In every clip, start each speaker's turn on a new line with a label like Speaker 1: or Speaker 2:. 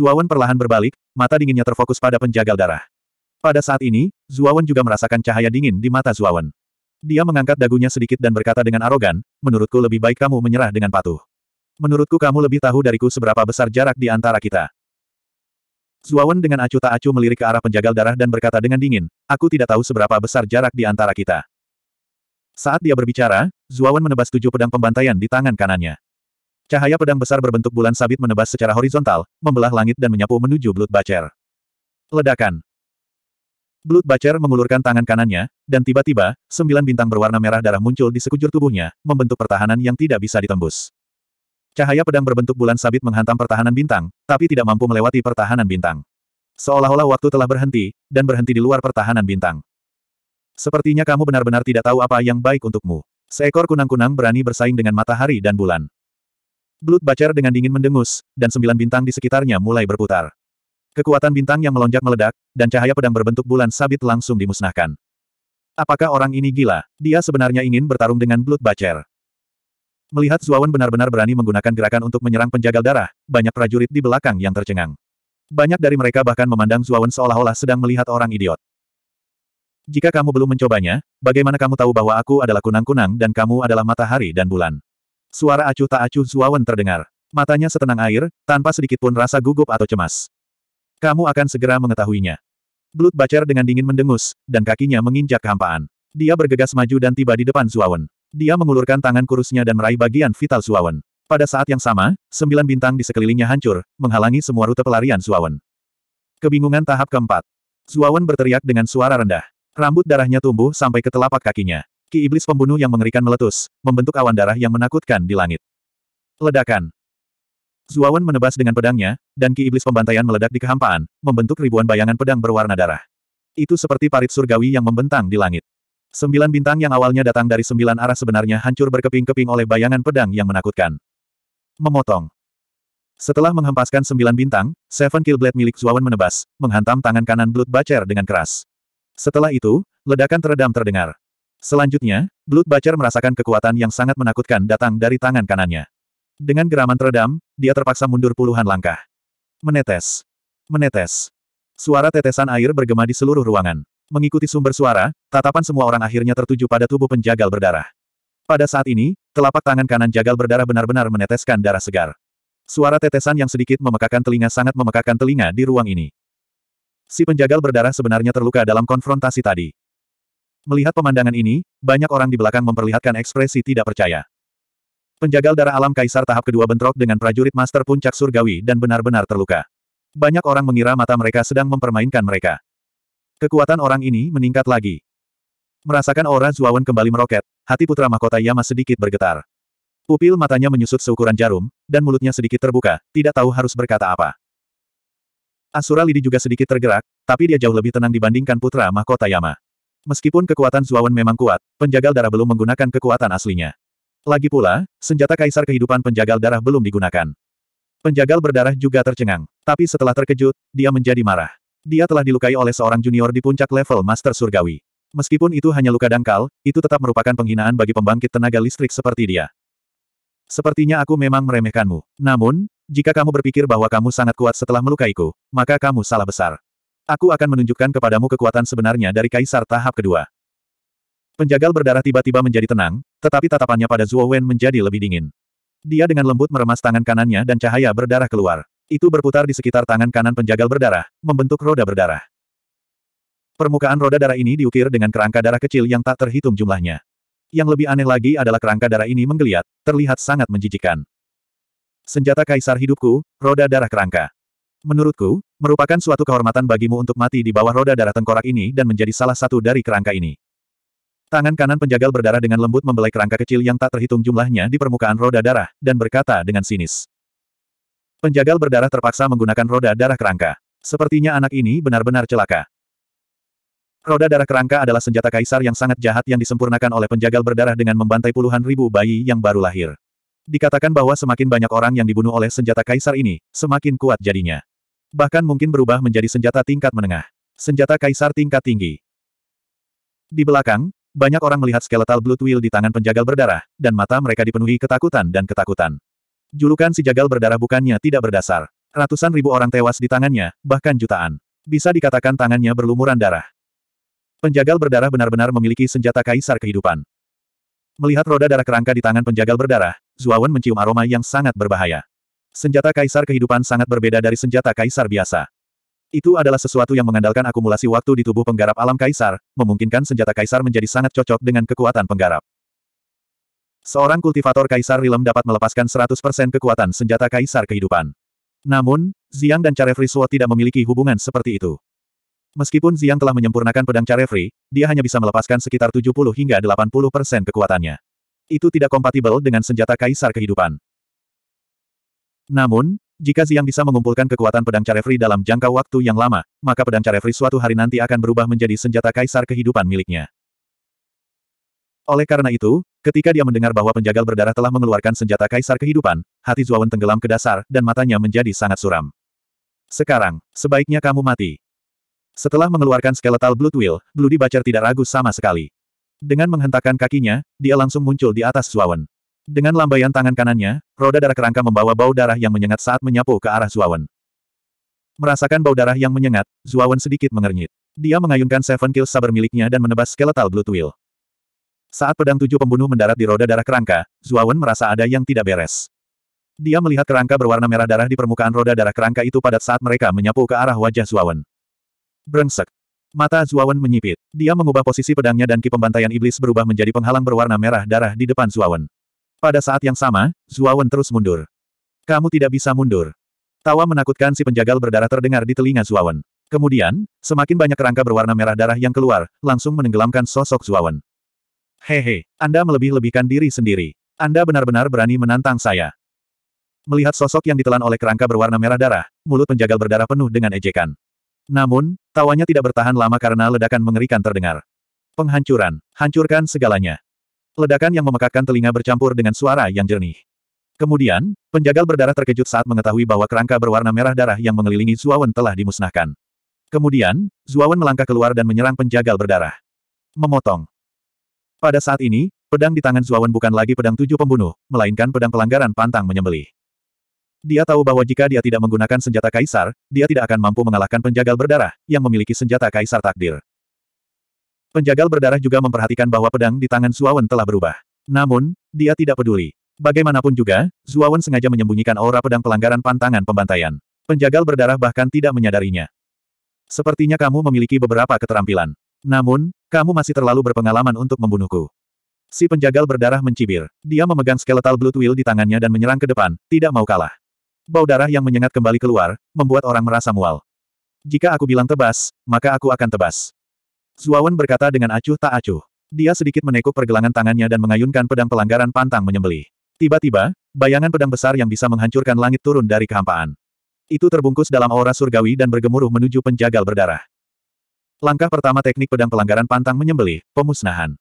Speaker 1: Zuawan perlahan berbalik, mata dinginnya terfokus pada penjagal darah. Pada saat ini, Zuawan juga merasakan cahaya dingin di mata Zuawan. Dia mengangkat dagunya sedikit dan berkata dengan arogan, menurutku lebih baik kamu menyerah dengan patuh. Menurutku kamu lebih tahu dariku seberapa besar jarak di antara kita. Zuawan dengan acuh tak acuh melirik ke arah penjagal darah dan berkata dengan dingin, aku tidak tahu seberapa besar jarak di antara kita. Saat dia berbicara, Zuawan menebas tujuh pedang pembantaian di tangan kanannya. Cahaya pedang besar berbentuk bulan sabit menebas secara horizontal, membelah langit dan menyapu menuju Blood Bacer. Ledakan. Blood Bacer mengulurkan tangan kanannya, dan tiba-tiba, sembilan bintang berwarna merah darah muncul di sekujur tubuhnya, membentuk pertahanan yang tidak bisa ditembus. Cahaya pedang berbentuk bulan sabit menghantam pertahanan bintang, tapi tidak mampu melewati pertahanan bintang. Seolah-olah waktu telah berhenti, dan berhenti di luar pertahanan bintang. Sepertinya kamu benar-benar tidak tahu apa yang baik untukmu. Seekor kunang-kunang berani bersaing dengan matahari dan bulan. Blood Bacer dengan dingin mendengus, dan sembilan bintang di sekitarnya mulai berputar. Kekuatan bintang yang melonjak meledak, dan cahaya pedang berbentuk bulan sabit langsung dimusnahkan. Apakah orang ini gila? Dia sebenarnya ingin bertarung dengan Blood Bacer. Melihat Zuawan benar-benar berani menggunakan gerakan untuk menyerang penjagal darah, banyak prajurit di belakang yang tercengang. Banyak dari mereka bahkan memandang Zuawan seolah-olah sedang melihat orang idiot. Jika kamu belum mencobanya, bagaimana kamu tahu bahwa aku adalah kunang-kunang dan kamu adalah matahari dan bulan? Suara acuh tak acuh Zuawan terdengar. Matanya setenang air, tanpa sedikitpun rasa gugup atau cemas. Kamu akan segera mengetahuinya. Blut Bacer dengan dingin mendengus, dan kakinya menginjak kehampaan. Dia bergegas maju dan tiba di depan Zuawan. Dia mengulurkan tangan kurusnya dan meraih bagian vital Zuawan. Pada saat yang sama, sembilan bintang di sekelilingnya hancur, menghalangi semua rute pelarian Zuawan. Kebingungan tahap keempat. Zuawan berteriak dengan suara rendah. Rambut darahnya tumbuh sampai ke telapak kakinya. Ki iblis pembunuh yang mengerikan meletus, membentuk awan darah yang menakutkan di langit. Ledakan. Zuawan menebas dengan pedangnya, dan ki iblis pembantaian meledak di kehampaan, membentuk ribuan bayangan pedang berwarna darah. Itu seperti parit surgawi yang membentang di langit. Sembilan bintang yang awalnya datang dari sembilan arah sebenarnya hancur berkeping-keping oleh bayangan pedang yang menakutkan. Memotong. Setelah menghempaskan sembilan bintang, Seven Kill Blade milik Zuawan menebas, menghantam tangan kanan Blood Bacer dengan keras. Setelah itu, ledakan teredam terdengar. Selanjutnya, Blood Bacher merasakan kekuatan yang sangat menakutkan datang dari tangan kanannya. Dengan geraman teredam, dia terpaksa mundur puluhan langkah. Menetes. Menetes. Suara tetesan air bergema di seluruh ruangan. Mengikuti sumber suara, tatapan semua orang akhirnya tertuju pada tubuh penjagal berdarah. Pada saat ini, telapak tangan kanan jagal berdarah benar-benar meneteskan darah segar. Suara tetesan yang sedikit memekakan telinga sangat memekakan telinga di ruang ini. Si penjagal berdarah sebenarnya terluka dalam konfrontasi tadi. Melihat pemandangan ini, banyak orang di belakang memperlihatkan ekspresi tidak percaya. Penjagal darah alam kaisar tahap kedua bentrok dengan prajurit master puncak surgawi dan benar-benar terluka. Banyak orang mengira mata mereka sedang mempermainkan mereka. Kekuatan orang ini meningkat lagi. Merasakan aura Zuawan kembali meroket, hati putra mahkota Yama sedikit bergetar. Pupil matanya menyusut seukuran jarum, dan mulutnya sedikit terbuka, tidak tahu harus berkata apa. Asura Lidi juga sedikit tergerak, tapi dia jauh lebih tenang dibandingkan putra mahkota Yama. Meskipun kekuatan Zuawan memang kuat, penjagal darah belum menggunakan kekuatan aslinya. Lagi pula, senjata kaisar kehidupan penjagal darah belum digunakan. Penjagal berdarah juga tercengang. Tapi setelah terkejut, dia menjadi marah. Dia telah dilukai oleh seorang junior di puncak level Master Surgawi. Meskipun itu hanya luka dangkal, itu tetap merupakan penghinaan bagi pembangkit tenaga listrik seperti dia. Sepertinya aku memang meremehkanmu. Namun, jika kamu berpikir bahwa kamu sangat kuat setelah melukaiku, maka kamu salah besar. Aku akan menunjukkan kepadamu kekuatan sebenarnya dari Kaisar tahap kedua. Penjagal berdarah tiba-tiba menjadi tenang, tetapi tatapannya pada Zuo Wen menjadi lebih dingin. Dia dengan lembut meremas tangan kanannya dan cahaya berdarah keluar. Itu berputar di sekitar tangan kanan penjagal berdarah, membentuk roda berdarah. Permukaan roda darah ini diukir dengan kerangka darah kecil yang tak terhitung jumlahnya. Yang lebih aneh lagi adalah kerangka darah ini menggeliat, terlihat sangat menjijikan. Senjata kaisar hidupku, roda darah kerangka. Menurutku, merupakan suatu kehormatan bagimu untuk mati di bawah roda darah tengkorak ini dan menjadi salah satu dari kerangka ini. Tangan kanan penjagal berdarah dengan lembut membelai kerangka kecil yang tak terhitung jumlahnya di permukaan roda darah, dan berkata dengan sinis. Penjagal berdarah terpaksa menggunakan roda darah kerangka. Sepertinya anak ini benar-benar celaka. Roda darah kerangka adalah senjata kaisar yang sangat jahat yang disempurnakan oleh penjagal berdarah dengan membantai puluhan ribu bayi yang baru lahir. Dikatakan bahwa semakin banyak orang yang dibunuh oleh senjata kaisar ini, semakin kuat jadinya. Bahkan mungkin berubah menjadi senjata tingkat menengah. Senjata kaisar tingkat tinggi. Di belakang, banyak orang melihat skeletal Blood Wheel di tangan penjagal berdarah, dan mata mereka dipenuhi ketakutan dan ketakutan. Julukan si jagal berdarah bukannya tidak berdasar. Ratusan ribu orang tewas di tangannya, bahkan jutaan. Bisa dikatakan tangannya berlumuran darah. Penjagal berdarah benar-benar memiliki senjata kaisar kehidupan. Melihat roda darah kerangka di tangan penjagal berdarah, Zuawan mencium aroma yang sangat berbahaya. Senjata kaisar kehidupan sangat berbeda dari senjata kaisar biasa. Itu adalah sesuatu yang mengandalkan akumulasi waktu di tubuh penggarap alam kaisar, memungkinkan senjata kaisar menjadi sangat cocok dengan kekuatan penggarap. Seorang kultivator kaisar Rilem dapat melepaskan 100% kekuatan senjata kaisar kehidupan. Namun, Ziang dan Carefree Suo tidak memiliki hubungan seperti itu. Meskipun Ziang telah menyempurnakan pedang Carefree, dia hanya bisa melepaskan sekitar 70 hingga 80 kekuatannya. Itu tidak kompatibel dengan senjata kaisar kehidupan. Namun, jika Ziang bisa mengumpulkan kekuatan pedang Carefree dalam jangka waktu yang lama, maka pedang Carefree suatu hari nanti akan berubah menjadi senjata kaisar kehidupan miliknya. Oleh karena itu, ketika dia mendengar bahwa penjagal berdarah telah mengeluarkan senjata kaisar kehidupan, hati Zuawan tenggelam ke dasar dan matanya menjadi sangat suram. Sekarang, sebaiknya kamu mati. Setelah mengeluarkan skeletal Blood Will, Bloody Bacer tidak ragu sama sekali. Dengan menghentakkan kakinya, dia langsung muncul di atas Zuawan. Dengan lambaian tangan kanannya, roda darah kerangka membawa bau darah yang menyengat saat menyapu ke arah Zuawan. Merasakan bau darah yang menyengat, Zuawan sedikit mengernyit. Dia mengayunkan Seven Kills Saber miliknya dan menebas skeletal Blue Twill. Saat pedang tujuh pembunuh mendarat di roda darah kerangka, Zuawan merasa ada yang tidak beres. Dia melihat kerangka berwarna merah darah di permukaan roda darah kerangka itu padat saat mereka menyapu ke arah wajah Zuawan. Brengsek. Mata Zuawan menyipit. Dia mengubah posisi pedangnya dan ki pembantaian iblis berubah menjadi penghalang berwarna merah darah di depan Zuawan. Pada saat yang sama, Zuawan terus mundur. Kamu tidak bisa mundur. Tawa menakutkan si penjagal berdarah terdengar di telinga Zuawan. Kemudian, semakin banyak kerangka berwarna merah darah yang keluar, langsung menenggelamkan sosok Zuawan. Hehe, Anda melebih-lebihkan diri sendiri. Anda benar-benar berani menantang saya. Melihat sosok yang ditelan oleh kerangka berwarna merah darah, mulut penjagal berdarah penuh dengan ejekan. Namun, tawanya tidak bertahan lama karena ledakan mengerikan terdengar. Penghancuran, hancurkan segalanya. Ledakan yang memekakkan telinga bercampur dengan suara yang jernih. Kemudian, penjagal berdarah terkejut saat mengetahui bahwa kerangka berwarna merah darah yang mengelilingi Zuawan telah dimusnahkan. Kemudian, Zuawan melangkah keluar dan menyerang penjagal berdarah. Memotong. Pada saat ini, pedang di tangan Zuawan bukan lagi pedang tujuh pembunuh, melainkan pedang pelanggaran pantang menyembelih. Dia tahu bahwa jika dia tidak menggunakan senjata kaisar, dia tidak akan mampu mengalahkan penjagal berdarah, yang memiliki senjata kaisar takdir. Penjagal berdarah juga memperhatikan bahwa pedang di tangan Zuawan telah berubah. Namun, dia tidak peduli. Bagaimanapun juga, Zuawan sengaja menyembunyikan aura pedang pelanggaran pantangan pembantaian. Penjagal berdarah bahkan tidak menyadarinya. Sepertinya kamu memiliki beberapa keterampilan. Namun, kamu masih terlalu berpengalaman untuk membunuhku. Si penjagal berdarah mencibir. Dia memegang skeletal blood wheel di tangannya dan menyerang ke depan, tidak mau kalah. Bau darah yang menyengat kembali keluar, membuat orang merasa mual. Jika aku bilang tebas, maka aku akan tebas. Zuawan berkata dengan acuh tak acuh. Dia sedikit menekuk pergelangan tangannya dan mengayunkan pedang pelanggaran pantang Menyembeli. Tiba-tiba, bayangan pedang besar yang bisa menghancurkan langit turun dari kehampaan. Itu terbungkus dalam aura surgawi dan bergemuruh menuju penjagal berdarah. Langkah pertama teknik pedang pelanggaran pantang Menyembeli, pemusnahan.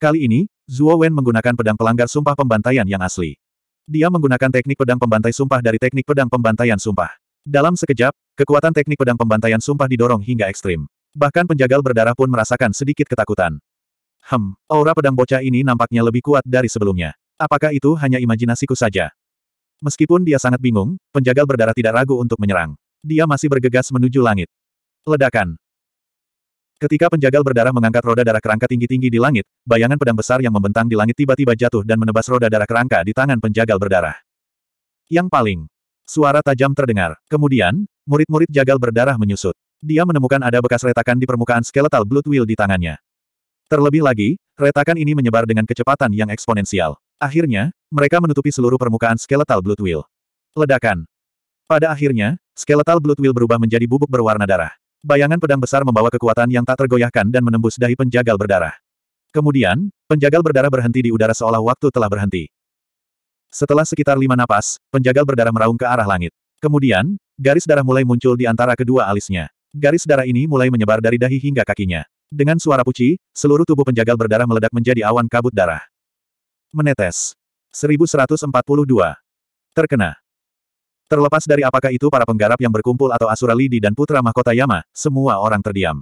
Speaker 1: Kali ini, Zuo Wen menggunakan pedang pelanggar sumpah pembantaian yang asli. Dia menggunakan teknik pedang pembantai sumpah dari teknik pedang pembantaian sumpah. Dalam sekejap, kekuatan teknik pedang pembantaian sumpah didorong hingga ekstrim. Bahkan penjagal berdarah pun merasakan sedikit ketakutan. Hem, aura pedang bocah ini nampaknya lebih kuat dari sebelumnya. Apakah itu hanya imajinasiku saja? Meskipun dia sangat bingung, penjagal berdarah tidak ragu untuk menyerang. Dia masih bergegas menuju langit. Ledakan. Ketika penjagal berdarah mengangkat roda darah kerangka tinggi-tinggi di langit, bayangan pedang besar yang membentang di langit tiba-tiba jatuh dan menebas roda darah kerangka di tangan penjagal berdarah. Yang paling. Suara tajam terdengar. Kemudian, murid-murid jagal berdarah menyusut dia menemukan ada bekas retakan di permukaan skeletal Blood Wheel di tangannya. Terlebih lagi, retakan ini menyebar dengan kecepatan yang eksponensial. Akhirnya, mereka menutupi seluruh permukaan skeletal Blood Wheel. Ledakan. Pada akhirnya, skeletal Blood Wheel berubah menjadi bubuk berwarna darah. Bayangan pedang besar membawa kekuatan yang tak tergoyahkan dan menembus dahi penjagal berdarah. Kemudian, penjagal berdarah berhenti di udara seolah waktu telah berhenti. Setelah sekitar lima napas, penjagal berdarah meraung ke arah langit. Kemudian, garis darah mulai muncul di antara kedua alisnya. Garis darah ini mulai menyebar dari dahi hingga kakinya. Dengan suara puci, seluruh tubuh penjagal berdarah meledak menjadi awan kabut darah. Menetes. 1142. Terkena. Terlepas dari apakah itu para penggarap yang berkumpul atau Asura Lidi dan Putra Mahkota Yama, semua orang terdiam.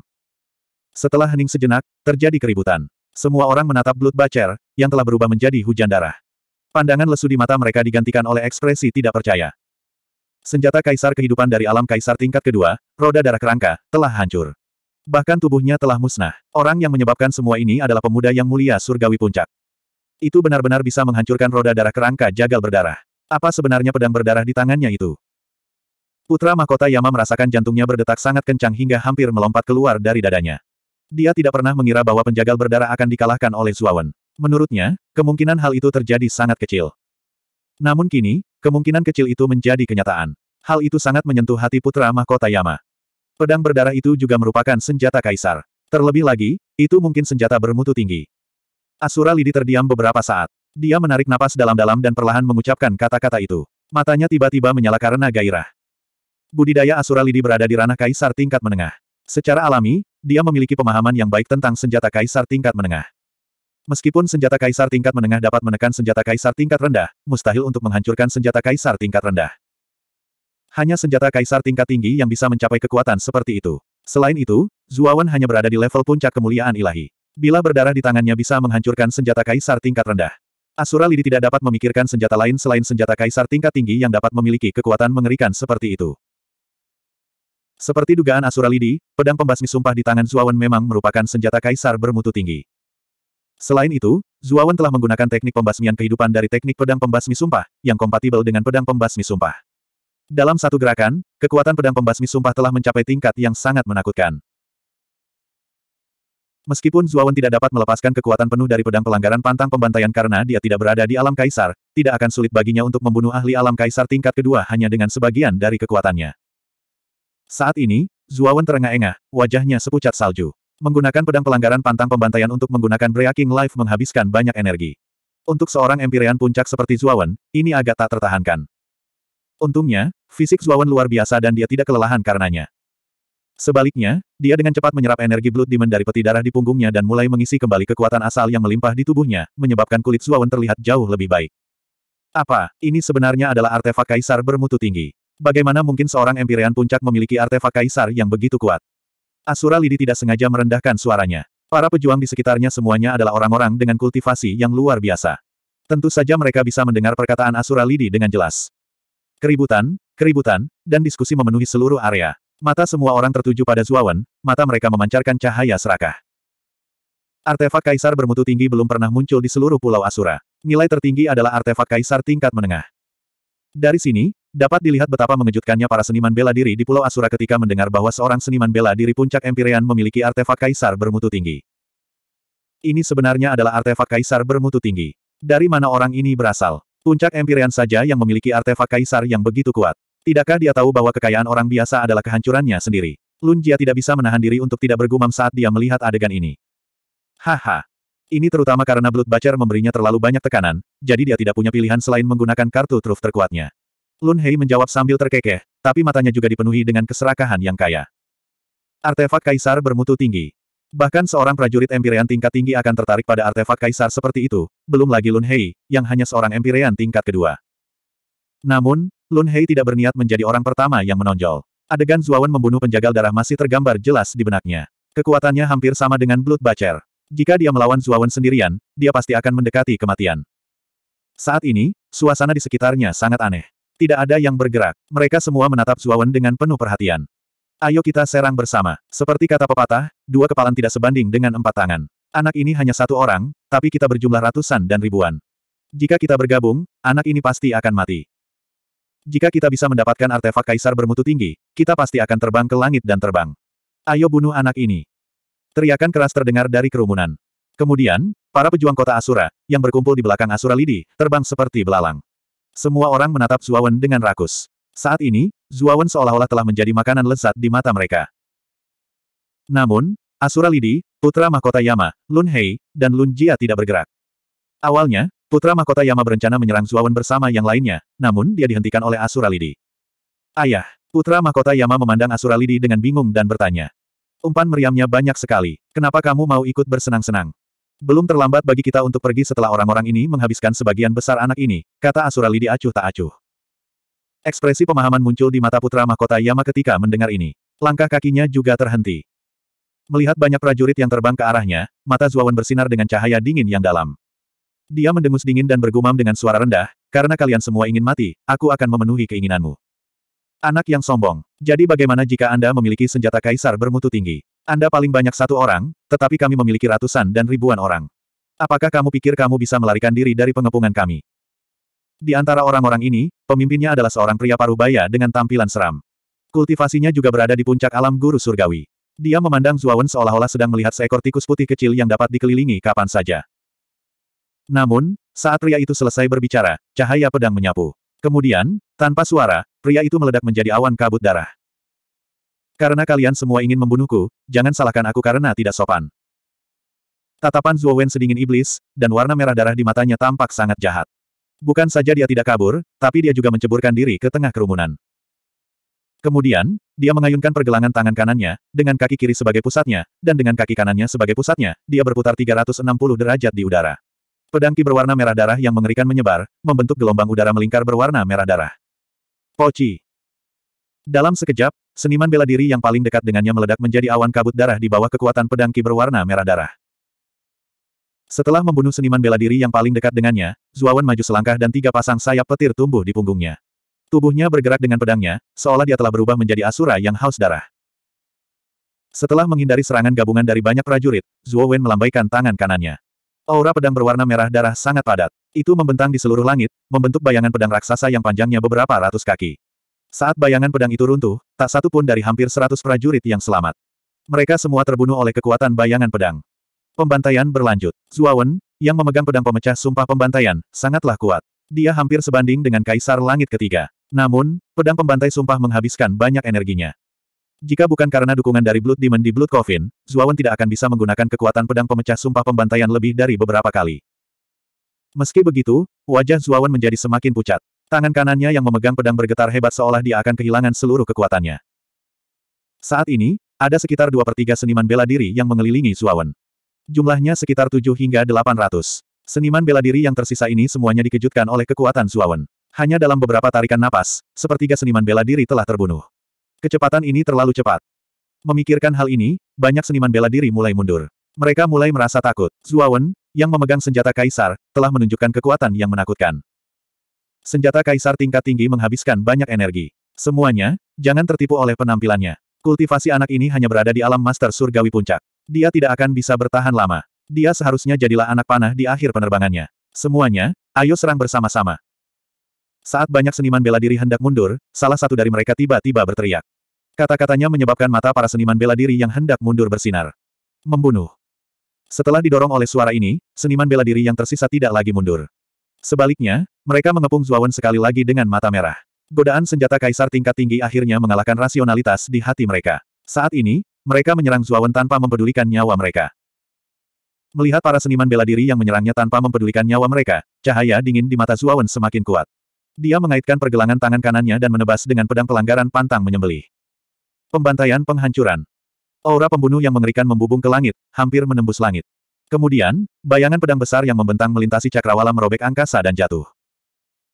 Speaker 1: Setelah hening sejenak, terjadi keributan. Semua orang menatap Blood Bacer, yang telah berubah menjadi hujan darah. Pandangan lesu di mata mereka digantikan oleh ekspresi tidak percaya. Senjata kaisar kehidupan dari alam kaisar tingkat kedua, roda darah kerangka, telah hancur. Bahkan tubuhnya telah musnah. Orang yang menyebabkan semua ini adalah pemuda yang mulia surgawi puncak. Itu benar-benar bisa menghancurkan roda darah kerangka jagal berdarah. Apa sebenarnya pedang berdarah di tangannya itu? Putra mahkota Yama merasakan jantungnya berdetak sangat kencang hingga hampir melompat keluar dari dadanya. Dia tidak pernah mengira bahwa penjagal berdarah akan dikalahkan oleh Zuawan. Menurutnya, kemungkinan hal itu terjadi sangat kecil. Namun kini, kemungkinan kecil itu menjadi kenyataan. Hal itu sangat menyentuh hati putra mahkota Yama. Pedang berdarah itu juga merupakan senjata kaisar. Terlebih lagi, itu mungkin senjata bermutu tinggi. Asura Lidi terdiam beberapa saat. Dia menarik napas dalam-dalam dan perlahan mengucapkan kata-kata itu. Matanya tiba-tiba menyala karena gairah. Budidaya Asura Lidi berada di ranah kaisar tingkat menengah. Secara alami, dia memiliki pemahaman yang baik tentang senjata kaisar tingkat menengah. Meskipun senjata kaisar tingkat menengah dapat menekan senjata kaisar tingkat rendah, mustahil untuk menghancurkan senjata kaisar tingkat rendah. Hanya senjata kaisar tingkat tinggi yang bisa mencapai kekuatan seperti itu. Selain itu, Zuawan hanya berada di level puncak kemuliaan ilahi. Bila berdarah di tangannya bisa menghancurkan senjata kaisar tingkat rendah. Asura Lidi tidak dapat memikirkan senjata lain selain senjata kaisar tingkat tinggi yang dapat memiliki kekuatan mengerikan seperti itu. Seperti dugaan Asura Lidi, pedang pembasmi sumpah di tangan Zuawan memang merupakan senjata kaisar bermutu tinggi. Selain itu, Zuawan telah menggunakan teknik pembasmian kehidupan dari teknik pedang pembasmi sumpah, yang kompatibel dengan pedang pembasmi sumpah. Dalam satu gerakan, kekuatan pedang pembasmi sumpah telah mencapai tingkat yang sangat menakutkan. Meskipun Zuawan tidak dapat melepaskan kekuatan penuh dari pedang pelanggaran pantang pembantaian karena dia tidak berada di alam kaisar, tidak akan sulit baginya untuk membunuh ahli alam kaisar tingkat kedua hanya dengan sebagian dari kekuatannya. Saat ini, Zuawan terengah-engah, wajahnya sepucat salju. Menggunakan pedang pelanggaran pantang pembantaian untuk menggunakan Breaking Life menghabiskan banyak energi. Untuk seorang Empirean puncak seperti Zuawan, ini agak tak tertahankan. Untungnya, fisik Zuawan luar biasa dan dia tidak kelelahan karenanya. Sebaliknya, dia dengan cepat menyerap energi Blood Demon dari peti darah di punggungnya dan mulai mengisi kembali kekuatan asal yang melimpah di tubuhnya, menyebabkan kulit Zuawan terlihat jauh lebih baik. Apa, ini sebenarnya adalah artefak kaisar bermutu tinggi. Bagaimana mungkin seorang Empirean puncak memiliki artefak kaisar yang begitu kuat? Asura Lidi tidak sengaja merendahkan suaranya. Para pejuang di sekitarnya semuanya adalah orang-orang dengan kultivasi yang luar biasa. Tentu saja mereka bisa mendengar perkataan Asura Lidi dengan jelas. Keributan, keributan, dan diskusi memenuhi seluruh area. Mata semua orang tertuju pada Zuawan, mata mereka memancarkan cahaya serakah. Artefak Kaisar bermutu tinggi belum pernah muncul di seluruh Pulau Asura. Nilai tertinggi adalah artefak Kaisar tingkat menengah. Dari sini, Dapat dilihat betapa mengejutkannya para seniman bela diri di Pulau Asura ketika mendengar bahwa seorang seniman bela diri puncak Empyrean memiliki artefak kaisar bermutu tinggi. Ini sebenarnya adalah artefak kaisar bermutu tinggi. Dari mana orang ini berasal? Puncak Empyrean saja yang memiliki artefak kaisar yang begitu kuat. Tidakkah dia tahu bahwa kekayaan orang biasa adalah kehancurannya sendiri? Lun Jia tidak bisa menahan diri untuk tidak bergumam saat dia melihat adegan ini. Haha. Ini terutama karena Blood Bacher memberinya terlalu banyak tekanan, jadi dia tidak punya pilihan selain menggunakan kartu truf terkuatnya. Lun Hei menjawab sambil terkekeh, tapi matanya juga dipenuhi dengan keserakahan yang kaya. Artefak kaisar bermutu tinggi. Bahkan seorang prajurit Empirean tingkat tinggi akan tertarik pada artefak kaisar seperti itu, belum lagi Lun Hei, yang hanya seorang Empirean tingkat kedua. Namun, Lun Hei tidak berniat menjadi orang pertama yang menonjol. Adegan Zuawan membunuh penjagal darah masih tergambar jelas di benaknya. Kekuatannya hampir sama dengan Blood Bacher. Jika dia melawan Zuawan sendirian, dia pasti akan mendekati kematian. Saat ini, suasana di sekitarnya sangat aneh. Tidak ada yang bergerak. Mereka semua menatap Zuawan dengan penuh perhatian. Ayo kita serang bersama. Seperti kata pepatah, dua kepalan tidak sebanding dengan empat tangan. Anak ini hanya satu orang, tapi kita berjumlah ratusan dan ribuan. Jika kita bergabung, anak ini pasti akan mati. Jika kita bisa mendapatkan artefak kaisar bermutu tinggi, kita pasti akan terbang ke langit dan terbang. Ayo bunuh anak ini. Teriakan keras terdengar dari kerumunan. Kemudian, para pejuang kota Asura, yang berkumpul di belakang Asura Lidi, terbang seperti belalang. Semua orang menatap Zuawan dengan rakus. Saat ini, Zuawan seolah-olah telah menjadi makanan lezat di mata mereka. Namun, Asura Lidi, putra mahkota Yama, Lun Hei, dan Lun Jia tidak bergerak. Awalnya, putra mahkota Yama berencana menyerang Zuawan bersama yang lainnya, namun dia dihentikan oleh Asura Lidi. Ayah, putra mahkota Yama memandang Asura Lidi dengan bingung dan bertanya. Umpan meriamnya banyak sekali, kenapa kamu mau ikut bersenang-senang? Belum terlambat bagi kita untuk pergi setelah orang-orang ini menghabiskan sebagian besar anak ini, kata Asura Lidi acuh tak acuh. Ekspresi pemahaman muncul di mata putra mahkota Yama ketika mendengar ini. Langkah kakinya juga terhenti. Melihat banyak prajurit yang terbang ke arahnya, mata Zuawan bersinar dengan cahaya dingin yang dalam. Dia mendengus dingin dan bergumam dengan suara rendah, karena kalian semua ingin mati, aku akan memenuhi keinginanmu. Anak yang sombong. Jadi bagaimana jika Anda memiliki senjata kaisar bermutu tinggi? Anda paling banyak satu orang, tetapi kami memiliki ratusan dan ribuan orang. Apakah kamu pikir kamu bisa melarikan diri dari pengepungan kami? Di antara orang-orang ini, pemimpinnya adalah seorang pria parubaya dengan tampilan seram. Kultivasinya juga berada di puncak alam guru surgawi. Dia memandang Zuawan seolah-olah sedang melihat seekor tikus putih kecil yang dapat dikelilingi kapan saja. Namun, saat pria itu selesai berbicara, cahaya pedang menyapu. Kemudian, tanpa suara, pria itu meledak menjadi awan kabut darah. Karena kalian semua ingin membunuhku, jangan salahkan aku karena tidak sopan. Tatapan Wen sedingin iblis, dan warna merah darah di matanya tampak sangat jahat. Bukan saja dia tidak kabur, tapi dia juga menceburkan diri ke tengah kerumunan. Kemudian, dia mengayunkan pergelangan tangan kanannya, dengan kaki kiri sebagai pusatnya, dan dengan kaki kanannya sebagai pusatnya, dia berputar 360 derajat di udara. Pedangki berwarna merah darah yang mengerikan menyebar, membentuk gelombang udara melingkar berwarna merah darah. Poci. Dalam sekejap, Seniman bela diri yang paling dekat dengannya meledak menjadi awan kabut darah di bawah kekuatan pedang ki berwarna merah darah. Setelah membunuh seniman bela diri yang paling dekat dengannya, Zuawan maju selangkah dan tiga pasang sayap petir tumbuh di punggungnya. Tubuhnya bergerak dengan pedangnya, seolah dia telah berubah menjadi Asura yang haus darah. Setelah menghindari serangan gabungan dari banyak prajurit, Zuowen melambaikan tangan kanannya. Aura pedang berwarna merah darah sangat padat. Itu membentang di seluruh langit, membentuk bayangan pedang raksasa yang panjangnya beberapa ratus kaki. Saat bayangan pedang itu runtuh, tak satu pun dari hampir seratus prajurit yang selamat. Mereka semua terbunuh oleh kekuatan bayangan pedang. Pembantaian berlanjut. Zuawan, yang memegang pedang pemecah sumpah pembantaian, sangatlah kuat. Dia hampir sebanding dengan Kaisar Langit ketiga. Namun, pedang pembantai sumpah menghabiskan banyak energinya. Jika bukan karena dukungan dari Blood Demon di Blood Coffin, Zuawan tidak akan bisa menggunakan kekuatan pedang pemecah sumpah pembantaian lebih dari beberapa kali. Meski begitu, wajah Zuawan menjadi semakin pucat. Tangan kanannya yang memegang pedang bergetar hebat seolah dia akan kehilangan seluruh kekuatannya. Saat ini, ada sekitar dua pertiga seniman bela diri yang mengelilingi Zuawan. Jumlahnya sekitar tujuh hingga delapan ratus Seniman bela diri yang tersisa ini semuanya dikejutkan oleh kekuatan Zuawan. Hanya dalam beberapa tarikan napas, sepertiga seniman bela diri telah terbunuh. Kecepatan ini terlalu cepat. Memikirkan hal ini, banyak seniman bela diri mulai mundur. Mereka mulai merasa takut. Zuawan, yang memegang senjata kaisar, telah menunjukkan kekuatan yang menakutkan. Senjata kaisar tingkat tinggi menghabiskan banyak energi. Semuanya, jangan tertipu oleh penampilannya. Kultivasi anak ini hanya berada di alam master surgawi puncak. Dia tidak akan bisa bertahan lama. Dia seharusnya jadilah anak panah di akhir penerbangannya. Semuanya, ayo serang bersama-sama. Saat banyak seniman bela diri hendak mundur, salah satu dari mereka tiba-tiba berteriak. Kata-katanya menyebabkan mata para seniman bela diri yang hendak mundur bersinar. Membunuh. Setelah didorong oleh suara ini, seniman bela diri yang tersisa tidak lagi mundur. Sebaliknya, mereka mengepung Zuawan sekali lagi dengan mata merah. Godaan senjata kaisar tingkat tinggi akhirnya mengalahkan rasionalitas di hati mereka. Saat ini, mereka menyerang Zuawan tanpa mempedulikan nyawa mereka. Melihat para seniman bela diri yang menyerangnya tanpa mempedulikan nyawa mereka, cahaya dingin di mata Zuawan semakin kuat. Dia mengaitkan pergelangan tangan kanannya dan menebas dengan pedang pelanggaran pantang menyembelih. Pembantaian penghancuran. Aura pembunuh yang mengerikan membubung ke langit, hampir menembus langit. Kemudian, bayangan pedang besar yang membentang melintasi cakrawala merobek angkasa dan jatuh.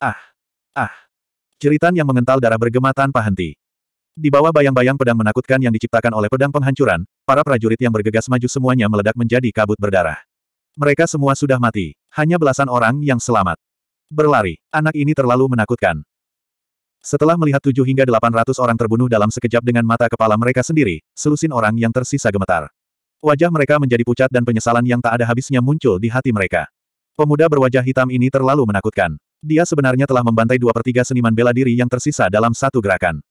Speaker 1: Ah! Ah! Jeritan yang mengental darah bergema tanpa henti. Di bawah bayang-bayang pedang menakutkan yang diciptakan oleh pedang penghancuran, para prajurit yang bergegas maju semuanya meledak menjadi kabut berdarah. Mereka semua sudah mati, hanya belasan orang yang selamat. Berlari, anak ini terlalu menakutkan. Setelah melihat tujuh hingga delapan ratus orang terbunuh dalam sekejap dengan mata kepala mereka sendiri, selusin orang yang tersisa gemetar. Wajah mereka menjadi pucat dan penyesalan yang tak ada habisnya muncul di hati mereka. Pemuda berwajah hitam ini terlalu menakutkan. Dia sebenarnya telah membantai dua per tiga seniman bela diri yang tersisa dalam satu gerakan.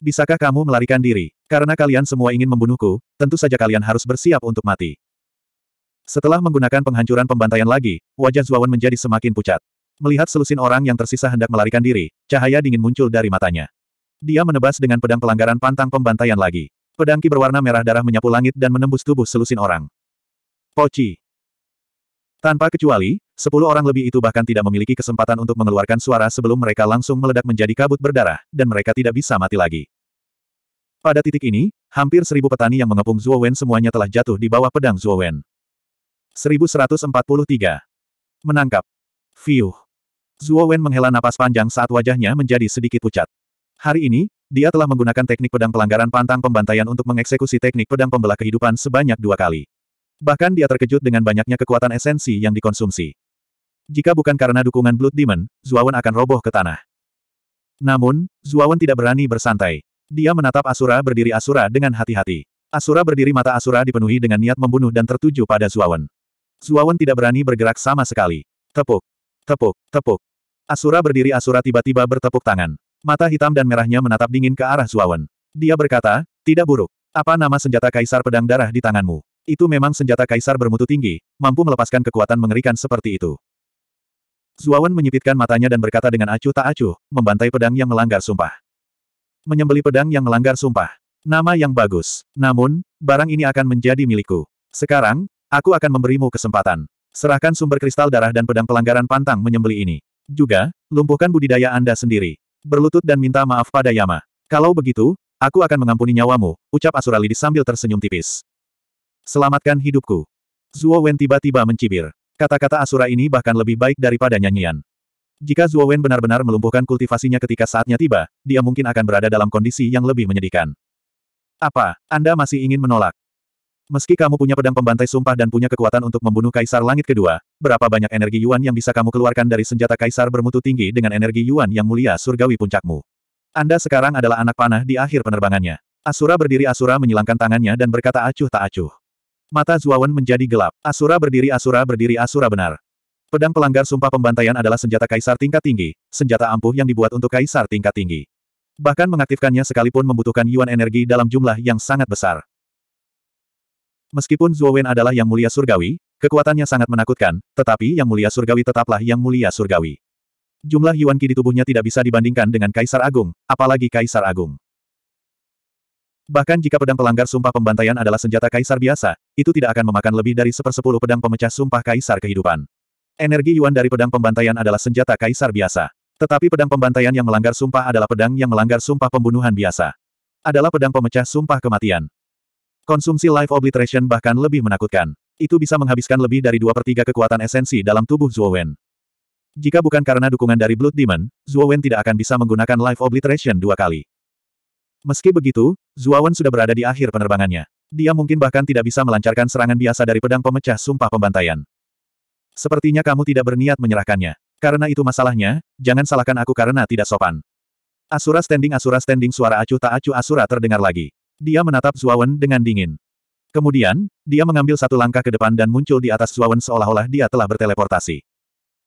Speaker 1: Bisakah kamu melarikan diri? Karena kalian semua ingin membunuhku, tentu saja kalian harus bersiap untuk mati. Setelah menggunakan penghancuran pembantaian lagi, wajah Zuawan menjadi semakin pucat. Melihat selusin orang yang tersisa hendak melarikan diri, cahaya dingin muncul dari matanya. Dia menebas dengan pedang pelanggaran pantang pembantaian lagi. Pedangki berwarna merah darah menyapu langit dan menembus tubuh selusin orang. Poci. Tanpa kecuali, Sepuluh orang lebih itu bahkan tidak memiliki kesempatan untuk mengeluarkan suara sebelum mereka langsung meledak menjadi kabut berdarah, dan mereka tidak bisa mati lagi. Pada titik ini, hampir seribu petani yang mengepung Zhuo Wen semuanya telah jatuh di bawah pedang Zhuo Wen. 1143. Menangkap. Fiuh. Zhuo Wen menghela napas panjang saat wajahnya menjadi sedikit pucat. Hari ini, dia telah menggunakan teknik pedang pelanggaran pantang pembantaian untuk mengeksekusi teknik pedang pembelah kehidupan sebanyak dua kali. Bahkan dia terkejut dengan banyaknya kekuatan esensi yang dikonsumsi. Jika bukan karena dukungan Blood Demon, Zuawan akan roboh ke tanah. Namun, Zuawan tidak berani bersantai. Dia menatap Asura berdiri Asura dengan hati-hati. Asura berdiri mata Asura dipenuhi dengan niat membunuh dan tertuju pada Zuawan. Zuawan tidak berani bergerak sama sekali. Tepuk, tepuk, tepuk. Asura berdiri Asura tiba-tiba bertepuk tangan. Mata hitam dan merahnya menatap dingin ke arah Zuawan. Dia berkata, tidak buruk. Apa nama senjata kaisar pedang darah di tanganmu? Itu memang senjata kaisar bermutu tinggi, mampu melepaskan kekuatan mengerikan seperti itu. Zuawan menyipitkan matanya dan berkata dengan acuh tak acuh, membantai pedang yang melanggar sumpah. Menyembeli pedang yang melanggar sumpah. Nama yang bagus. Namun, barang ini akan menjadi milikku. Sekarang, aku akan memberimu kesempatan. Serahkan sumber kristal darah dan pedang pelanggaran pantang menyembeli ini. Juga, lumpuhkan budidaya Anda sendiri. Berlutut dan minta maaf pada Yama. Kalau begitu, aku akan mengampuni nyawamu, ucap Asura Lidis sambil tersenyum tipis. Selamatkan hidupku. Zuo Wen tiba-tiba mencibir. Kata-kata Asura ini bahkan lebih baik daripada nyanyian. Jika Zhuo Wen benar-benar melumpuhkan kultivasinya ketika saatnya tiba, dia mungkin akan berada dalam kondisi yang lebih menyedihkan. Apa, Anda masih ingin menolak? Meski kamu punya pedang pembantai sumpah dan punya kekuatan untuk membunuh Kaisar Langit Kedua, berapa banyak energi Yuan yang bisa kamu keluarkan dari senjata Kaisar bermutu tinggi dengan energi Yuan yang mulia surgawi puncakmu? Anda sekarang adalah anak panah di akhir penerbangannya. Asura berdiri Asura menyilangkan tangannya dan berkata acuh tak acuh. Mata Zuawan menjadi gelap. Asura berdiri Asura berdiri Asura benar. Pedang pelanggar sumpah pembantaian adalah senjata kaisar tingkat tinggi, senjata ampuh yang dibuat untuk kaisar tingkat tinggi. Bahkan mengaktifkannya sekalipun membutuhkan yuan energi dalam jumlah yang sangat besar. Meskipun Zuowen adalah yang mulia surgawi, kekuatannya sangat menakutkan, tetapi yang mulia surgawi tetaplah yang mulia surgawi. Jumlah yuan ki di tubuhnya tidak bisa dibandingkan dengan kaisar agung, apalagi kaisar agung. Bahkan jika pedang pelanggar sumpah pembantaian adalah senjata kaisar biasa, itu tidak akan memakan lebih dari sepersepuluh pedang pemecah sumpah kaisar kehidupan. Energi yuan dari pedang pembantaian adalah senjata kaisar biasa. Tetapi pedang pembantaian yang melanggar sumpah adalah pedang yang melanggar sumpah pembunuhan biasa. Adalah pedang pemecah sumpah kematian. Konsumsi life obliteration bahkan lebih menakutkan. Itu bisa menghabiskan lebih dari dua per tiga kekuatan esensi dalam tubuh Zuo Wen. Jika bukan karena dukungan dari Blood Demon, Zuo Wen tidak akan bisa menggunakan life obliteration dua kali. Meski begitu, Zuawan sudah berada di akhir penerbangannya. Dia mungkin bahkan tidak bisa melancarkan serangan biasa dari pedang pemecah sumpah pembantaian. Sepertinya kamu tidak berniat menyerahkannya. Karena itu masalahnya, jangan salahkan aku karena tidak sopan. Asura standing Asura standing suara acuh tak acuh Asura terdengar lagi. Dia menatap Zuawan dengan dingin. Kemudian, dia mengambil satu langkah ke depan dan muncul di atas Zuawan seolah-olah dia telah berteleportasi.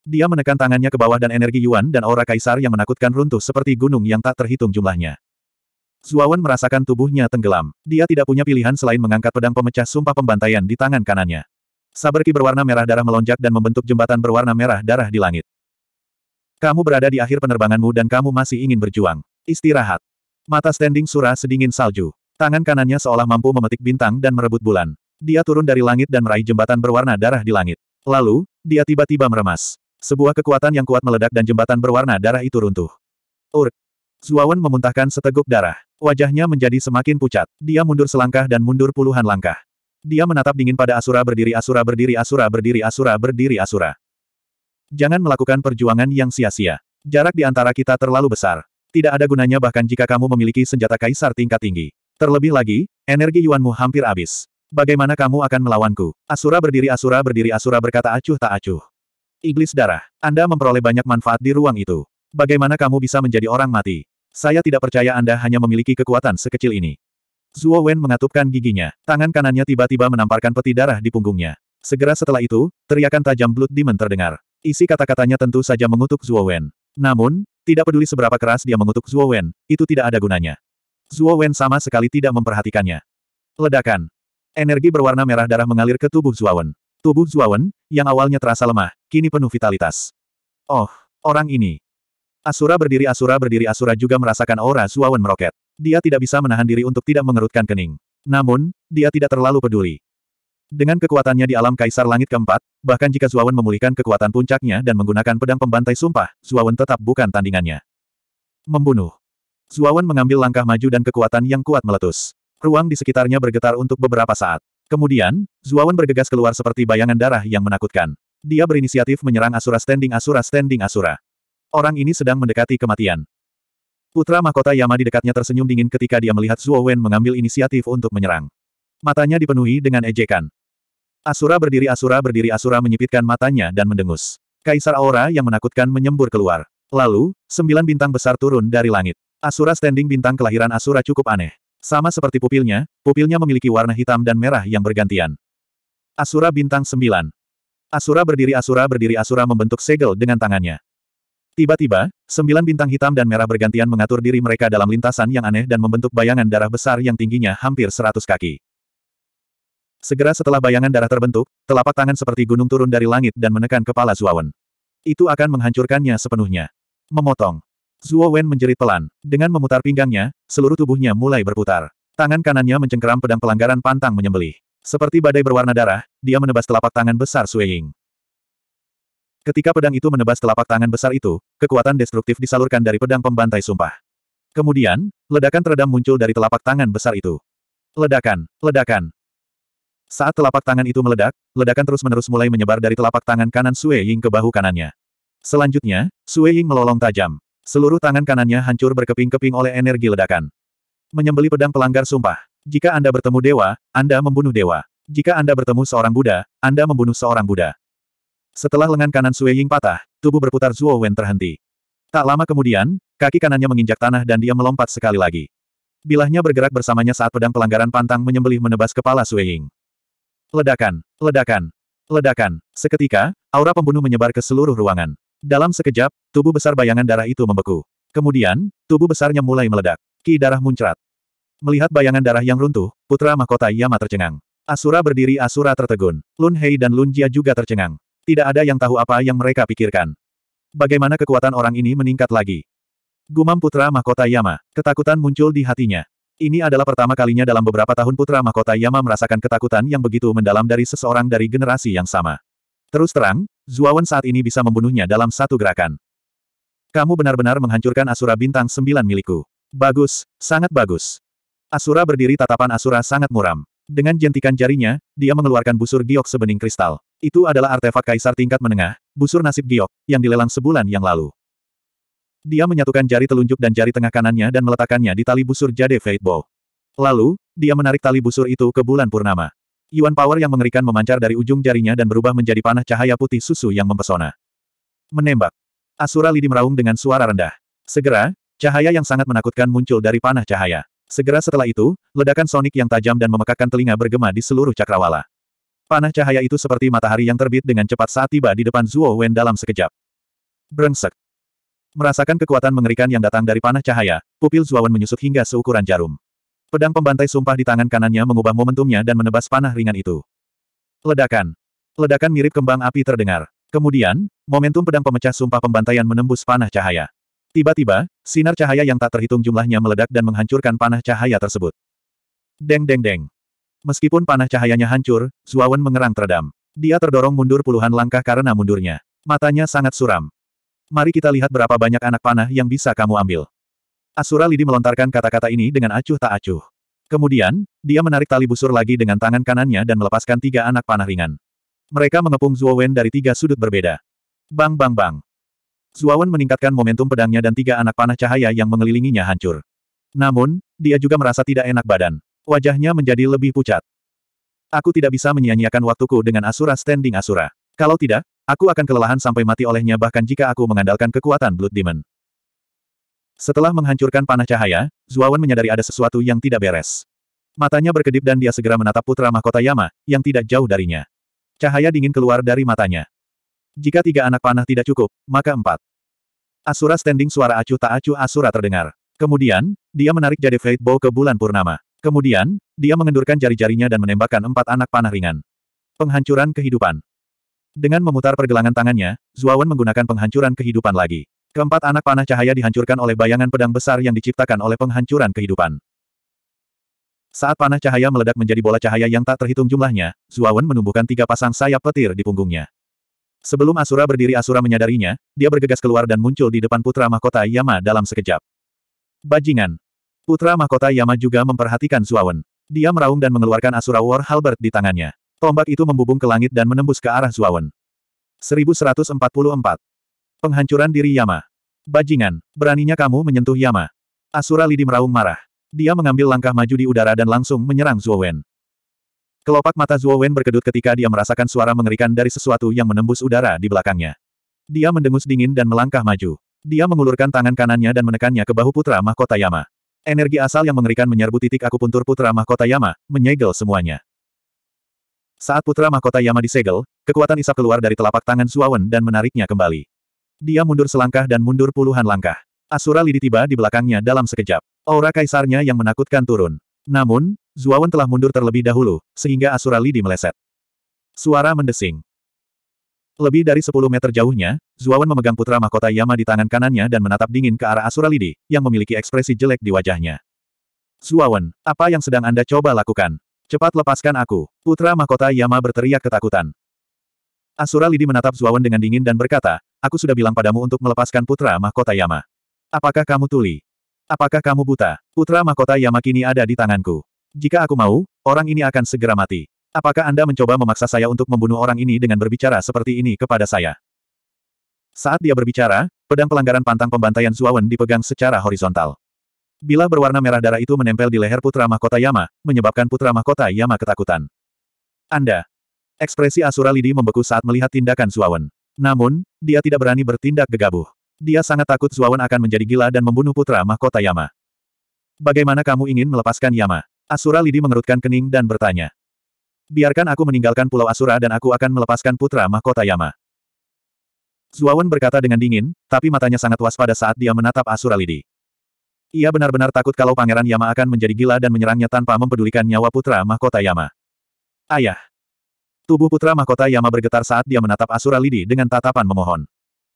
Speaker 1: Dia menekan tangannya ke bawah dan energi Yuan dan aura kaisar yang menakutkan runtuh seperti gunung yang tak terhitung jumlahnya. Zuawan merasakan tubuhnya tenggelam. Dia tidak punya pilihan selain mengangkat pedang pemecah sumpah pembantaian di tangan kanannya. Saberki berwarna merah darah melonjak dan membentuk jembatan berwarna merah darah di langit. Kamu berada di akhir penerbanganmu dan kamu masih ingin berjuang. Istirahat. Mata standing Surah sedingin salju. Tangan kanannya seolah mampu memetik bintang dan merebut bulan. Dia turun dari langit dan meraih jembatan berwarna darah di langit. Lalu, dia tiba-tiba meremas. Sebuah kekuatan yang kuat meledak dan jembatan berwarna darah itu runtuh. Urk, Zuawan memuntahkan seteguk darah. Wajahnya menjadi semakin pucat. Dia mundur selangkah dan mundur puluhan langkah. Dia menatap dingin pada Asura berdiri Asura berdiri Asura berdiri Asura berdiri Asura. Jangan melakukan perjuangan yang sia-sia. Jarak di antara kita terlalu besar. Tidak ada gunanya bahkan jika kamu memiliki senjata kaisar tingkat tinggi. Terlebih lagi, energi Yuanmu hampir habis. Bagaimana kamu akan melawanku? Asura berdiri Asura berdiri Asura berkata acuh tak acuh. Iblis darah, Anda memperoleh banyak manfaat di ruang itu. Bagaimana kamu bisa menjadi orang mati? Saya tidak percaya Anda hanya memiliki kekuatan sekecil ini. Zuo Wen mengatupkan giginya. Tangan kanannya tiba-tiba menamparkan peti darah di punggungnya. Segera setelah itu, teriakan tajam Blood Demon terdengar. Isi kata-katanya tentu saja mengutuk Zuo Wen. Namun, tidak peduli seberapa keras dia mengutuk Zuo Wen, itu tidak ada gunanya. Zuo Wen sama sekali tidak memperhatikannya. Ledakan. Energi berwarna merah darah mengalir ke tubuh Zuo Wen. Tubuh Zuo Wen, yang awalnya terasa lemah, kini penuh vitalitas. Oh, orang ini. Asura berdiri Asura berdiri Asura juga merasakan aura Suawan meroket. Dia tidak bisa menahan diri untuk tidak mengerutkan kening. Namun, dia tidak terlalu peduli. Dengan kekuatannya di alam Kaisar Langit keempat, bahkan jika Zuawan memulihkan kekuatan puncaknya dan menggunakan pedang pembantai sumpah, Zuawan tetap bukan tandingannya. Membunuh. Zuawan mengambil langkah maju dan kekuatan yang kuat meletus. Ruang di sekitarnya bergetar untuk beberapa saat. Kemudian, Zuawan bergegas keluar seperti bayangan darah yang menakutkan. Dia berinisiatif menyerang Asura Standing Asura Standing Asura. Orang ini sedang mendekati kematian. Putra mahkota Yama di dekatnya tersenyum dingin ketika dia melihat Zuo Wen mengambil inisiatif untuk menyerang. Matanya dipenuhi dengan ejekan. Asura berdiri Asura berdiri Asura menyipitkan matanya dan mendengus. Kaisar Aura yang menakutkan menyembur keluar. Lalu, sembilan bintang besar turun dari langit. Asura standing bintang kelahiran Asura cukup aneh. Sama seperti pupilnya, pupilnya memiliki warna hitam dan merah yang bergantian. Asura bintang sembilan. Asura berdiri Asura berdiri Asura membentuk segel dengan tangannya. Tiba-tiba, sembilan bintang hitam dan merah bergantian mengatur diri mereka dalam lintasan yang aneh dan membentuk bayangan darah besar yang tingginya hampir seratus kaki. Segera setelah bayangan darah terbentuk, telapak tangan seperti gunung turun dari langit dan menekan kepala Zuowen. Itu akan menghancurkannya sepenuhnya. Memotong. Zuowen menjerit pelan. Dengan memutar pinggangnya, seluruh tubuhnya mulai berputar. Tangan kanannya mencengkeram pedang pelanggaran pantang menyembelih. Seperti badai berwarna darah, dia menebas telapak tangan besar Sueying. Ketika pedang itu menebas telapak tangan besar itu, kekuatan destruktif disalurkan dari pedang pembantai sumpah. Kemudian, ledakan teredam muncul dari telapak tangan besar itu. Ledakan, ledakan. Saat telapak tangan itu meledak, ledakan terus-menerus mulai menyebar dari telapak tangan kanan Sue Ying ke bahu kanannya. Selanjutnya, Sue Ying melolong tajam. Seluruh tangan kanannya hancur berkeping-keping oleh energi ledakan. Menyembeli pedang pelanggar sumpah. Jika Anda bertemu dewa, Anda membunuh dewa. Jika Anda bertemu seorang Buddha, Anda membunuh seorang Buddha. Setelah lengan kanan Sue Ying patah, tubuh berputar Zuo Wen terhenti. Tak lama kemudian, kaki kanannya menginjak tanah dan dia melompat sekali lagi. Bilahnya bergerak bersamanya saat pedang pelanggaran pantang menyembelih menebas kepala Sue Ying. Ledakan, ledakan, ledakan. Seketika, aura pembunuh menyebar ke seluruh ruangan. Dalam sekejap, tubuh besar bayangan darah itu membeku. Kemudian, tubuh besarnya mulai meledak. Ki darah muncrat. Melihat bayangan darah yang runtuh, putra mahkota Yama tercengang. Asura berdiri Asura tertegun. Lun Hei dan Lun Jia juga tercengang. Tidak ada yang tahu apa yang mereka pikirkan. Bagaimana kekuatan orang ini meningkat lagi? Gumam Putra Mahkota Yama. Ketakutan muncul di hatinya. Ini adalah pertama kalinya dalam beberapa tahun Putra Mahkota Yama merasakan ketakutan yang begitu mendalam dari seseorang dari generasi yang sama. Terus terang, Zuawan saat ini bisa membunuhnya dalam satu gerakan. Kamu benar-benar menghancurkan Asura Bintang sembilan milikku. Bagus, sangat bagus. Asura berdiri tatapan Asura sangat muram. Dengan jentikan jarinya, dia mengeluarkan busur giok sebening kristal. Itu adalah artefak kaisar tingkat menengah, busur nasib giok, yang dilelang sebulan yang lalu. Dia menyatukan jari telunjuk dan jari tengah kanannya dan meletakkannya di tali busur jade Fate Bow. Lalu, dia menarik tali busur itu ke bulan purnama. Yuan power yang mengerikan memancar dari ujung jarinya dan berubah menjadi panah cahaya putih susu yang mempesona. Menembak. Asura lidi meraung dengan suara rendah. Segera, cahaya yang sangat menakutkan muncul dari panah cahaya. Segera setelah itu, ledakan sonik yang tajam dan memekakkan telinga bergema di seluruh cakrawala. Panah cahaya itu seperti matahari yang terbit dengan cepat saat tiba di depan Zuo Wen dalam sekejap. Brengsek. Merasakan kekuatan mengerikan yang datang dari panah cahaya, pupil Wen menyusut hingga seukuran jarum. Pedang pembantai sumpah di tangan kanannya mengubah momentumnya dan menebas panah ringan itu. Ledakan. Ledakan mirip kembang api terdengar. Kemudian, momentum pedang pemecah sumpah pembantaian menembus panah cahaya. Tiba-tiba, sinar cahaya yang tak terhitung jumlahnya meledak dan menghancurkan panah cahaya tersebut. Deng deng deng. Meskipun panah cahayanya hancur, Zuawan mengerang teredam. Dia terdorong mundur puluhan langkah karena mundurnya. Matanya sangat suram. Mari kita lihat berapa banyak anak panah yang bisa kamu ambil. Asura Lidi melontarkan kata-kata ini dengan acuh tak acuh. Kemudian, dia menarik tali busur lagi dengan tangan kanannya dan melepaskan tiga anak panah ringan. Mereka mengepung Zuowen dari tiga sudut berbeda. Bang bang bang. Zuawan meningkatkan momentum pedangnya dan tiga anak panah cahaya yang mengelilinginya hancur. Namun, dia juga merasa tidak enak badan. Wajahnya menjadi lebih pucat. Aku tidak bisa menyia-nyiakan waktuku dengan Asura Standing Asura. Kalau tidak, aku akan kelelahan sampai mati olehnya bahkan jika aku mengandalkan kekuatan Blood Demon. Setelah menghancurkan panah cahaya, Zuawan menyadari ada sesuatu yang tidak beres. Matanya berkedip dan dia segera menatap putra mahkota Yama, yang tidak jauh darinya. Cahaya dingin keluar dari matanya. Jika tiga anak panah tidak cukup, maka empat. Asura standing suara acuh tak acuh Asura terdengar. Kemudian, dia menarik jade Fate Bow ke bulan purnama. Kemudian, dia mengendurkan jari-jarinya dan menembakkan empat anak panah ringan. Penghancuran kehidupan. Dengan memutar pergelangan tangannya, Zuawan menggunakan penghancuran kehidupan lagi. Keempat anak panah cahaya dihancurkan oleh bayangan pedang besar yang diciptakan oleh penghancuran kehidupan. Saat panah cahaya meledak menjadi bola cahaya yang tak terhitung jumlahnya, Zuawan menumbuhkan tiga pasang sayap petir di punggungnya. Sebelum Asura berdiri Asura menyadarinya, dia bergegas keluar dan muncul di depan putra mahkota Yama dalam sekejap. Bajingan, Putra mahkota Yama juga memperhatikan Zuawan. Dia meraung dan mengeluarkan Asura War Halbert di tangannya. Tombak itu membubung ke langit dan menembus ke arah Zuawan. 1144. Penghancuran diri Yama. Bajingan, beraninya kamu menyentuh Yama. Asura Lidi meraung marah. Dia mengambil langkah maju di udara dan langsung menyerang Zuowen. Kelopak mata Zuowen berkedut ketika dia merasakan suara mengerikan dari sesuatu yang menembus udara di belakangnya. Dia mendengus dingin dan melangkah maju. Dia mengulurkan tangan kanannya dan menekannya ke bahu putra mahkota Yama. Energi asal yang mengerikan menyerbu titik akupuntur Putra Mahkota Yama, menyegel semuanya. Saat Putra Mahkota Yama disegel, kekuatan isap keluar dari telapak tangan Suawen dan menariknya kembali. Dia mundur selangkah dan mundur puluhan langkah. Asura Lidi tiba di belakangnya dalam sekejap. Aura kaisarnya yang menakutkan turun. Namun, Zuawan telah mundur terlebih dahulu, sehingga Asura Lidi meleset. Suara mendesing. Lebih dari 10 meter jauhnya, Zuawan memegang putra mahkota Yama di tangan kanannya dan menatap dingin ke arah Asura Lidi, yang memiliki ekspresi jelek di wajahnya. Zuawan, apa yang sedang Anda coba lakukan? Cepat lepaskan aku. Putra mahkota Yama berteriak ketakutan. Asura Lidi menatap Zuawan dengan dingin dan berkata, aku sudah bilang padamu untuk melepaskan putra mahkota Yama. Apakah kamu tuli? Apakah kamu buta? Putra mahkota Yama kini ada di tanganku. Jika aku mau, orang ini akan segera mati. Apakah Anda mencoba memaksa saya untuk membunuh orang ini dengan berbicara seperti ini kepada saya? Saat dia berbicara, pedang pelanggaran pantang pembantaian Zuawan dipegang secara horizontal. Bila berwarna merah darah itu menempel di leher Putra Mahkota Yama, menyebabkan Putra Mahkota Yama ketakutan. Anda. Ekspresi Asura Lidi membeku saat melihat tindakan Zuawan. Namun, dia tidak berani bertindak gegabah. Dia sangat takut Zuawan akan menjadi gila dan membunuh Putra Mahkota Yama. Bagaimana kamu ingin melepaskan Yama? Asura Lidi mengerutkan kening dan bertanya. Biarkan aku meninggalkan Pulau Asura dan aku akan melepaskan putra mahkota Yama. Zuawan berkata dengan dingin, tapi matanya sangat waspada saat dia menatap Asura Lidi. Ia benar-benar takut kalau Pangeran Yama akan menjadi gila dan menyerangnya tanpa mempedulikan nyawa putra mahkota Yama. Ayah. Tubuh putra mahkota Yama bergetar saat dia menatap Asura Lidi dengan tatapan memohon.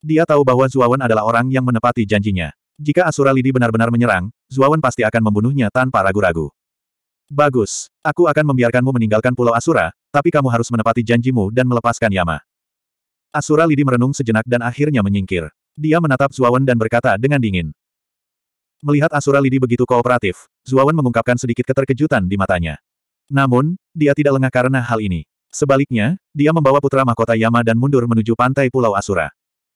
Speaker 1: Dia tahu bahwa Zuawan adalah orang yang menepati janjinya. Jika Asura Lidi benar-benar menyerang, Zuawan pasti akan membunuhnya tanpa ragu-ragu. Bagus. Aku akan membiarkanmu meninggalkan Pulau Asura, tapi kamu harus menepati janjimu dan melepaskan Yama. Asura Lidi merenung sejenak dan akhirnya menyingkir. Dia menatap Zuawan dan berkata dengan dingin. Melihat Asura Lidi begitu kooperatif, Zuawan mengungkapkan sedikit keterkejutan di matanya. Namun, dia tidak lengah karena hal ini. Sebaliknya, dia membawa putra mahkota Yama dan mundur menuju pantai Pulau Asura.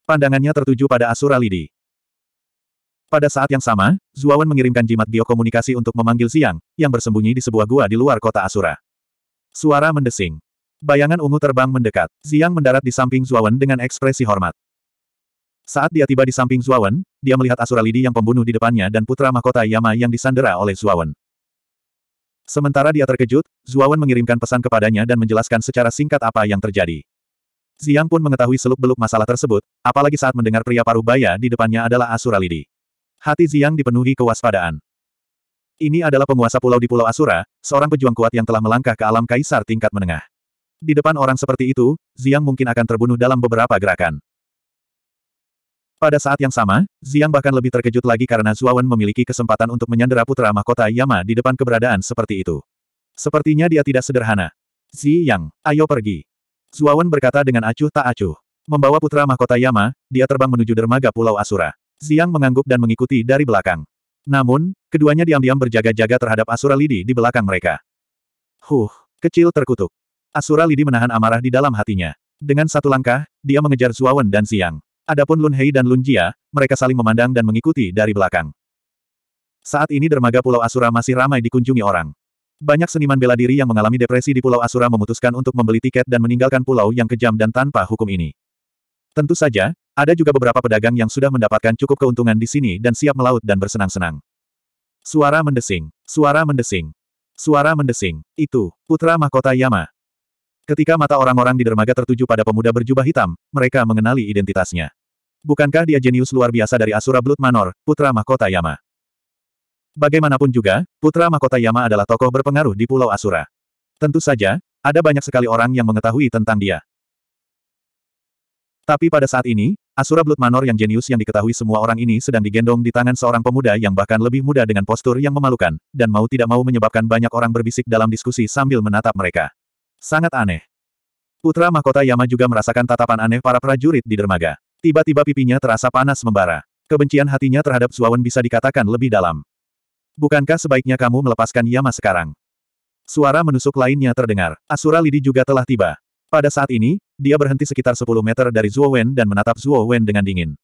Speaker 1: Pandangannya tertuju pada Asura Lidi. Pada saat yang sama, Zuawan mengirimkan jimat biokomunikasi untuk memanggil Siang, yang bersembunyi di sebuah gua di luar kota Asura. Suara mendesing. Bayangan ungu terbang mendekat. Ziang mendarat di samping Zuawan dengan ekspresi hormat. Saat dia tiba di samping Zuawan, dia melihat Asura Lidi yang pembunuh di depannya dan putra mahkota Yama yang disandera oleh Zuawan. Sementara dia terkejut, Zuawan mengirimkan pesan kepadanya dan menjelaskan secara singkat apa yang terjadi. Ziyang pun mengetahui seluk-beluk masalah tersebut, apalagi saat mendengar pria paruh baya di depannya adalah Asura Lidi. Hati Ziang dipenuhi kewaspadaan. Ini adalah penguasa pulau di Pulau Asura, seorang pejuang kuat yang telah melangkah ke alam kaisar tingkat menengah. Di depan orang seperti itu, Ziang mungkin akan terbunuh dalam beberapa gerakan. Pada saat yang sama, Ziang bahkan lebih terkejut lagi karena Zuawan memiliki kesempatan untuk menyandera putra mahkota Yama di depan keberadaan seperti itu. Sepertinya dia tidak sederhana. Ziyang, ayo pergi. Zuawan berkata dengan acuh tak acuh. Membawa putra mahkota Yama, dia terbang menuju dermaga Pulau Asura. Siang mengangguk dan mengikuti dari belakang. Namun, keduanya diam-diam berjaga-jaga terhadap Asura Lidi di belakang mereka. Huh, kecil terkutuk. Asura Lidi menahan amarah di dalam hatinya. Dengan satu langkah, dia mengejar Zuawan dan Siang. Adapun Lun Hei dan Lun Jia, mereka saling memandang dan mengikuti dari belakang. Saat ini dermaga Pulau Asura masih ramai dikunjungi orang. Banyak seniman bela diri yang mengalami depresi di Pulau Asura memutuskan untuk membeli tiket dan meninggalkan pulau yang kejam dan tanpa hukum ini. Tentu saja, ada juga beberapa pedagang yang sudah mendapatkan cukup keuntungan di sini dan siap melaut dan bersenang-senang. Suara mendesing. Suara mendesing. Suara mendesing. Itu, putra mahkota Yama. Ketika mata orang-orang di dermaga tertuju pada pemuda berjubah hitam, mereka mengenali identitasnya. Bukankah dia jenius luar biasa dari Asura Blood Manor, putra mahkota Yama? Bagaimanapun juga, putra mahkota Yama adalah tokoh berpengaruh di Pulau Asura. Tentu saja, ada banyak sekali orang yang mengetahui tentang dia. Tapi pada saat ini, Asura Blood Manor yang jenius yang diketahui semua orang ini sedang digendong di tangan seorang pemuda yang bahkan lebih muda dengan postur yang memalukan, dan mau tidak mau menyebabkan banyak orang berbisik dalam diskusi sambil menatap mereka. Sangat aneh. Putra Mahkota Yama juga merasakan tatapan aneh para prajurit di dermaga. Tiba-tiba pipinya terasa panas membara. Kebencian hatinya terhadap Suawan bisa dikatakan lebih dalam. Bukankah sebaiknya kamu melepaskan Yama sekarang? Suara menusuk lainnya terdengar. Asura Lidi juga telah tiba. Pada saat ini, dia berhenti sekitar 10 meter dari Zuo Wen dan menatap Zuo Wen dengan dingin.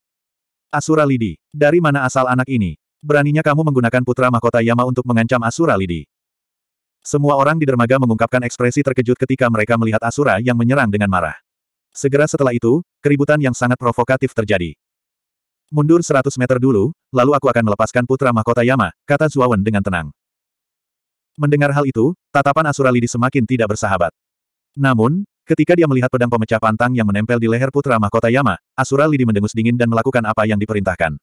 Speaker 1: Asura Lidi, dari mana asal anak ini? Beraninya kamu menggunakan putra mahkota Yama untuk mengancam Asura Lidi. Semua orang di dermaga mengungkapkan ekspresi terkejut ketika mereka melihat Asura yang menyerang dengan marah. Segera setelah itu, keributan yang sangat provokatif terjadi. Mundur 100 meter dulu, lalu aku akan melepaskan putra mahkota Yama, kata Zuo Wen dengan tenang. Mendengar hal itu, tatapan Asura Lidi semakin tidak bersahabat. Namun, Ketika dia melihat pedang pemecah pantang yang menempel di leher putra mahkota Yama, Asura Lidi mendengus dingin dan melakukan apa yang diperintahkan.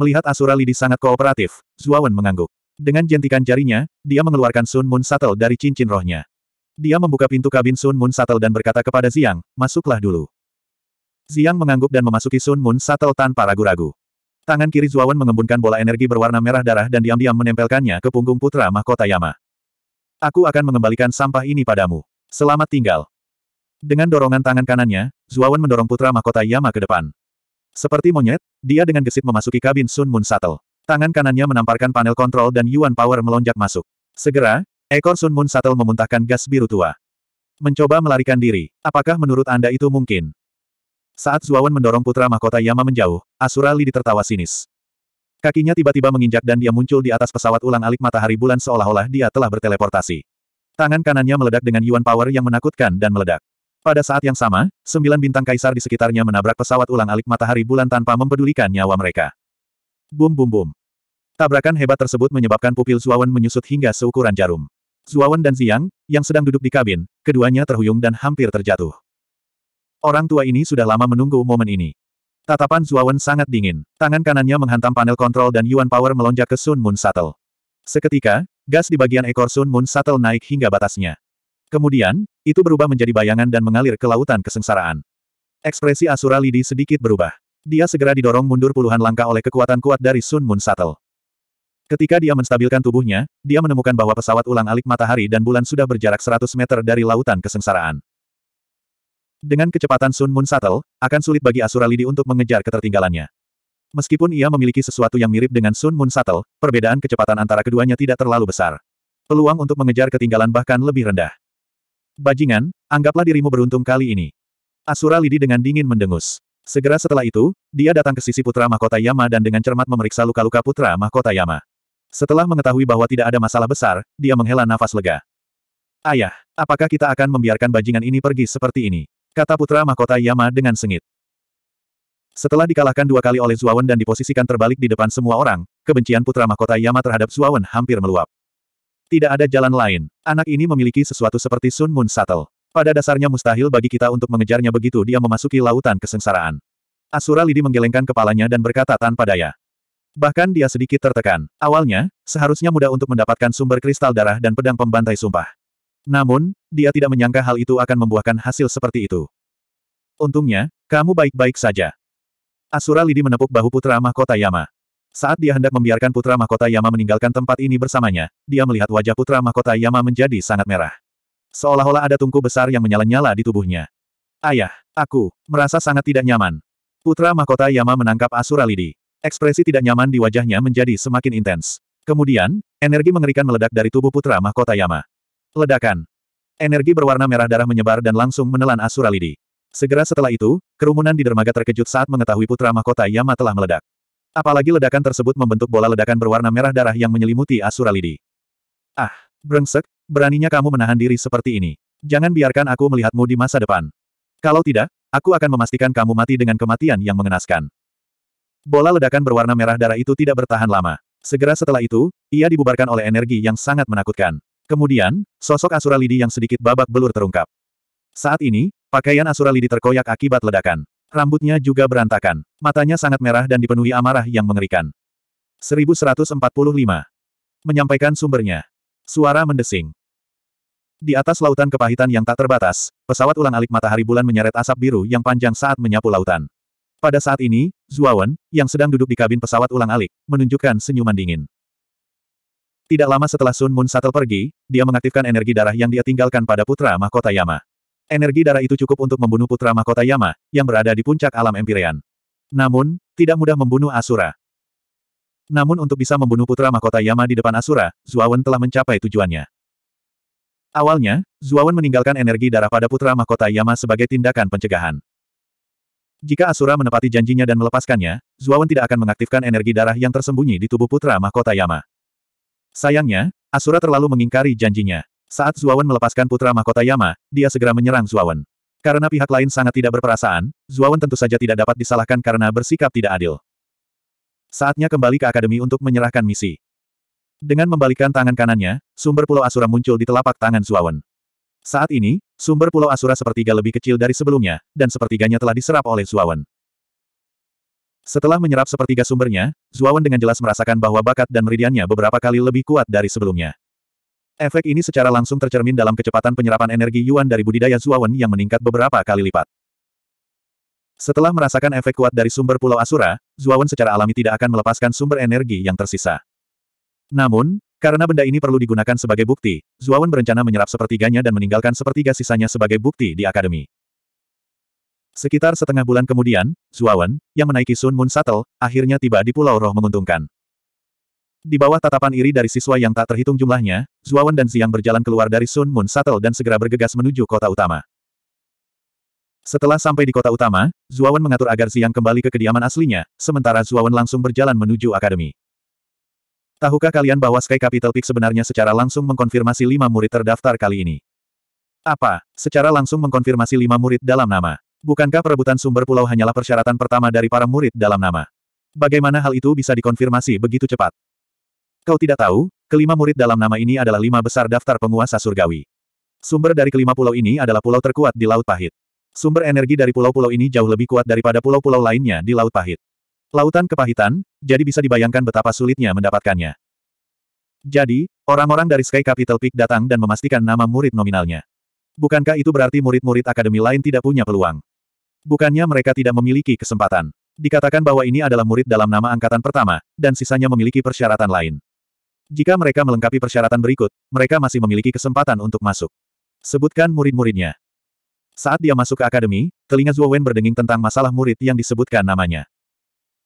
Speaker 1: Melihat Asura Lidi sangat kooperatif, Zuawan mengangguk. Dengan jentikan jarinya, dia mengeluarkan Sun Moon Shuttle dari cincin rohnya. Dia membuka pintu kabin Sun Moon Shuttle dan berkata kepada Ziang, masuklah dulu. Ziang mengangguk dan memasuki Sun Moon Shuttle tanpa ragu-ragu. Tangan kiri Zuawan mengembunkan bola energi berwarna merah darah dan diam-diam menempelkannya ke punggung putra mahkota Yama. Aku akan mengembalikan sampah ini padamu. Selamat tinggal. Dengan dorongan tangan kanannya, Zuawan mendorong putra mahkota Yama ke depan. Seperti monyet, dia dengan gesit memasuki kabin Sun Moon Shuttle. Tangan kanannya menamparkan panel kontrol dan Yuan Power melonjak masuk. Segera, ekor Sun Moon Shuttle memuntahkan gas biru tua. Mencoba melarikan diri, apakah menurut Anda itu mungkin? Saat Zuawan mendorong putra mahkota Yama menjauh, Asura Li ditertawa sinis. Kakinya tiba-tiba menginjak dan dia muncul di atas pesawat ulang alik matahari bulan seolah-olah dia telah berteleportasi. Tangan kanannya meledak dengan Yuan Power yang menakutkan dan meledak. Pada saat yang sama, sembilan bintang kaisar di sekitarnya menabrak pesawat ulang alik matahari bulan tanpa mempedulikan nyawa mereka. Bum bum bum. Tabrakan hebat tersebut menyebabkan pupil Zuawan menyusut hingga seukuran jarum. Zuawan dan Ziang, yang sedang duduk di kabin, keduanya terhuyung dan hampir terjatuh. Orang tua ini sudah lama menunggu momen ini. Tatapan Zuawan sangat dingin. Tangan kanannya menghantam panel kontrol dan Yuan Power melonjak ke Sun Moon Shuttle. Seketika, Gas di bagian ekor Sun Moon Shuttle naik hingga batasnya. Kemudian, itu berubah menjadi bayangan dan mengalir ke lautan kesengsaraan. Ekspresi Asura Lidi sedikit berubah. Dia segera didorong mundur puluhan langkah oleh kekuatan kuat dari Sun Moon Shuttle. Ketika dia menstabilkan tubuhnya, dia menemukan bahwa pesawat ulang alik matahari dan bulan sudah berjarak 100 meter dari lautan kesengsaraan. Dengan kecepatan Sun Moon Shuttle, akan sulit bagi Asura Lidi untuk mengejar ketertinggalannya. Meskipun ia memiliki sesuatu yang mirip dengan Sun Moon Shuttle, perbedaan kecepatan antara keduanya tidak terlalu besar. Peluang untuk mengejar ketinggalan bahkan lebih rendah. Bajingan, anggaplah dirimu beruntung kali ini. Asura Lidi dengan dingin mendengus. Segera setelah itu, dia datang ke sisi putra mahkota Yama dan dengan cermat memeriksa luka-luka putra mahkota Yama. Setelah mengetahui bahwa tidak ada masalah besar, dia menghela nafas lega. Ayah, apakah kita akan membiarkan bajingan ini pergi seperti ini? Kata putra mahkota Yama dengan sengit. Setelah dikalahkan dua kali oleh Zuawan dan diposisikan terbalik di depan semua orang, kebencian putra mahkota Yama terhadap Zuawan hampir meluap. Tidak ada jalan lain. Anak ini memiliki sesuatu seperti Sun Moon Satel. Pada dasarnya mustahil bagi kita untuk mengejarnya begitu dia memasuki lautan kesengsaraan. Asura Lidi menggelengkan kepalanya dan berkata tanpa daya. Bahkan dia sedikit tertekan. Awalnya, seharusnya mudah untuk mendapatkan sumber kristal darah dan pedang pembantai sumpah. Namun, dia tidak menyangka hal itu akan membuahkan hasil seperti itu. Untungnya, kamu baik-baik saja. Asura Lidi menepuk bahu putra mahkota Yama. Saat dia hendak membiarkan putra mahkota Yama meninggalkan tempat ini bersamanya, dia melihat wajah putra mahkota Yama menjadi sangat merah. Seolah-olah ada tungku besar yang menyala-nyala di tubuhnya. Ayah, aku, merasa sangat tidak nyaman. Putra mahkota Yama menangkap Asura Lidi. Ekspresi tidak nyaman di wajahnya menjadi semakin intens. Kemudian, energi mengerikan meledak dari tubuh putra mahkota Yama. Ledakan. Energi berwarna merah darah menyebar dan langsung menelan Asura Lidi. Segera setelah itu, kerumunan di dermaga terkejut saat mengetahui putra mahkota Yama telah meledak. Apalagi ledakan tersebut membentuk bola ledakan berwarna merah darah yang menyelimuti Asura Lidi. Ah, brengsek, beraninya kamu menahan diri seperti ini. Jangan biarkan aku melihatmu di masa depan. Kalau tidak, aku akan memastikan kamu mati dengan kematian yang mengenaskan. Bola ledakan berwarna merah darah itu tidak bertahan lama. Segera setelah itu, ia dibubarkan oleh energi yang sangat menakutkan. Kemudian, sosok Asura Lidi yang sedikit babak belur terungkap. Saat ini, Pakaian Asura Lidi terkoyak akibat ledakan. Rambutnya juga berantakan. Matanya sangat merah dan dipenuhi amarah yang mengerikan. 1145. Menyampaikan sumbernya. Suara mendesing. Di atas lautan kepahitan yang tak terbatas, pesawat ulang-alik matahari bulan menyeret asap biru yang panjang saat menyapu lautan. Pada saat ini, Zuawan, yang sedang duduk di kabin pesawat ulang-alik, menunjukkan senyuman dingin. Tidak lama setelah Sun Moon Shuttle pergi, dia mengaktifkan energi darah yang dia tinggalkan pada putra mahkota Yama. Energi darah itu cukup untuk membunuh putra mahkota Yama, yang berada di puncak alam Empyrean. Namun, tidak mudah membunuh Asura. Namun untuk bisa membunuh putra mahkota Yama di depan Asura, Zuawan telah mencapai tujuannya. Awalnya, Zuawan meninggalkan energi darah pada putra mahkota Yama sebagai tindakan pencegahan. Jika Asura menepati janjinya dan melepaskannya, Zuawan tidak akan mengaktifkan energi darah yang tersembunyi di tubuh putra mahkota Yama. Sayangnya, Asura terlalu mengingkari janjinya. Saat Zuawan melepaskan putra mahkota Yama, dia segera menyerang Zuawan. Karena pihak lain sangat tidak berperasaan, Zuawan tentu saja tidak dapat disalahkan karena bersikap tidak adil. Saatnya kembali ke akademi untuk menyerahkan misi. Dengan membalikkan tangan kanannya, sumber pulau Asura muncul di telapak tangan Zuawan. Saat ini, sumber pulau Asura sepertiga lebih kecil dari sebelumnya, dan sepertiganya telah diserap oleh Zuawan. Setelah menyerap sepertiga sumbernya, Zuawan dengan jelas merasakan bahwa bakat dan meridiannya beberapa kali lebih kuat dari sebelumnya. Efek ini secara langsung tercermin dalam kecepatan penyerapan energi Yuan dari budidaya Zuawan yang meningkat beberapa kali lipat. Setelah merasakan efek kuat dari sumber Pulau Asura, Zuawan secara alami tidak akan melepaskan sumber energi yang tersisa. Namun, karena benda ini perlu digunakan sebagai bukti, Zuawan berencana menyerap sepertiganya dan meninggalkan sepertiga sisanya sebagai bukti di akademi. Sekitar setengah bulan kemudian, Zuawan, yang menaiki Sun Moon Shuttle, akhirnya tiba di Pulau Roh menguntungkan. Di bawah tatapan iri dari siswa yang tak terhitung jumlahnya, Zuawan dan Ziang berjalan keluar dari Sun Moon Shuttle dan segera bergegas menuju kota utama. Setelah sampai di kota utama, Zuawan mengatur agar Ziang kembali ke kediaman aslinya, sementara Zuawan langsung berjalan menuju akademi. Tahukah kalian bahwa Sky Capital Peak sebenarnya secara langsung mengkonfirmasi lima murid terdaftar kali ini? Apa? Secara langsung mengkonfirmasi lima murid dalam nama. Bukankah perebutan sumber pulau hanyalah persyaratan pertama dari para murid dalam nama? Bagaimana hal itu bisa dikonfirmasi begitu cepat? Kau tidak tahu, kelima murid dalam nama ini adalah lima besar daftar penguasa surgawi. Sumber dari kelima pulau ini adalah pulau terkuat di Laut Pahit. Sumber energi dari pulau-pulau ini jauh lebih kuat daripada pulau-pulau lainnya di Laut Pahit. Lautan kepahitan, jadi bisa dibayangkan betapa sulitnya mendapatkannya. Jadi, orang-orang dari Sky Capital Peak datang dan memastikan nama murid nominalnya. Bukankah itu berarti murid-murid akademi lain tidak punya peluang? Bukannya mereka tidak memiliki kesempatan. Dikatakan bahwa ini adalah murid dalam nama angkatan pertama, dan sisanya memiliki persyaratan lain. Jika mereka melengkapi persyaratan berikut, mereka masih memiliki kesempatan untuk masuk. Sebutkan murid-muridnya. Saat dia masuk ke akademi, telinga Zhuo Wen berdenging tentang masalah murid yang disebutkan namanya.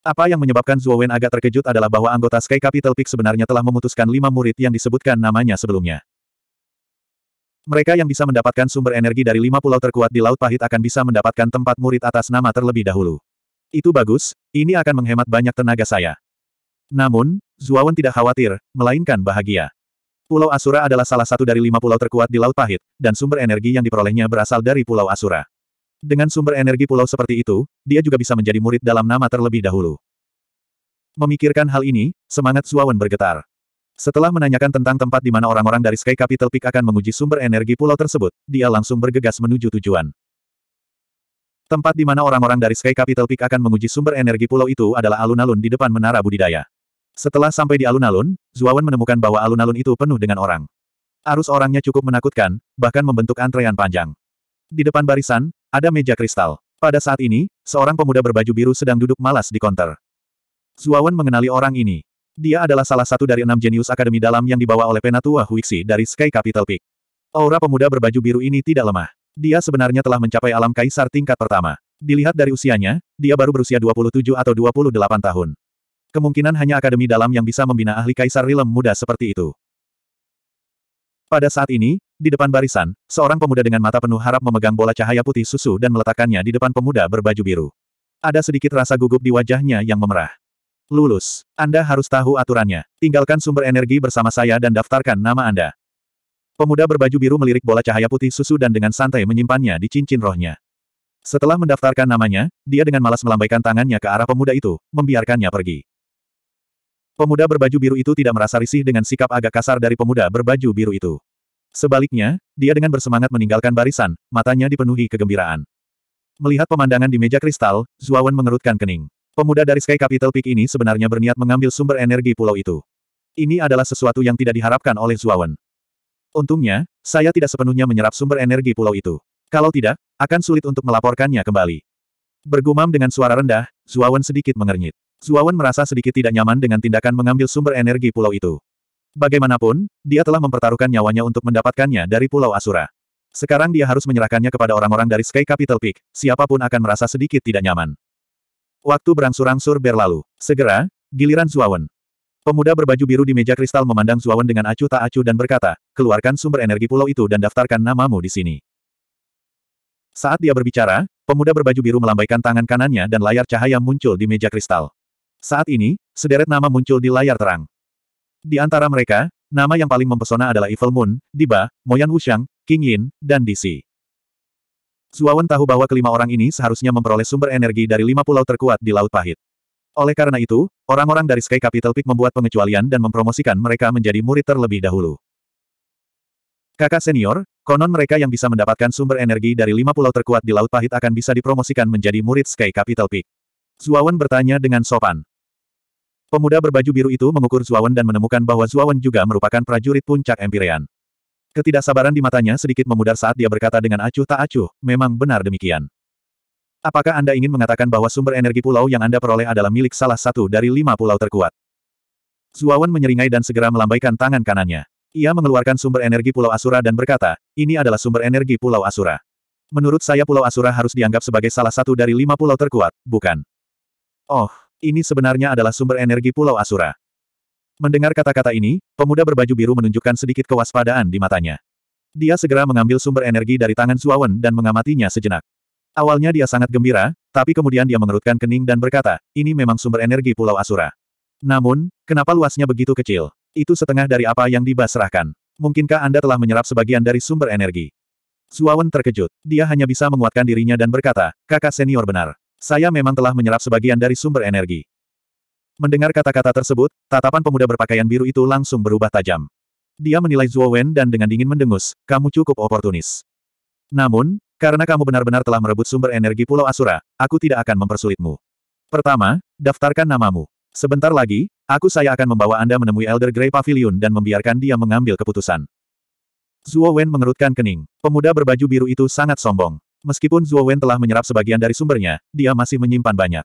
Speaker 1: Apa yang menyebabkan Zhuo Wen agak terkejut adalah bahwa anggota Sky Capital Peak sebenarnya telah memutuskan lima murid yang disebutkan namanya sebelumnya. Mereka yang bisa mendapatkan sumber energi dari lima pulau terkuat di Laut Pahit akan bisa mendapatkan tempat murid atas nama terlebih dahulu. Itu bagus, ini akan menghemat banyak tenaga saya. Namun, Zuawan tidak khawatir, melainkan bahagia. Pulau Asura adalah salah satu dari lima pulau terkuat di Laut Pahit, dan sumber energi yang diperolehnya berasal dari Pulau Asura. Dengan sumber energi pulau seperti itu, dia juga bisa menjadi murid dalam nama terlebih dahulu. Memikirkan hal ini, semangat Zuawan bergetar. Setelah menanyakan tentang tempat di mana orang-orang dari Sky Capital Peak akan menguji sumber energi pulau tersebut, dia langsung bergegas menuju tujuan. Tempat di mana orang-orang dari Sky Capital Peak akan menguji sumber energi pulau itu adalah alun-alun di depan menara budidaya. Setelah sampai di alun-alun, Zuawan menemukan bahwa alun-alun itu penuh dengan orang. Arus orangnya cukup menakutkan, bahkan membentuk antrean panjang. Di depan barisan, ada meja kristal. Pada saat ini, seorang pemuda berbaju biru sedang duduk malas di konter. Zuawan mengenali orang ini. Dia adalah salah satu dari enam jenius akademi dalam yang dibawa oleh Penatua Huixi dari Sky Capital Peak. Aura pemuda berbaju biru ini tidak lemah. Dia sebenarnya telah mencapai alam kaisar tingkat pertama. Dilihat dari usianya, dia baru berusia 27 atau 28 tahun. Kemungkinan hanya akademi dalam yang bisa membina ahli kaisar rilem muda seperti itu. Pada saat ini, di depan barisan, seorang pemuda dengan mata penuh harap memegang bola cahaya putih susu dan meletakkannya di depan pemuda berbaju biru. Ada sedikit rasa gugup di wajahnya yang memerah. Lulus. Anda harus tahu aturannya. Tinggalkan sumber energi bersama saya dan daftarkan nama Anda. Pemuda berbaju biru melirik bola cahaya putih susu dan dengan santai menyimpannya di cincin rohnya. Setelah mendaftarkan namanya, dia dengan malas melambaikan tangannya ke arah pemuda itu, membiarkannya pergi. Pemuda berbaju biru itu tidak merasa risih dengan sikap agak kasar dari pemuda berbaju biru itu. Sebaliknya, dia dengan bersemangat meninggalkan barisan, matanya dipenuhi kegembiraan. Melihat pemandangan di meja kristal, Zuawan mengerutkan kening. Pemuda dari Sky Capital Peak ini sebenarnya berniat mengambil sumber energi pulau itu. Ini adalah sesuatu yang tidak diharapkan oleh Zuawan. Untungnya, saya tidak sepenuhnya menyerap sumber energi pulau itu. Kalau tidak, akan sulit untuk melaporkannya kembali. Bergumam dengan suara rendah, Zuawan sedikit mengernyit. Zuawan merasa sedikit tidak nyaman dengan tindakan mengambil sumber energi pulau itu. Bagaimanapun, dia telah mempertaruhkan nyawanya untuk mendapatkannya dari Pulau Asura. Sekarang dia harus menyerahkannya kepada orang-orang dari Sky Capital Peak, siapapun akan merasa sedikit tidak nyaman. Waktu berangsur-angsur berlalu. Segera, giliran Zuawan. Pemuda berbaju biru di meja kristal memandang Zuawan dengan acuh tak acuh dan berkata, keluarkan sumber energi pulau itu dan daftarkan namamu di sini. Saat dia berbicara, pemuda berbaju biru melambaikan tangan kanannya dan layar cahaya muncul di meja kristal. Saat ini, sederet nama muncul di layar terang. Di antara mereka, nama yang paling mempesona adalah Evil Moon, Diba, Moyan Wushang, King Yin, dan DC. Zuawan tahu bahwa kelima orang ini seharusnya memperoleh sumber energi dari lima pulau terkuat di Laut Pahit. Oleh karena itu, orang-orang dari Sky Capital Peak membuat pengecualian dan mempromosikan mereka menjadi murid terlebih dahulu. Kakak senior, konon mereka yang bisa mendapatkan sumber energi dari lima pulau terkuat di Laut Pahit akan bisa dipromosikan menjadi murid Sky Capital Peak. Zuawan bertanya dengan sopan. Pemuda berbaju biru itu mengukur Zuawan dan menemukan bahwa Zuawan juga merupakan prajurit puncak Empirean. Ketidaksabaran di matanya sedikit memudar saat dia berkata dengan acuh tak acuh, memang benar demikian. Apakah Anda ingin mengatakan bahwa sumber energi pulau yang Anda peroleh adalah milik salah satu dari lima pulau terkuat? Zuawan menyeringai dan segera melambaikan tangan kanannya. Ia mengeluarkan sumber energi Pulau Asura dan berkata, ini adalah sumber energi Pulau Asura. Menurut saya Pulau Asura harus dianggap sebagai salah satu dari lima pulau terkuat, bukan? Oh, ini sebenarnya adalah sumber energi Pulau Asura. Mendengar kata-kata ini, pemuda berbaju biru menunjukkan sedikit kewaspadaan di matanya. Dia segera mengambil sumber energi dari tangan Suawen dan mengamatinya sejenak. Awalnya dia sangat gembira, tapi kemudian dia mengerutkan kening dan berkata, ini memang sumber energi Pulau Asura. Namun, kenapa luasnya begitu kecil? Itu setengah dari apa yang dibasrahkan. Mungkinkah Anda telah menyerap sebagian dari sumber energi? Suawen terkejut. Dia hanya bisa menguatkan dirinya dan berkata, kakak senior benar. Saya memang telah menyerap sebagian dari sumber energi. Mendengar kata-kata tersebut, tatapan pemuda berpakaian biru itu langsung berubah tajam. Dia menilai Zhuo Wen dan dengan dingin mendengus, kamu cukup oportunis. Namun, karena kamu benar-benar telah merebut sumber energi Pulau Asura, aku tidak akan mempersulitmu. Pertama, daftarkan namamu. Sebentar lagi, aku saya akan membawa Anda menemui Elder Grey Pavilion dan membiarkan dia mengambil keputusan. Zhuo Wen mengerutkan kening. Pemuda berbaju biru itu sangat sombong. Meskipun Zhuo Wen telah menyerap sebagian dari sumbernya, dia masih menyimpan banyak.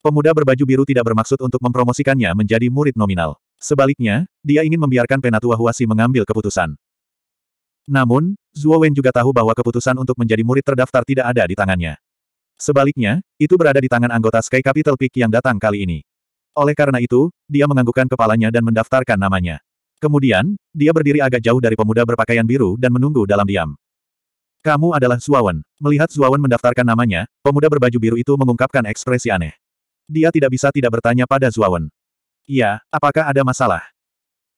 Speaker 1: Pemuda berbaju biru tidak bermaksud untuk mempromosikannya menjadi murid nominal. Sebaliknya, dia ingin membiarkan Penatua Huasi mengambil keputusan. Namun, Zhuo Wen juga tahu bahwa keputusan untuk menjadi murid terdaftar tidak ada di tangannya. Sebaliknya, itu berada di tangan anggota Sky Capital Peak yang datang kali ini. Oleh karena itu, dia menganggukkan kepalanya dan mendaftarkan namanya. Kemudian, dia berdiri agak jauh dari pemuda berpakaian biru dan menunggu dalam diam. Kamu adalah Zuawan. Melihat Zuawan mendaftarkan namanya, pemuda berbaju biru itu mengungkapkan ekspresi aneh. Dia tidak bisa tidak bertanya pada Zuawan. Iya, apakah ada masalah?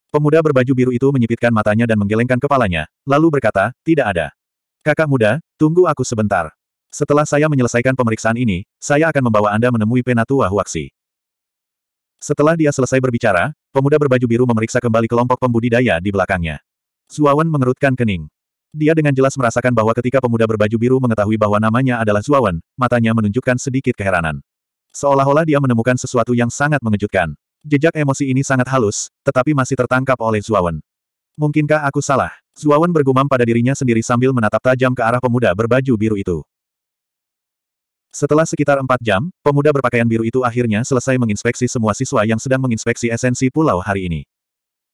Speaker 1: Pemuda berbaju biru itu menyipitkan matanya dan menggelengkan kepalanya, lalu berkata, tidak ada. Kakak muda, tunggu aku sebentar. Setelah saya menyelesaikan pemeriksaan ini, saya akan membawa Anda menemui Penatua Huaksi. Setelah dia selesai berbicara, pemuda berbaju biru memeriksa kembali kelompok pembudidaya di belakangnya. Zuawan mengerutkan kening. Dia dengan jelas merasakan bahwa ketika pemuda berbaju biru mengetahui bahwa namanya adalah Zuawan, matanya menunjukkan sedikit keheranan. Seolah-olah dia menemukan sesuatu yang sangat mengejutkan. Jejak emosi ini sangat halus, tetapi masih tertangkap oleh Zuawan. Mungkinkah aku salah? Zuawan bergumam pada dirinya sendiri sambil menatap tajam ke arah pemuda berbaju biru itu. Setelah sekitar empat jam, pemuda berpakaian biru itu akhirnya selesai menginspeksi semua siswa yang sedang menginspeksi esensi pulau hari ini.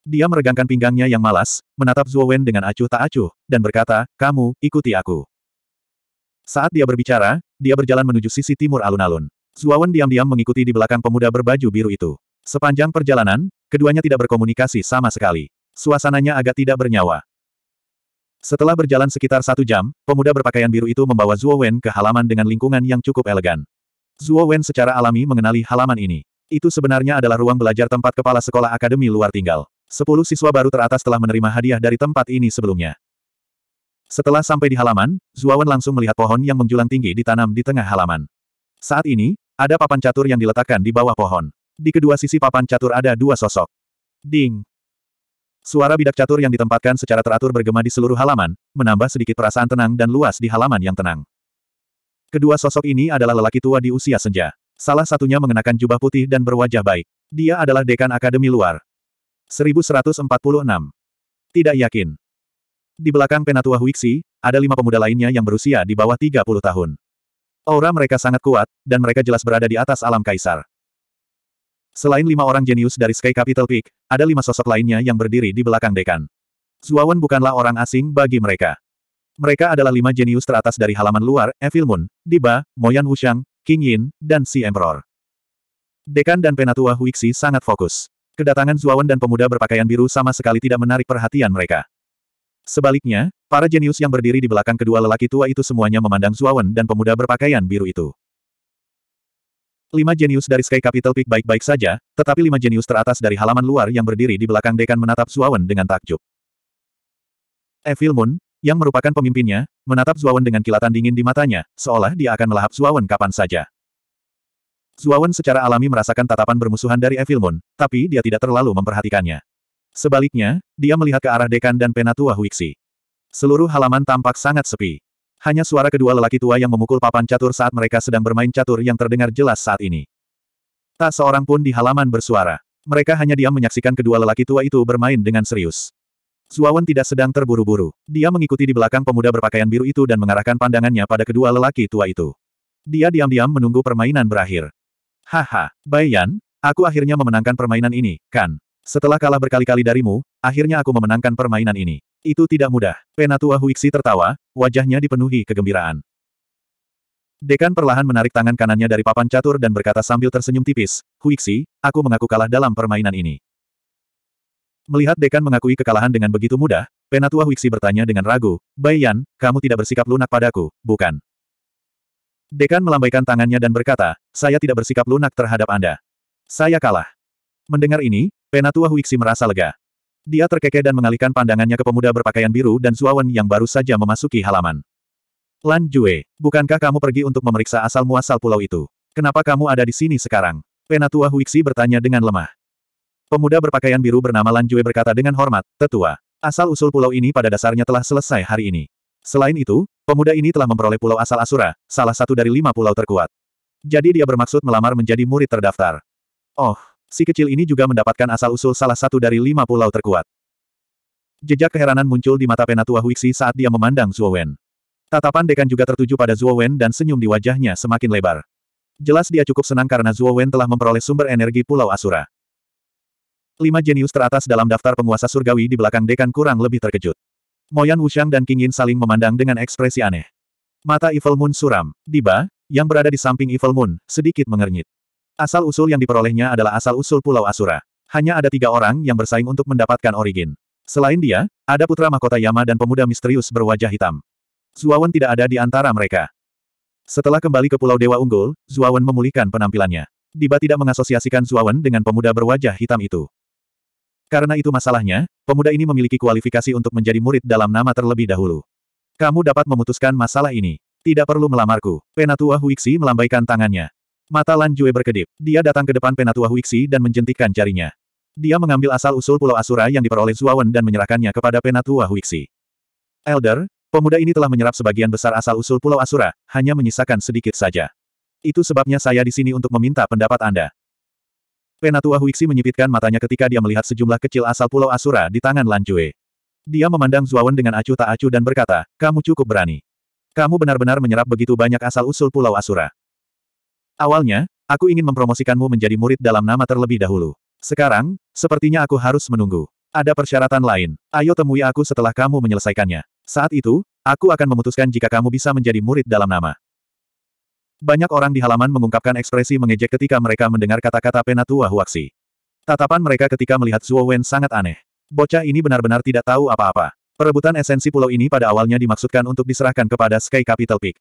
Speaker 1: Dia meregangkan pinggangnya yang malas, menatap Zhuo Wen dengan acuh tak acuh, dan berkata, kamu, ikuti aku. Saat dia berbicara, dia berjalan menuju sisi timur alun-alun. Zhuo Wen diam-diam mengikuti di belakang pemuda berbaju biru itu. Sepanjang perjalanan, keduanya tidak berkomunikasi sama sekali. Suasananya agak tidak bernyawa. Setelah berjalan sekitar satu jam, pemuda berpakaian biru itu membawa Zhuo Wen ke halaman dengan lingkungan yang cukup elegan. Zhuo Wen secara alami mengenali halaman ini. Itu sebenarnya adalah ruang belajar tempat kepala sekolah akademi luar tinggal. Sepuluh siswa baru teratas telah menerima hadiah dari tempat ini sebelumnya. Setelah sampai di halaman, Zuawan langsung melihat pohon yang menjulang tinggi ditanam di tengah halaman. Saat ini, ada papan catur yang diletakkan di bawah pohon. Di kedua sisi papan catur ada dua sosok. Ding! Suara bidak catur yang ditempatkan secara teratur bergema di seluruh halaman, menambah sedikit perasaan tenang dan luas di halaman yang tenang. Kedua sosok ini adalah lelaki tua di usia senja. Salah satunya mengenakan jubah putih dan berwajah baik. Dia adalah dekan akademi luar. 1146. Tidak yakin. Di belakang Penatua Huixi, ada lima pemuda lainnya yang berusia di bawah 30 tahun. Aura mereka sangat kuat, dan mereka jelas berada di atas alam kaisar. Selain lima orang jenius dari Sky Capital Peak, ada lima sosok lainnya yang berdiri di belakang dekan. Zuawan bukanlah orang asing bagi mereka. Mereka adalah lima jenius teratas dari halaman luar, Evil Moon, Diba, Moyan Wushang, King Yin, dan Si Emperor. Dekan dan Penatua Huixi sangat fokus. Kedatangan Zuawan dan pemuda berpakaian biru sama sekali tidak menarik perhatian mereka. Sebaliknya, para jenius yang berdiri di belakang kedua lelaki tua itu semuanya memandang Zuawan dan pemuda berpakaian biru itu. Lima jenius dari Sky Capital Peak baik-baik saja, tetapi lima jenius teratas dari halaman luar yang berdiri di belakang dekan menatap Zuawan dengan takjub. Evil Moon, yang merupakan pemimpinnya, menatap Zuawan dengan kilatan dingin di matanya, seolah dia akan melahap Zuawan kapan saja. Zuawan secara alami merasakan tatapan bermusuhan dari Evil tapi dia tidak terlalu memperhatikannya. Sebaliknya, dia melihat ke arah dekan dan penatua Huixi. Seluruh halaman tampak sangat sepi. Hanya suara kedua lelaki tua yang memukul papan catur saat mereka sedang bermain catur yang terdengar jelas saat ini. Tak seorang pun di halaman bersuara. Mereka hanya diam menyaksikan kedua lelaki tua itu bermain dengan serius. Zuawan tidak sedang terburu-buru. Dia mengikuti di belakang pemuda berpakaian biru itu dan mengarahkan pandangannya pada kedua lelaki tua itu. Dia diam-diam menunggu permainan berakhir. Haha, Bai Yan, aku akhirnya memenangkan permainan ini, kan? Setelah kalah berkali-kali darimu, akhirnya aku memenangkan permainan ini. Itu tidak mudah. Penatua Huixi tertawa, wajahnya dipenuhi kegembiraan. Dekan perlahan menarik tangan kanannya dari papan catur dan berkata sambil tersenyum tipis, Huixi, aku mengaku kalah dalam permainan ini. Melihat Dekan mengakui kekalahan dengan begitu mudah, Penatua Huixi bertanya dengan ragu, Bai Yan, kamu tidak bersikap lunak padaku, bukan? Dekan melambaikan tangannya dan berkata, saya tidak bersikap lunak terhadap Anda. Saya kalah. Mendengar ini, Penatua Huixi merasa lega. Dia terkekeh dan mengalihkan pandangannya ke pemuda berpakaian biru dan Zuawan yang baru saja memasuki halaman. Lan Jue, bukankah kamu pergi untuk memeriksa asal-muasal pulau itu? Kenapa kamu ada di sini sekarang? Penatua Huixi bertanya dengan lemah. Pemuda berpakaian biru bernama Lan Jue berkata dengan hormat, Tetua, asal-usul pulau ini pada dasarnya telah selesai hari ini. Selain itu, pemuda ini telah memperoleh pulau asal Asura, salah satu dari lima pulau terkuat. Jadi dia bermaksud melamar menjadi murid terdaftar. Oh, si kecil ini juga mendapatkan asal-usul salah satu dari lima pulau terkuat. Jejak keheranan muncul di mata Penatua Huixi saat dia memandang Zhuo Wen. Tatapan dekan juga tertuju pada Zhuo Wen dan senyum di wajahnya semakin lebar. Jelas dia cukup senang karena Zhuo Wen telah memperoleh sumber energi Pulau Asura. Lima jenius teratas dalam daftar penguasa surgawi di belakang dekan kurang lebih terkejut. Moyan Wuxiang dan King Yin saling memandang dengan ekspresi aneh. Mata Evil Moon suram. Diba, yang berada di samping Evil Moon, sedikit mengernyit. Asal-usul yang diperolehnya adalah asal-usul Pulau Asura. Hanya ada tiga orang yang bersaing untuk mendapatkan origin. Selain dia, ada putra mahkota Yama dan pemuda misterius berwajah hitam. Zuawan tidak ada di antara mereka. Setelah kembali ke Pulau Dewa Unggul, Zuawan memulihkan penampilannya. Diba tidak mengasosiasikan Zuawan dengan pemuda berwajah hitam itu. Karena itu masalahnya, pemuda ini memiliki kualifikasi untuk menjadi murid dalam nama terlebih dahulu. Kamu dapat memutuskan masalah ini. Tidak perlu melamarku. Penatua Huixi melambaikan tangannya. Mata Lan Jue berkedip. Dia datang ke depan Penatua Huixi dan menjentikkan jarinya. Dia mengambil asal-usul Pulau Asura yang diperoleh Zuawan dan menyerahkannya kepada Penatua Huixi. Elder, pemuda ini telah menyerap sebagian besar asal-usul Pulau Asura, hanya menyisakan sedikit saja. Itu sebabnya saya di sini untuk meminta pendapat Anda. Penatua Huixi menyipitkan matanya ketika dia melihat sejumlah kecil asal Pulau Asura di tangan Lan Jue. Dia memandang Zuawan dengan acuh tak acuh dan berkata, kamu cukup berani. Kamu benar-benar menyerap begitu banyak asal-usul Pulau Asura. Awalnya, aku ingin mempromosikanmu menjadi murid dalam nama terlebih dahulu. Sekarang, sepertinya aku harus menunggu. Ada persyaratan lain. Ayo temui aku setelah kamu menyelesaikannya. Saat itu, aku akan memutuskan jika kamu bisa menjadi murid dalam nama. Banyak orang di halaman mengungkapkan ekspresi mengejek ketika mereka mendengar kata-kata penatua Huaksi. Tatapan mereka ketika melihat Zuo Wen sangat aneh. Bocah ini benar-benar tidak tahu apa-apa. Perebutan esensi pulau ini pada awalnya dimaksudkan untuk diserahkan kepada Sky Capital Peak.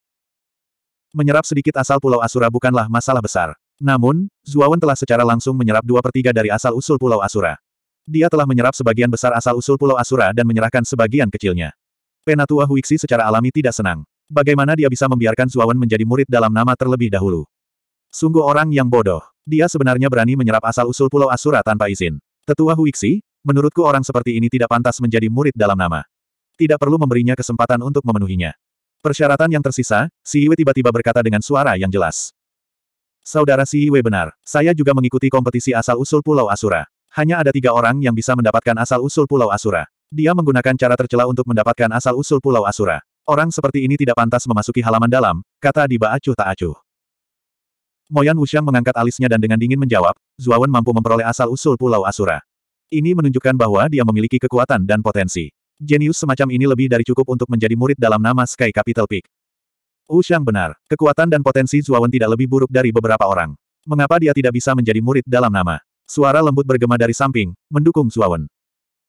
Speaker 1: Menyerap sedikit asal pulau Asura bukanlah masalah besar. Namun, Wen telah secara langsung menyerap dua per tiga dari asal-usul pulau Asura. Dia telah menyerap sebagian besar asal-usul pulau Asura dan menyerahkan sebagian kecilnya. Penatua Huixi secara alami tidak senang. Bagaimana dia bisa membiarkan Suawan menjadi murid dalam nama terlebih dahulu? Sungguh orang yang bodoh. Dia sebenarnya berani menyerap asal-usul Pulau Asura tanpa izin. Tetua Huixi, menurutku orang seperti ini tidak pantas menjadi murid dalam nama. Tidak perlu memberinya kesempatan untuk memenuhinya. Persyaratan yang tersisa, Si Yue tiba-tiba berkata dengan suara yang jelas. Saudara Si Yue benar, saya juga mengikuti kompetisi asal-usul Pulau Asura. Hanya ada tiga orang yang bisa mendapatkan asal-usul Pulau Asura. Dia menggunakan cara tercela untuk mendapatkan asal-usul Pulau Asura. Orang seperti ini tidak pantas memasuki halaman dalam, kata Adiba acuh tak acuh. Moyan Wuxiang mengangkat alisnya dan dengan dingin menjawab, Zuawan mampu memperoleh asal-usul Pulau Asura. Ini menunjukkan bahwa dia memiliki kekuatan dan potensi. Jenius semacam ini lebih dari cukup untuk menjadi murid dalam nama Sky Capital Peak. Wuxiang benar, kekuatan dan potensi Zuawan tidak lebih buruk dari beberapa orang. Mengapa dia tidak bisa menjadi murid dalam nama? Suara lembut bergema dari samping, mendukung Zuawan.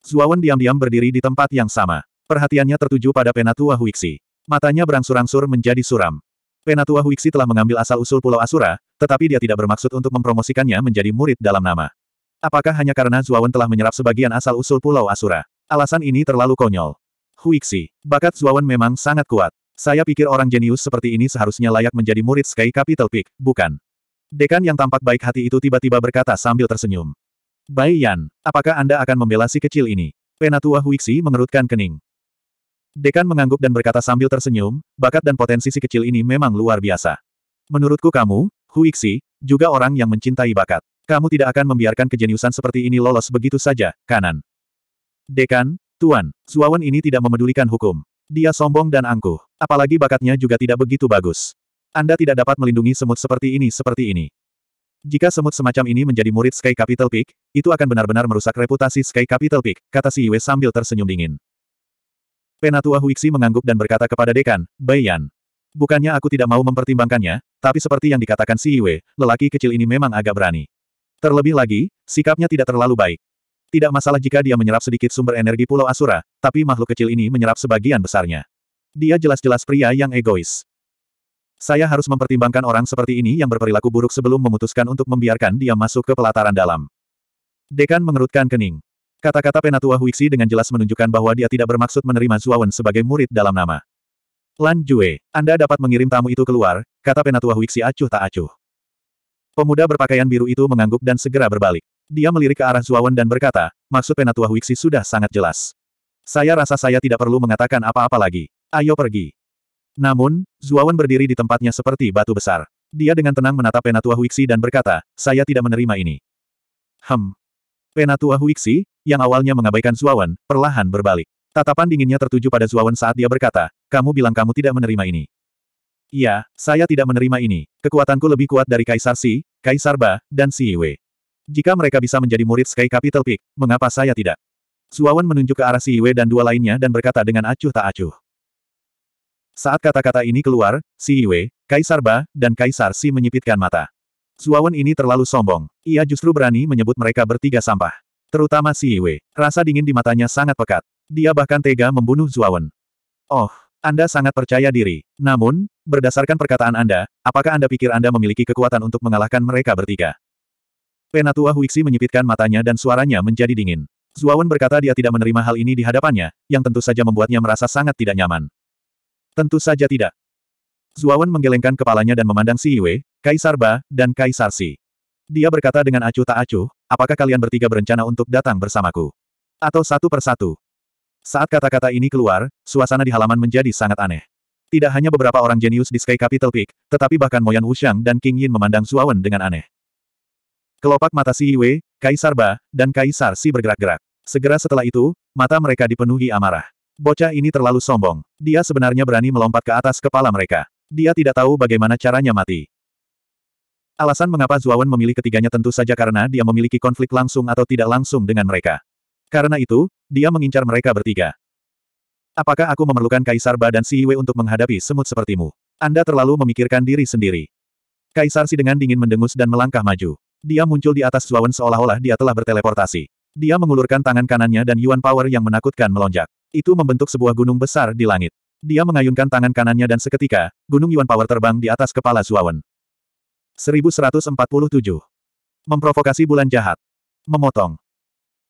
Speaker 1: Zuawan diam-diam berdiri di tempat yang sama. Perhatiannya tertuju pada Penatua Huixi. Matanya berangsur-angsur menjadi suram. Penatua Huixi telah mengambil asal-usul Pulau Asura, tetapi dia tidak bermaksud untuk mempromosikannya menjadi murid dalam nama. Apakah hanya karena Zuawan telah menyerap sebagian asal-usul Pulau Asura? Alasan ini terlalu konyol. Huixi, bakat Zuawan memang sangat kuat. Saya pikir orang jenius seperti ini seharusnya layak menjadi murid Sky Capital Peak, bukan? Dekan yang tampak baik hati itu tiba-tiba berkata sambil tersenyum. Bai Yan, apakah Anda akan membela si kecil ini? Penatua Huixi mengerutkan kening. Dekan mengangguk dan berkata sambil tersenyum, bakat dan potensi si kecil ini memang luar biasa. Menurutku kamu, Huixi, juga orang yang mencintai bakat. Kamu tidak akan membiarkan kejeniusan seperti ini lolos begitu saja, kanan. Dekan, Tuan, Zuawan ini tidak memedulikan hukum. Dia sombong dan angkuh. Apalagi bakatnya juga tidak begitu bagus. Anda tidak dapat melindungi semut seperti ini seperti ini. Jika semut semacam ini menjadi murid Sky Capital Peak, itu akan benar-benar merusak reputasi Sky Capital Peak, kata si Yue sambil tersenyum dingin. Penatua Huixi mengangguk dan berkata kepada dekan, Bai Yan. Bukannya aku tidak mau mempertimbangkannya, tapi seperti yang dikatakan si Yue, lelaki kecil ini memang agak berani. Terlebih lagi, sikapnya tidak terlalu baik. Tidak masalah jika dia menyerap sedikit sumber energi Pulau Asura, tapi makhluk kecil ini menyerap sebagian besarnya. Dia jelas-jelas pria yang egois. Saya harus mempertimbangkan orang seperti ini yang berperilaku buruk sebelum memutuskan untuk membiarkan dia masuk ke pelataran dalam. Dekan mengerutkan kening. Kata-kata Penatua Huixi dengan jelas menunjukkan bahwa dia tidak bermaksud menerima Zuawan sebagai murid dalam nama. Lan Jue, Anda dapat mengirim tamu itu keluar, kata Penatua Huixi acuh tak acuh. Pemuda berpakaian biru itu mengangguk dan segera berbalik. Dia melirik ke arah Zuawan dan berkata, maksud Penatua Huixi sudah sangat jelas. Saya rasa saya tidak perlu mengatakan apa-apa lagi. Ayo pergi. Namun, Zuawan berdiri di tempatnya seperti batu besar. Dia dengan tenang menatap Penatua Huixi dan berkata, saya tidak menerima ini. Hem. Penatua Huixi, yang awalnya mengabaikan Zuawan, perlahan berbalik. Tatapan dinginnya tertuju pada Zuawan saat dia berkata, kamu bilang kamu tidak menerima ini. Iya, saya tidak menerima ini. Kekuatanku lebih kuat dari Kaisar Si, Kaisar Ba, dan Si Yue. Jika mereka bisa menjadi murid Sky Capital Peak, mengapa saya tidak? Zuawan menunjuk ke arah Si Yue dan dua lainnya dan berkata dengan acuh tak acuh. Saat kata-kata ini keluar, Si Yue, Kaisar Ba, dan Kaisar Si menyipitkan mata. Zuawan ini terlalu sombong. Ia justru berani menyebut mereka bertiga sampah. Terutama Si Yiwe. Rasa dingin di matanya sangat pekat. Dia bahkan tega membunuh Zuawan. Oh, Anda sangat percaya diri. Namun, berdasarkan perkataan Anda, apakah Anda pikir Anda memiliki kekuatan untuk mengalahkan mereka bertiga? Penatua Huixi menyipitkan matanya dan suaranya menjadi dingin. Zuawan berkata dia tidak menerima hal ini di hadapannya, yang tentu saja membuatnya merasa sangat tidak nyaman. Tentu saja tidak. Zuawan menggelengkan kepalanya dan memandang Si Yue, Kaisar Ba, dan Kaisar Si. Dia berkata dengan acuh tak acuh, Apakah kalian bertiga berencana untuk datang bersamaku? Atau satu persatu? Saat kata-kata ini keluar, suasana di halaman menjadi sangat aneh. Tidak hanya beberapa orang jenius di Sky Capital Peak, tetapi bahkan Moyan Wuxiang dan King Yin memandang Zuawan dengan aneh. Kelopak mata Si Yiwei, Kaisar Ba, dan Kaisar Si bergerak-gerak. Segera setelah itu, mata mereka dipenuhi amarah. Bocah ini terlalu sombong. Dia sebenarnya berani melompat ke atas kepala mereka. Dia tidak tahu bagaimana caranya mati. Alasan mengapa Zuawan memilih ketiganya tentu saja karena dia memiliki konflik langsung atau tidak langsung dengan mereka. Karena itu, dia mengincar mereka bertiga. Apakah aku memerlukan Kaisar Ba dan Si Yue untuk menghadapi semut sepertimu? Anda terlalu memikirkan diri sendiri. Kaisar Si dengan dingin mendengus dan melangkah maju. Dia muncul di atas Zuawan seolah-olah dia telah berteleportasi. Dia mengulurkan tangan kanannya dan Yuan Power yang menakutkan melonjak. Itu membentuk sebuah gunung besar di langit. Dia mengayunkan tangan kanannya dan seketika, gunung Yuan Power terbang di atas kepala Zuawan. 1147. Memprovokasi bulan jahat. Memotong.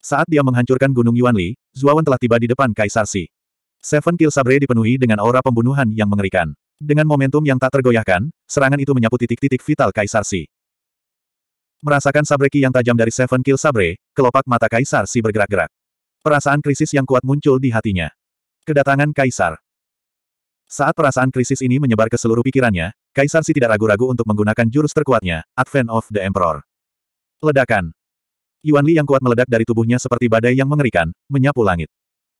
Speaker 1: Saat dia menghancurkan Gunung Yuanli, Zuawan telah tiba di depan Kaisar Si. Seven Kill Sabre dipenuhi dengan aura pembunuhan yang mengerikan. Dengan momentum yang tak tergoyahkan, serangan itu menyapu titik-titik vital Kaisar Si. Merasakan sabreki yang tajam dari Seven Kill Sabre, kelopak mata Kaisar Si bergerak-gerak. Perasaan krisis yang kuat muncul di hatinya. Kedatangan Kaisar. Saat perasaan krisis ini menyebar ke seluruh pikirannya, Kaisar Si tidak ragu-ragu untuk menggunakan jurus terkuatnya, Advent of the Emperor. Ledakan. Yuan Li yang kuat meledak dari tubuhnya seperti badai yang mengerikan, menyapu langit.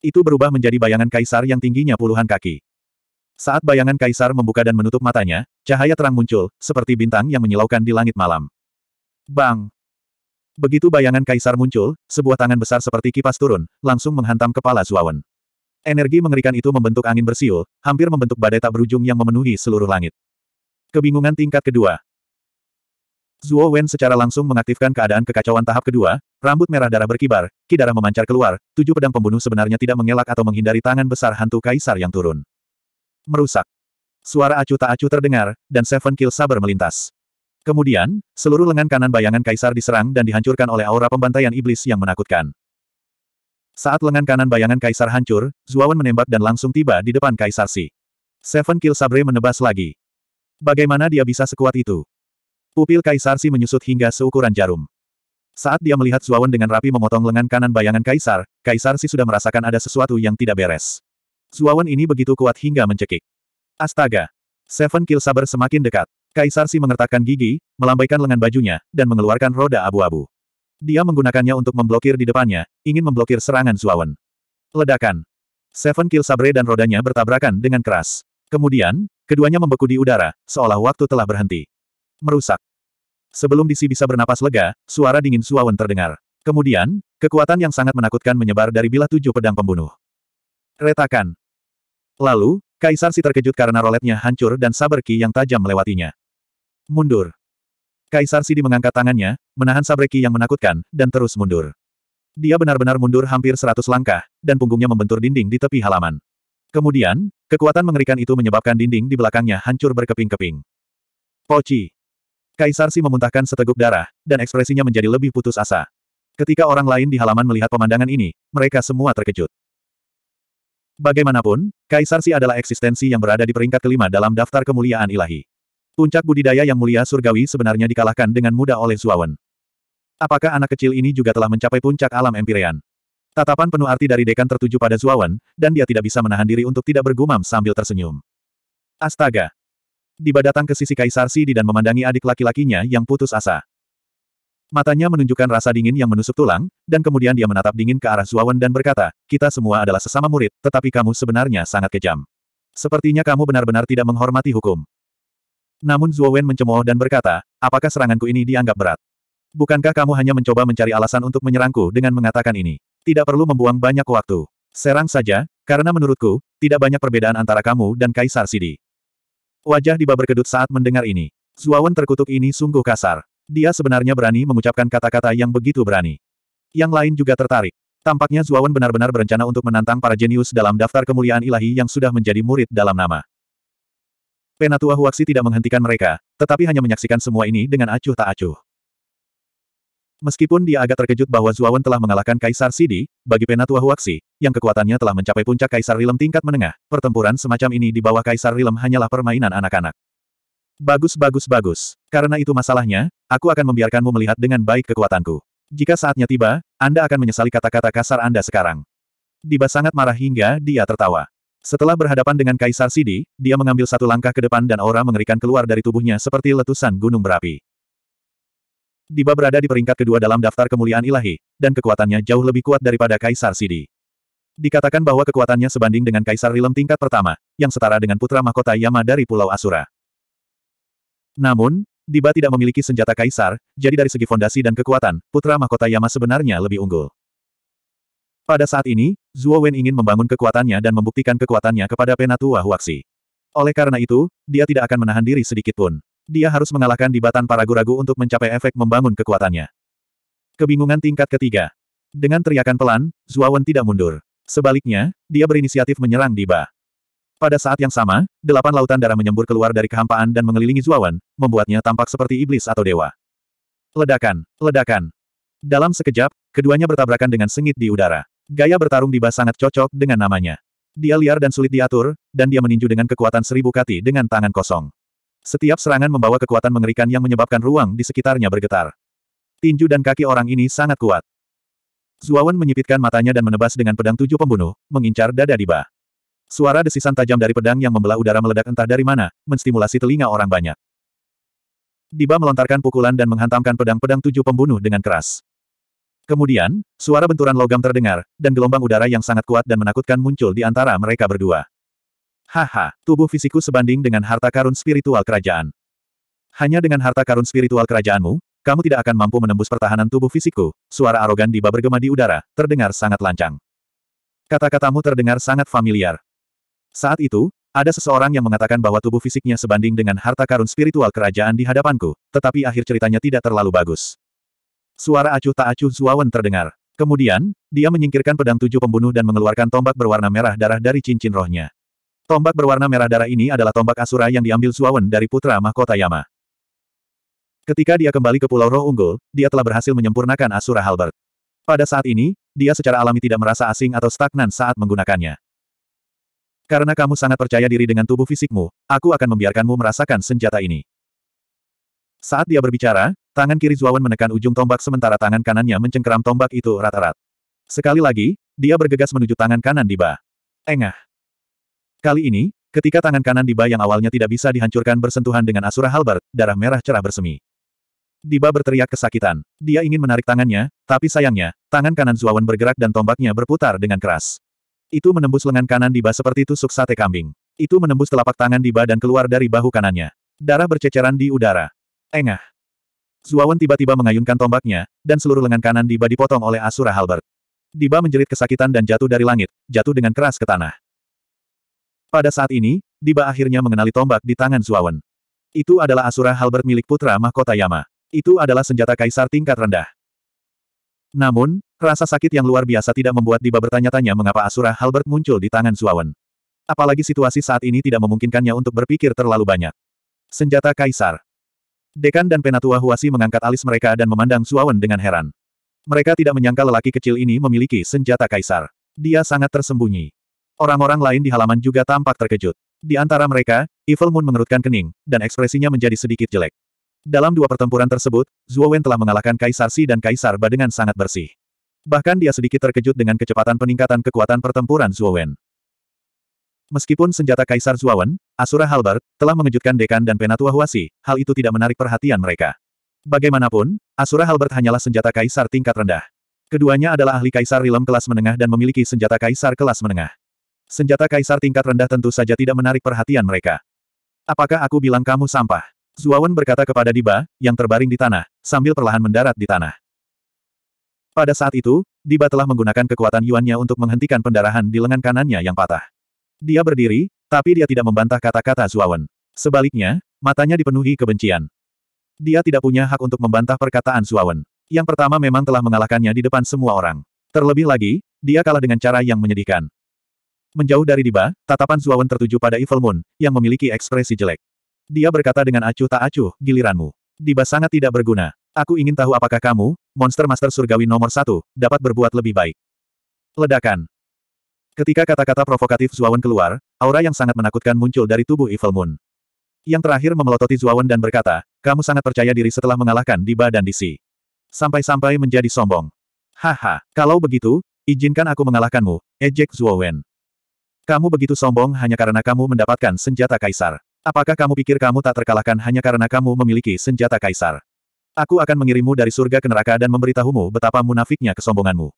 Speaker 1: Itu berubah menjadi bayangan Kaisar yang tingginya puluhan kaki. Saat bayangan Kaisar membuka dan menutup matanya, cahaya terang muncul, seperti bintang yang menyilaukan di langit malam. Bang! Begitu bayangan Kaisar muncul, sebuah tangan besar seperti kipas turun, langsung menghantam kepala Zuawan. Energi mengerikan itu membentuk angin bersiul, hampir membentuk badai tak berujung yang memenuhi seluruh langit. Kebingungan tingkat kedua. Zuo Wen secara langsung mengaktifkan keadaan kekacauan tahap kedua, rambut merah darah berkibar, ki darah memancar keluar, tujuh pedang pembunuh sebenarnya tidak mengelak atau menghindari tangan besar hantu kaisar yang turun. Merusak. Suara acu tak acu terdengar, dan Seven Kill Saber melintas. Kemudian, seluruh lengan kanan bayangan kaisar diserang dan dihancurkan oleh aura pembantaian iblis yang menakutkan. Saat lengan kanan bayangan Kaisar hancur, Zuawan menembak dan langsung tiba di depan Kaisar Si. Seven Kill Sabre menebas lagi. Bagaimana dia bisa sekuat itu? Pupil Kaisar Si menyusut hingga seukuran jarum. Saat dia melihat Zuawan dengan rapi memotong lengan kanan bayangan Kaisar, Kaisar Si sudah merasakan ada sesuatu yang tidak beres. Zuawan ini begitu kuat hingga mencekik. Astaga! Seven Kill Sabre semakin dekat. Kaisar Si mengertakkan gigi, melambaikan lengan bajunya, dan mengeluarkan roda abu-abu. Dia menggunakannya untuk memblokir di depannya, ingin memblokir serangan Zuawan. Ledakan. Seven Kill Sabre dan rodanya bertabrakan dengan keras. Kemudian, keduanya membeku di udara, seolah waktu telah berhenti. Merusak. Sebelum DC bisa bernapas lega, suara dingin Zuawan terdengar. Kemudian, kekuatan yang sangat menakutkan menyebar dari bilah tujuh pedang pembunuh. Retakan. Lalu, Kaisar Si terkejut karena roletnya hancur dan saber ki yang tajam melewatinya. Mundur. Kaisar Sidi mengangkat tangannya, menahan sabreki yang menakutkan, dan terus mundur. Dia benar-benar mundur hampir seratus langkah, dan punggungnya membentur dinding di tepi halaman. Kemudian, kekuatan mengerikan itu menyebabkan dinding di belakangnya hancur berkeping-keping. Poci. Kaisar Si memuntahkan seteguk darah, dan ekspresinya menjadi lebih putus asa. Ketika orang lain di halaman melihat pemandangan ini, mereka semua terkejut. Bagaimanapun, Kaisar Si adalah eksistensi yang berada di peringkat kelima dalam daftar kemuliaan ilahi. Puncak budidaya yang mulia surgawi sebenarnya dikalahkan dengan mudah oleh Zuawan. Apakah anak kecil ini juga telah mencapai puncak alam Empyrean? Tatapan penuh arti dari dekan tertuju pada Zuawan, dan dia tidak bisa menahan diri untuk tidak bergumam sambil tersenyum. Astaga! Diba datang ke sisi Kaisar Sidi dan memandangi adik laki-lakinya yang putus asa. Matanya menunjukkan rasa dingin yang menusuk tulang, dan kemudian dia menatap dingin ke arah Zuawan dan berkata, kita semua adalah sesama murid, tetapi kamu sebenarnya sangat kejam. Sepertinya kamu benar-benar tidak menghormati hukum. Namun Zhuo Wen mencemooh dan berkata, apakah seranganku ini dianggap berat? Bukankah kamu hanya mencoba mencari alasan untuk menyerangku dengan mengatakan ini? Tidak perlu membuang banyak waktu. Serang saja, karena menurutku, tidak banyak perbedaan antara kamu dan Kaisar Sidi. Wajah Diba berkedut saat mendengar ini. Wen terkutuk ini sungguh kasar. Dia sebenarnya berani mengucapkan kata-kata yang begitu berani. Yang lain juga tertarik. Tampaknya Wen benar-benar berencana untuk menantang para jenius dalam daftar kemuliaan ilahi yang sudah menjadi murid dalam nama. Penatua Huaxi tidak menghentikan mereka, tetapi hanya menyaksikan semua ini dengan acuh tak acuh. Meskipun dia agak terkejut bahwa Zuawan telah mengalahkan Kaisar Sidi, bagi Penatua Huaxi, yang kekuatannya telah mencapai puncak Kaisar Rilem tingkat menengah, pertempuran semacam ini di bawah Kaisar Rilem hanyalah permainan anak-anak. Bagus bagus bagus. Karena itu masalahnya, aku akan membiarkanmu melihat dengan baik kekuatanku. Jika saatnya tiba, Anda akan menyesali kata-kata kasar Anda sekarang. Diba sangat marah hingga dia tertawa. Setelah berhadapan dengan Kaisar Sidi, dia mengambil satu langkah ke depan dan aura mengerikan keluar dari tubuhnya seperti letusan gunung berapi. Diba berada di peringkat kedua dalam daftar kemuliaan ilahi, dan kekuatannya jauh lebih kuat daripada Kaisar Sidi. Dikatakan bahwa kekuatannya sebanding dengan Kaisar Rilem tingkat pertama, yang setara dengan putra mahkota Yama dari Pulau Asura. Namun, Diba tidak memiliki senjata Kaisar, jadi dari segi fondasi dan kekuatan, putra mahkota Yama sebenarnya lebih unggul. Pada saat ini, Zuo Wen ingin membangun kekuatannya dan membuktikan kekuatannya kepada Penatua Huaxi. Oleh karena itu, dia tidak akan menahan diri sedikitpun. Dia harus mengalahkan di dibatan para guragu untuk mencapai efek membangun kekuatannya. Kebingungan tingkat ketiga. Dengan teriakan pelan, Zuo Wen tidak mundur. Sebaliknya, dia berinisiatif menyerang Diba. Pada saat yang sama, delapan lautan darah menyembur keluar dari kehampaan dan mengelilingi Zuawan, membuatnya tampak seperti iblis atau dewa. Ledakan, ledakan. Dalam sekejap, keduanya bertabrakan dengan sengit di udara. Gaya bertarung Diba sangat cocok dengan namanya. Dia liar dan sulit diatur, dan dia meninju dengan kekuatan seribu kati dengan tangan kosong. Setiap serangan membawa kekuatan mengerikan yang menyebabkan ruang di sekitarnya bergetar. Tinju dan kaki orang ini sangat kuat. Zuawan menyipitkan matanya dan menebas dengan pedang tujuh pembunuh, mengincar dada Diba. Suara desisan tajam dari pedang yang membelah udara meledak entah dari mana, menstimulasi telinga orang banyak. Diba melontarkan pukulan dan menghantamkan pedang-pedang tujuh pembunuh dengan keras. Kemudian, suara benturan logam terdengar, dan gelombang udara yang sangat kuat dan menakutkan muncul di antara mereka berdua. Haha, tubuh fisikku sebanding dengan harta karun spiritual kerajaan. Hanya dengan harta karun spiritual kerajaanmu, kamu tidak akan mampu menembus pertahanan tubuh fisikku, suara arogan di bergema di udara, terdengar sangat lancang. Kata-katamu terdengar sangat familiar. Saat itu, ada seseorang yang mengatakan bahwa tubuh fisiknya sebanding dengan harta karun spiritual kerajaan di hadapanku, tetapi akhir ceritanya tidak terlalu bagus. Suara acuh tak acuh Zuawan terdengar. Kemudian, dia menyingkirkan pedang tujuh pembunuh dan mengeluarkan tombak berwarna merah darah dari cincin rohnya. Tombak berwarna merah darah ini adalah tombak Asura yang diambil Zuawan dari putra mahkota Yama. Ketika dia kembali ke Pulau Roh Unggul, dia telah berhasil menyempurnakan Asura Halbert. Pada saat ini, dia secara alami tidak merasa asing atau stagnan saat menggunakannya. Karena kamu sangat percaya diri dengan tubuh fisikmu, aku akan membiarkanmu merasakan senjata ini. Saat dia berbicara, tangan kiri Zuawan menekan ujung tombak sementara tangan kanannya mencengkeram tombak itu rata-rat. Sekali lagi, dia bergegas menuju tangan kanan Diba. Engah. Kali ini, ketika tangan kanan Diba yang awalnya tidak bisa dihancurkan bersentuhan dengan Asura Halbert, darah merah cerah bersemi. Diba berteriak kesakitan. Dia ingin menarik tangannya, tapi sayangnya, tangan kanan Zuawan bergerak dan tombaknya berputar dengan keras. Itu menembus lengan kanan Diba seperti tusuk sate kambing. Itu menembus telapak tangan Diba dan keluar dari bahu kanannya. Darah berceceran di udara. Engah. Zuawan tiba-tiba mengayunkan tombaknya, dan seluruh lengan kanan Diba dipotong oleh Asura Halbert. Diba menjerit kesakitan dan jatuh dari langit, jatuh dengan keras ke tanah. Pada saat ini, Diba akhirnya mengenali tombak di tangan Zuawan. Itu adalah Asura Halbert milik putra mahkota Yama. Itu adalah senjata kaisar tingkat rendah. Namun, rasa sakit yang luar biasa tidak membuat Diba bertanya-tanya mengapa Asura Halbert muncul di tangan Zuawan. Apalagi situasi saat ini tidak memungkinkannya untuk berpikir terlalu banyak. Senjata kaisar. Dekan dan Penatua Huasi mengangkat alis mereka dan memandang Suawan dengan heran. Mereka tidak menyangka lelaki kecil ini memiliki senjata kaisar. Dia sangat tersembunyi. Orang-orang lain di halaman juga tampak terkejut. Di antara mereka, Evil Moon mengerutkan kening, dan ekspresinya menjadi sedikit jelek. Dalam dua pertempuran tersebut, Zuowen telah mengalahkan Kaisar Si dan Kaisar Ba dengan sangat bersih. Bahkan dia sedikit terkejut dengan kecepatan peningkatan kekuatan pertempuran Zuowen. Meskipun senjata Kaisar Zuawan, Asura Halbert, telah mengejutkan Dekan dan Penatua Huasi, hal itu tidak menarik perhatian mereka. Bagaimanapun, Asura Halbert hanyalah senjata Kaisar tingkat rendah. Keduanya adalah ahli Kaisar Rilem kelas menengah dan memiliki senjata Kaisar kelas menengah. Senjata Kaisar tingkat rendah tentu saja tidak menarik perhatian mereka. Apakah aku bilang kamu sampah? Zuawan berkata kepada Diba, yang terbaring di tanah, sambil perlahan mendarat di tanah. Pada saat itu, Diba telah menggunakan kekuatan Yuannya untuk menghentikan pendarahan di lengan kanannya yang patah. Dia berdiri, tapi dia tidak membantah kata-kata Zuawan. Sebaliknya, matanya dipenuhi kebencian. Dia tidak punya hak untuk membantah perkataan Zuawan. Yang pertama memang telah mengalahkannya di depan semua orang. Terlebih lagi, dia kalah dengan cara yang menyedihkan. Menjauh dari Diba, tatapan Zuawan tertuju pada Evil Moon, yang memiliki ekspresi jelek. Dia berkata dengan acuh tak acuh, giliranmu. Diba sangat tidak berguna. Aku ingin tahu apakah kamu, Monster Master Surgawi nomor satu, dapat berbuat lebih baik. Ledakan. Ketika kata-kata provokatif Zuawan keluar, aura yang sangat menakutkan muncul dari tubuh Evil Moon. Yang terakhir memelototi Zuawan dan berkata, kamu sangat percaya diri setelah mengalahkan di badan DC. Sampai-sampai menjadi sombong. Haha, kalau begitu, izinkan aku mengalahkanmu, ejek Zuawan. Kamu begitu sombong hanya karena kamu mendapatkan senjata kaisar. Apakah kamu pikir kamu tak terkalahkan hanya karena kamu memiliki senjata kaisar? Aku akan mengirimmu dari surga ke neraka dan memberitahumu betapa munafiknya kesombonganmu.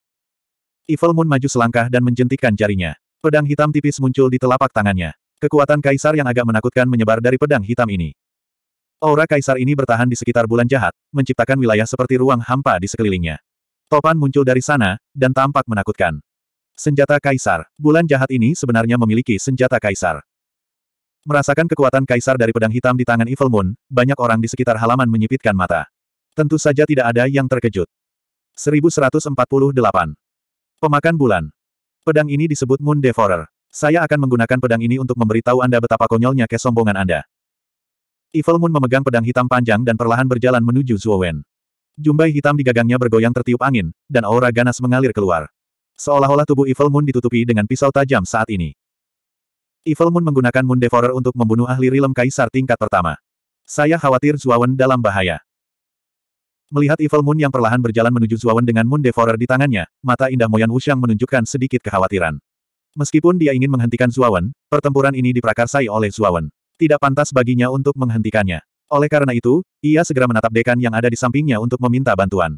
Speaker 1: Evil Moon maju selangkah dan menjentikkan jarinya. Pedang hitam tipis muncul di telapak tangannya. Kekuatan kaisar yang agak menakutkan menyebar dari pedang hitam ini. Aura kaisar ini bertahan di sekitar bulan jahat, menciptakan wilayah seperti ruang hampa di sekelilingnya. Topan muncul dari sana, dan tampak menakutkan. Senjata kaisar. Bulan jahat ini sebenarnya memiliki senjata kaisar. Merasakan kekuatan kaisar dari pedang hitam di tangan Evil Moon, banyak orang di sekitar halaman menyipitkan mata. Tentu saja tidak ada yang terkejut. 1148 Pemakan bulan. Pedang ini disebut Moon Devourer. Saya akan menggunakan pedang ini untuk memberitahu Anda betapa konyolnya kesombongan Anda. Evil Moon memegang pedang hitam panjang dan perlahan berjalan menuju Zuo Wen. Jumbai hitam di gagangnya bergoyang tertiup angin, dan aura ganas mengalir keluar. Seolah-olah tubuh Evil Moon ditutupi dengan pisau tajam saat ini. Evil Moon menggunakan Moon Devourer untuk membunuh ahli rilem kaisar tingkat pertama. Saya khawatir Wen dalam bahaya. Melihat Evil Moon yang perlahan berjalan menuju Zuawan dengan Moon Devourer di tangannya, mata indah Moyan Wushang menunjukkan sedikit kekhawatiran. Meskipun dia ingin menghentikan Zuawan, pertempuran ini diprakarsai oleh Zuawan. Tidak pantas baginya untuk menghentikannya. Oleh karena itu, ia segera menatap dekan yang ada di sampingnya untuk meminta bantuan.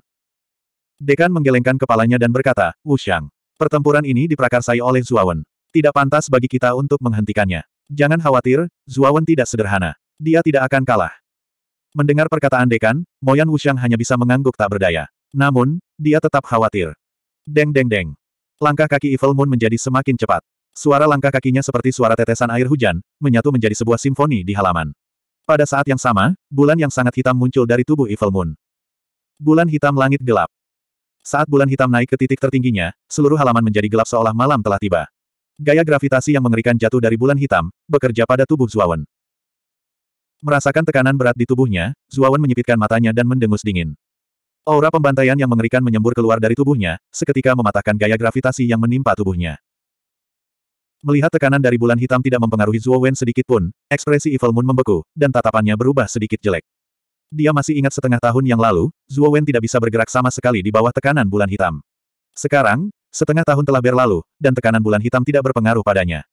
Speaker 1: Dekan menggelengkan kepalanya dan berkata, Wushang, pertempuran ini diprakarsai oleh Zuawan. Tidak pantas bagi kita untuk menghentikannya. Jangan khawatir, Zuawan tidak sederhana. Dia tidak akan kalah. Mendengar perkataan dekan, Moyan Wushang hanya bisa mengangguk tak berdaya. Namun, dia tetap khawatir. Deng deng deng. Langkah kaki Evil Moon menjadi semakin cepat. Suara langkah kakinya seperti suara tetesan air hujan, menyatu menjadi sebuah simfoni di halaman. Pada saat yang sama, bulan yang sangat hitam muncul dari tubuh Evil Moon. Bulan hitam langit gelap. Saat bulan hitam naik ke titik tertingginya, seluruh halaman menjadi gelap seolah malam telah tiba. Gaya gravitasi yang mengerikan jatuh dari bulan hitam, bekerja pada tubuh Zuawan. Merasakan tekanan berat di tubuhnya, Zuawan menyipitkan matanya dan mendengus dingin. Aura pembantaian yang mengerikan menyembur keluar dari tubuhnya, seketika mematahkan gaya gravitasi yang menimpa tubuhnya. Melihat tekanan dari bulan hitam tidak mempengaruhi Zuowen sedikit pun, ekspresi Evil Moon membeku, dan tatapannya berubah sedikit jelek. Dia masih ingat setengah tahun yang lalu, Zuowen tidak bisa bergerak sama sekali di bawah tekanan bulan hitam. Sekarang, setengah tahun telah berlalu, dan tekanan bulan hitam tidak berpengaruh padanya.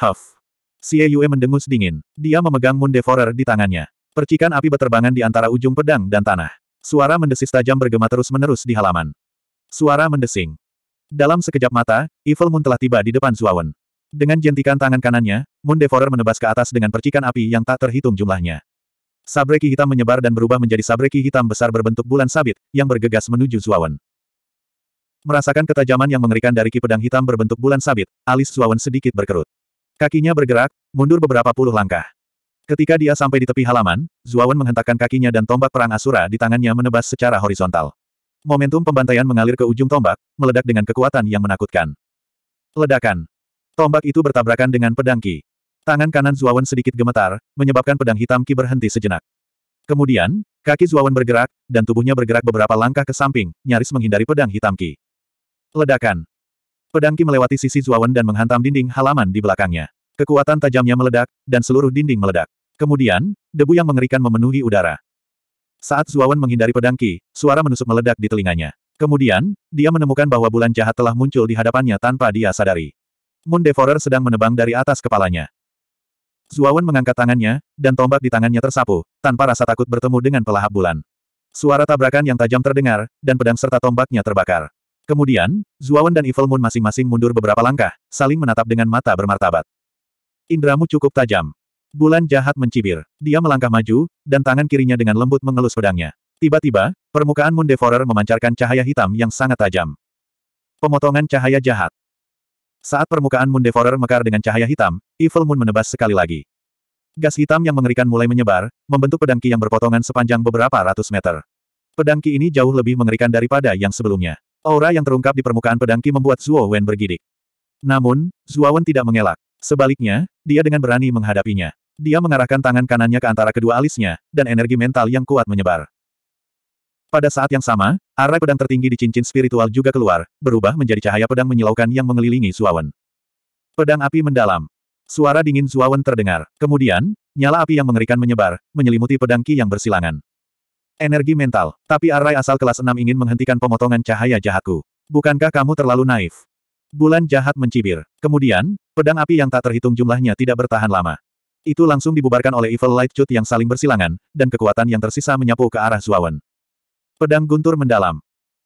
Speaker 1: Huff. Xie Yue mendengus dingin. Dia memegang Moon Devourer di tangannya. Percikan api berterbangan di antara ujung pedang dan tanah. Suara mendesis tajam bergema terus-menerus di halaman. Suara mendesing. Dalam sekejap mata, Evil Moon telah tiba di depan Zuawan. Dengan jentikan tangan kanannya, Moon Devourer menebas ke atas dengan percikan api yang tak terhitung jumlahnya. Sabreki hitam menyebar dan berubah menjadi sabreki hitam besar berbentuk bulan sabit, yang bergegas menuju Zuawan. Merasakan ketajaman yang mengerikan dari ki pedang hitam berbentuk bulan sabit, alis Zuawan sedikit berkerut. Kakinya bergerak, mundur beberapa puluh langkah. Ketika dia sampai di tepi halaman, Zuawan menghentakkan kakinya dan tombak perang Asura di tangannya menebas secara horizontal. Momentum pembantaian mengalir ke ujung tombak, meledak dengan kekuatan yang menakutkan. Ledakan. Tombak itu bertabrakan dengan pedang Ki. Tangan kanan Zuawan sedikit gemetar, menyebabkan pedang hitam Ki berhenti sejenak. Kemudian, kaki Zuawan bergerak, dan tubuhnya bergerak beberapa langkah ke samping, nyaris menghindari pedang hitam Ki. Ledakan. Pedangki melewati sisi Zuawan dan menghantam dinding halaman di belakangnya. Kekuatan tajamnya meledak, dan seluruh dinding meledak. Kemudian, debu yang mengerikan memenuhi udara. Saat Zuawan menghindari Pedangki, suara menusuk meledak di telinganya. Kemudian, dia menemukan bahwa bulan jahat telah muncul di hadapannya tanpa dia sadari. Moon Devourer sedang menebang dari atas kepalanya. Zuawan mengangkat tangannya, dan tombak di tangannya tersapu, tanpa rasa takut bertemu dengan pelahap bulan. Suara tabrakan yang tajam terdengar, dan pedang serta tombaknya terbakar. Kemudian, Zuawan dan Evil Moon masing-masing mundur beberapa langkah, saling menatap dengan mata bermartabat. Indramu cukup tajam. Bulan jahat mencibir. Dia melangkah maju, dan tangan kirinya dengan lembut mengelus pedangnya. Tiba-tiba, permukaan Moon Devourer memancarkan cahaya hitam yang sangat tajam. Pemotongan cahaya jahat. Saat permukaan Moon Devourer mekar dengan cahaya hitam, Evil Moon menebas sekali lagi. Gas hitam yang mengerikan mulai menyebar, membentuk pedangki yang berpotongan sepanjang beberapa ratus meter. Pedangki ini jauh lebih mengerikan daripada yang sebelumnya. Aura yang terungkap di permukaan pedangki membuat Zuo Wen bergidik. Namun, Zuo Wen tidak mengelak. Sebaliknya, dia dengan berani menghadapinya. Dia mengarahkan tangan kanannya ke antara kedua alisnya, dan energi mental yang kuat menyebar. Pada saat yang sama, arai pedang tertinggi di cincin spiritual juga keluar, berubah menjadi cahaya pedang menyilaukan yang mengelilingi Wen. Pedang api mendalam. Suara dingin Wen terdengar. Kemudian, nyala api yang mengerikan menyebar, menyelimuti pedang ki yang bersilangan. Energi mental. Tapi Arai asal kelas 6 ingin menghentikan pemotongan cahaya jahatku. Bukankah kamu terlalu naif? Bulan jahat mencibir. Kemudian, pedang api yang tak terhitung jumlahnya tidak bertahan lama. Itu langsung dibubarkan oleh Evil Light Chute yang saling bersilangan, dan kekuatan yang tersisa menyapu ke arah Zuawan. Pedang guntur mendalam.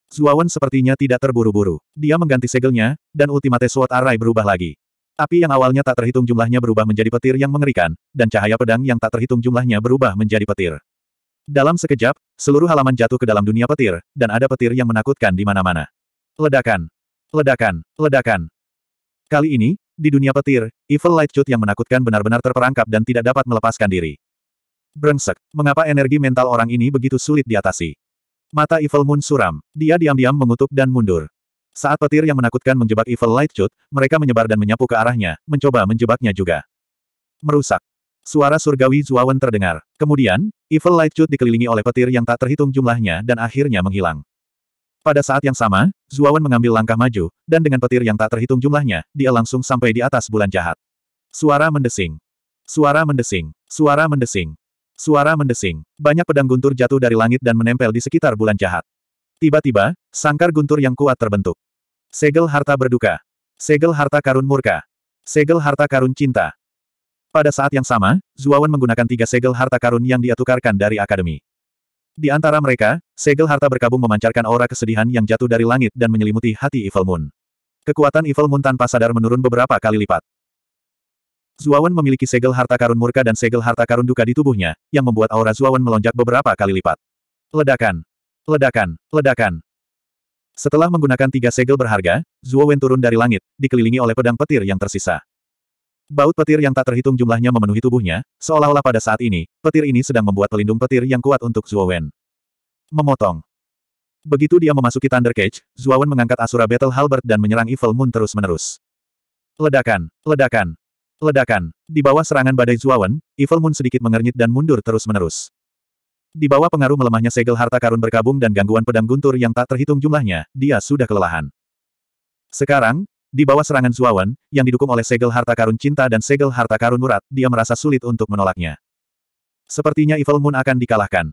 Speaker 1: Zuawan sepertinya tidak terburu-buru. Dia mengganti segelnya, dan Ultimate Sword Arai berubah lagi. Api yang awalnya tak terhitung jumlahnya berubah menjadi petir yang mengerikan, dan cahaya pedang yang tak terhitung jumlahnya berubah menjadi petir. Dalam sekejap, seluruh halaman jatuh ke dalam dunia petir, dan ada petir yang menakutkan di mana-mana. Ledakan! Ledakan! Ledakan! Kali ini, di dunia petir, Evil Light Chute yang menakutkan benar-benar terperangkap dan tidak dapat melepaskan diri. Brengsek, mengapa energi mental orang ini begitu sulit diatasi? Mata Evil Moon suram, dia diam-diam mengutuk dan mundur. Saat petir yang menakutkan menjebak Evil Light Chute, mereka menyebar dan menyapu ke arahnya, mencoba menjebaknya juga. Merusak. Suara surgawi Zuawan terdengar. Kemudian, Evil Light Chute dikelilingi oleh petir yang tak terhitung jumlahnya dan akhirnya menghilang. Pada saat yang sama, Zuawan mengambil langkah maju, dan dengan petir yang tak terhitung jumlahnya, dia langsung sampai di atas bulan jahat. Suara mendesing. Suara mendesing. Suara mendesing. Suara mendesing. Banyak pedang guntur jatuh dari langit dan menempel di sekitar bulan jahat. Tiba-tiba, sangkar guntur yang kuat terbentuk. Segel harta berduka. Segel harta karun murka. Segel harta karun cinta. Pada saat yang sama, Zuawan menggunakan tiga segel harta karun yang dia tukarkan dari akademi. Di antara mereka, segel harta berkabung memancarkan aura kesedihan yang jatuh dari langit dan menyelimuti hati Evil Moon. Kekuatan Evil Moon tanpa sadar menurun beberapa kali lipat. Zuawan memiliki segel harta karun murka dan segel harta karun duka di tubuhnya, yang membuat aura Zuawan melonjak beberapa kali lipat. Ledakan! Ledakan! Ledakan! Setelah menggunakan tiga segel berharga, Zuawan turun dari langit, dikelilingi oleh pedang petir yang tersisa. Baut petir yang tak terhitung jumlahnya memenuhi tubuhnya, seolah-olah pada saat ini, petir ini sedang membuat pelindung petir yang kuat untuk Wen. Memotong. Begitu dia memasuki Thunder Cage, Wen mengangkat Asura Battle Halberd dan menyerang Evil Moon terus-menerus. Ledakan, ledakan, ledakan. Di bawah serangan badai Wen, Evil Moon sedikit mengernyit dan mundur terus-menerus. Di bawah pengaruh melemahnya segel harta karun berkabung dan gangguan pedang guntur yang tak terhitung jumlahnya, dia sudah kelelahan. Sekarang, di bawah serangan Zuawan, yang didukung oleh segel harta karun cinta dan segel harta karun urat, dia merasa sulit untuk menolaknya. Sepertinya Evil Moon akan dikalahkan.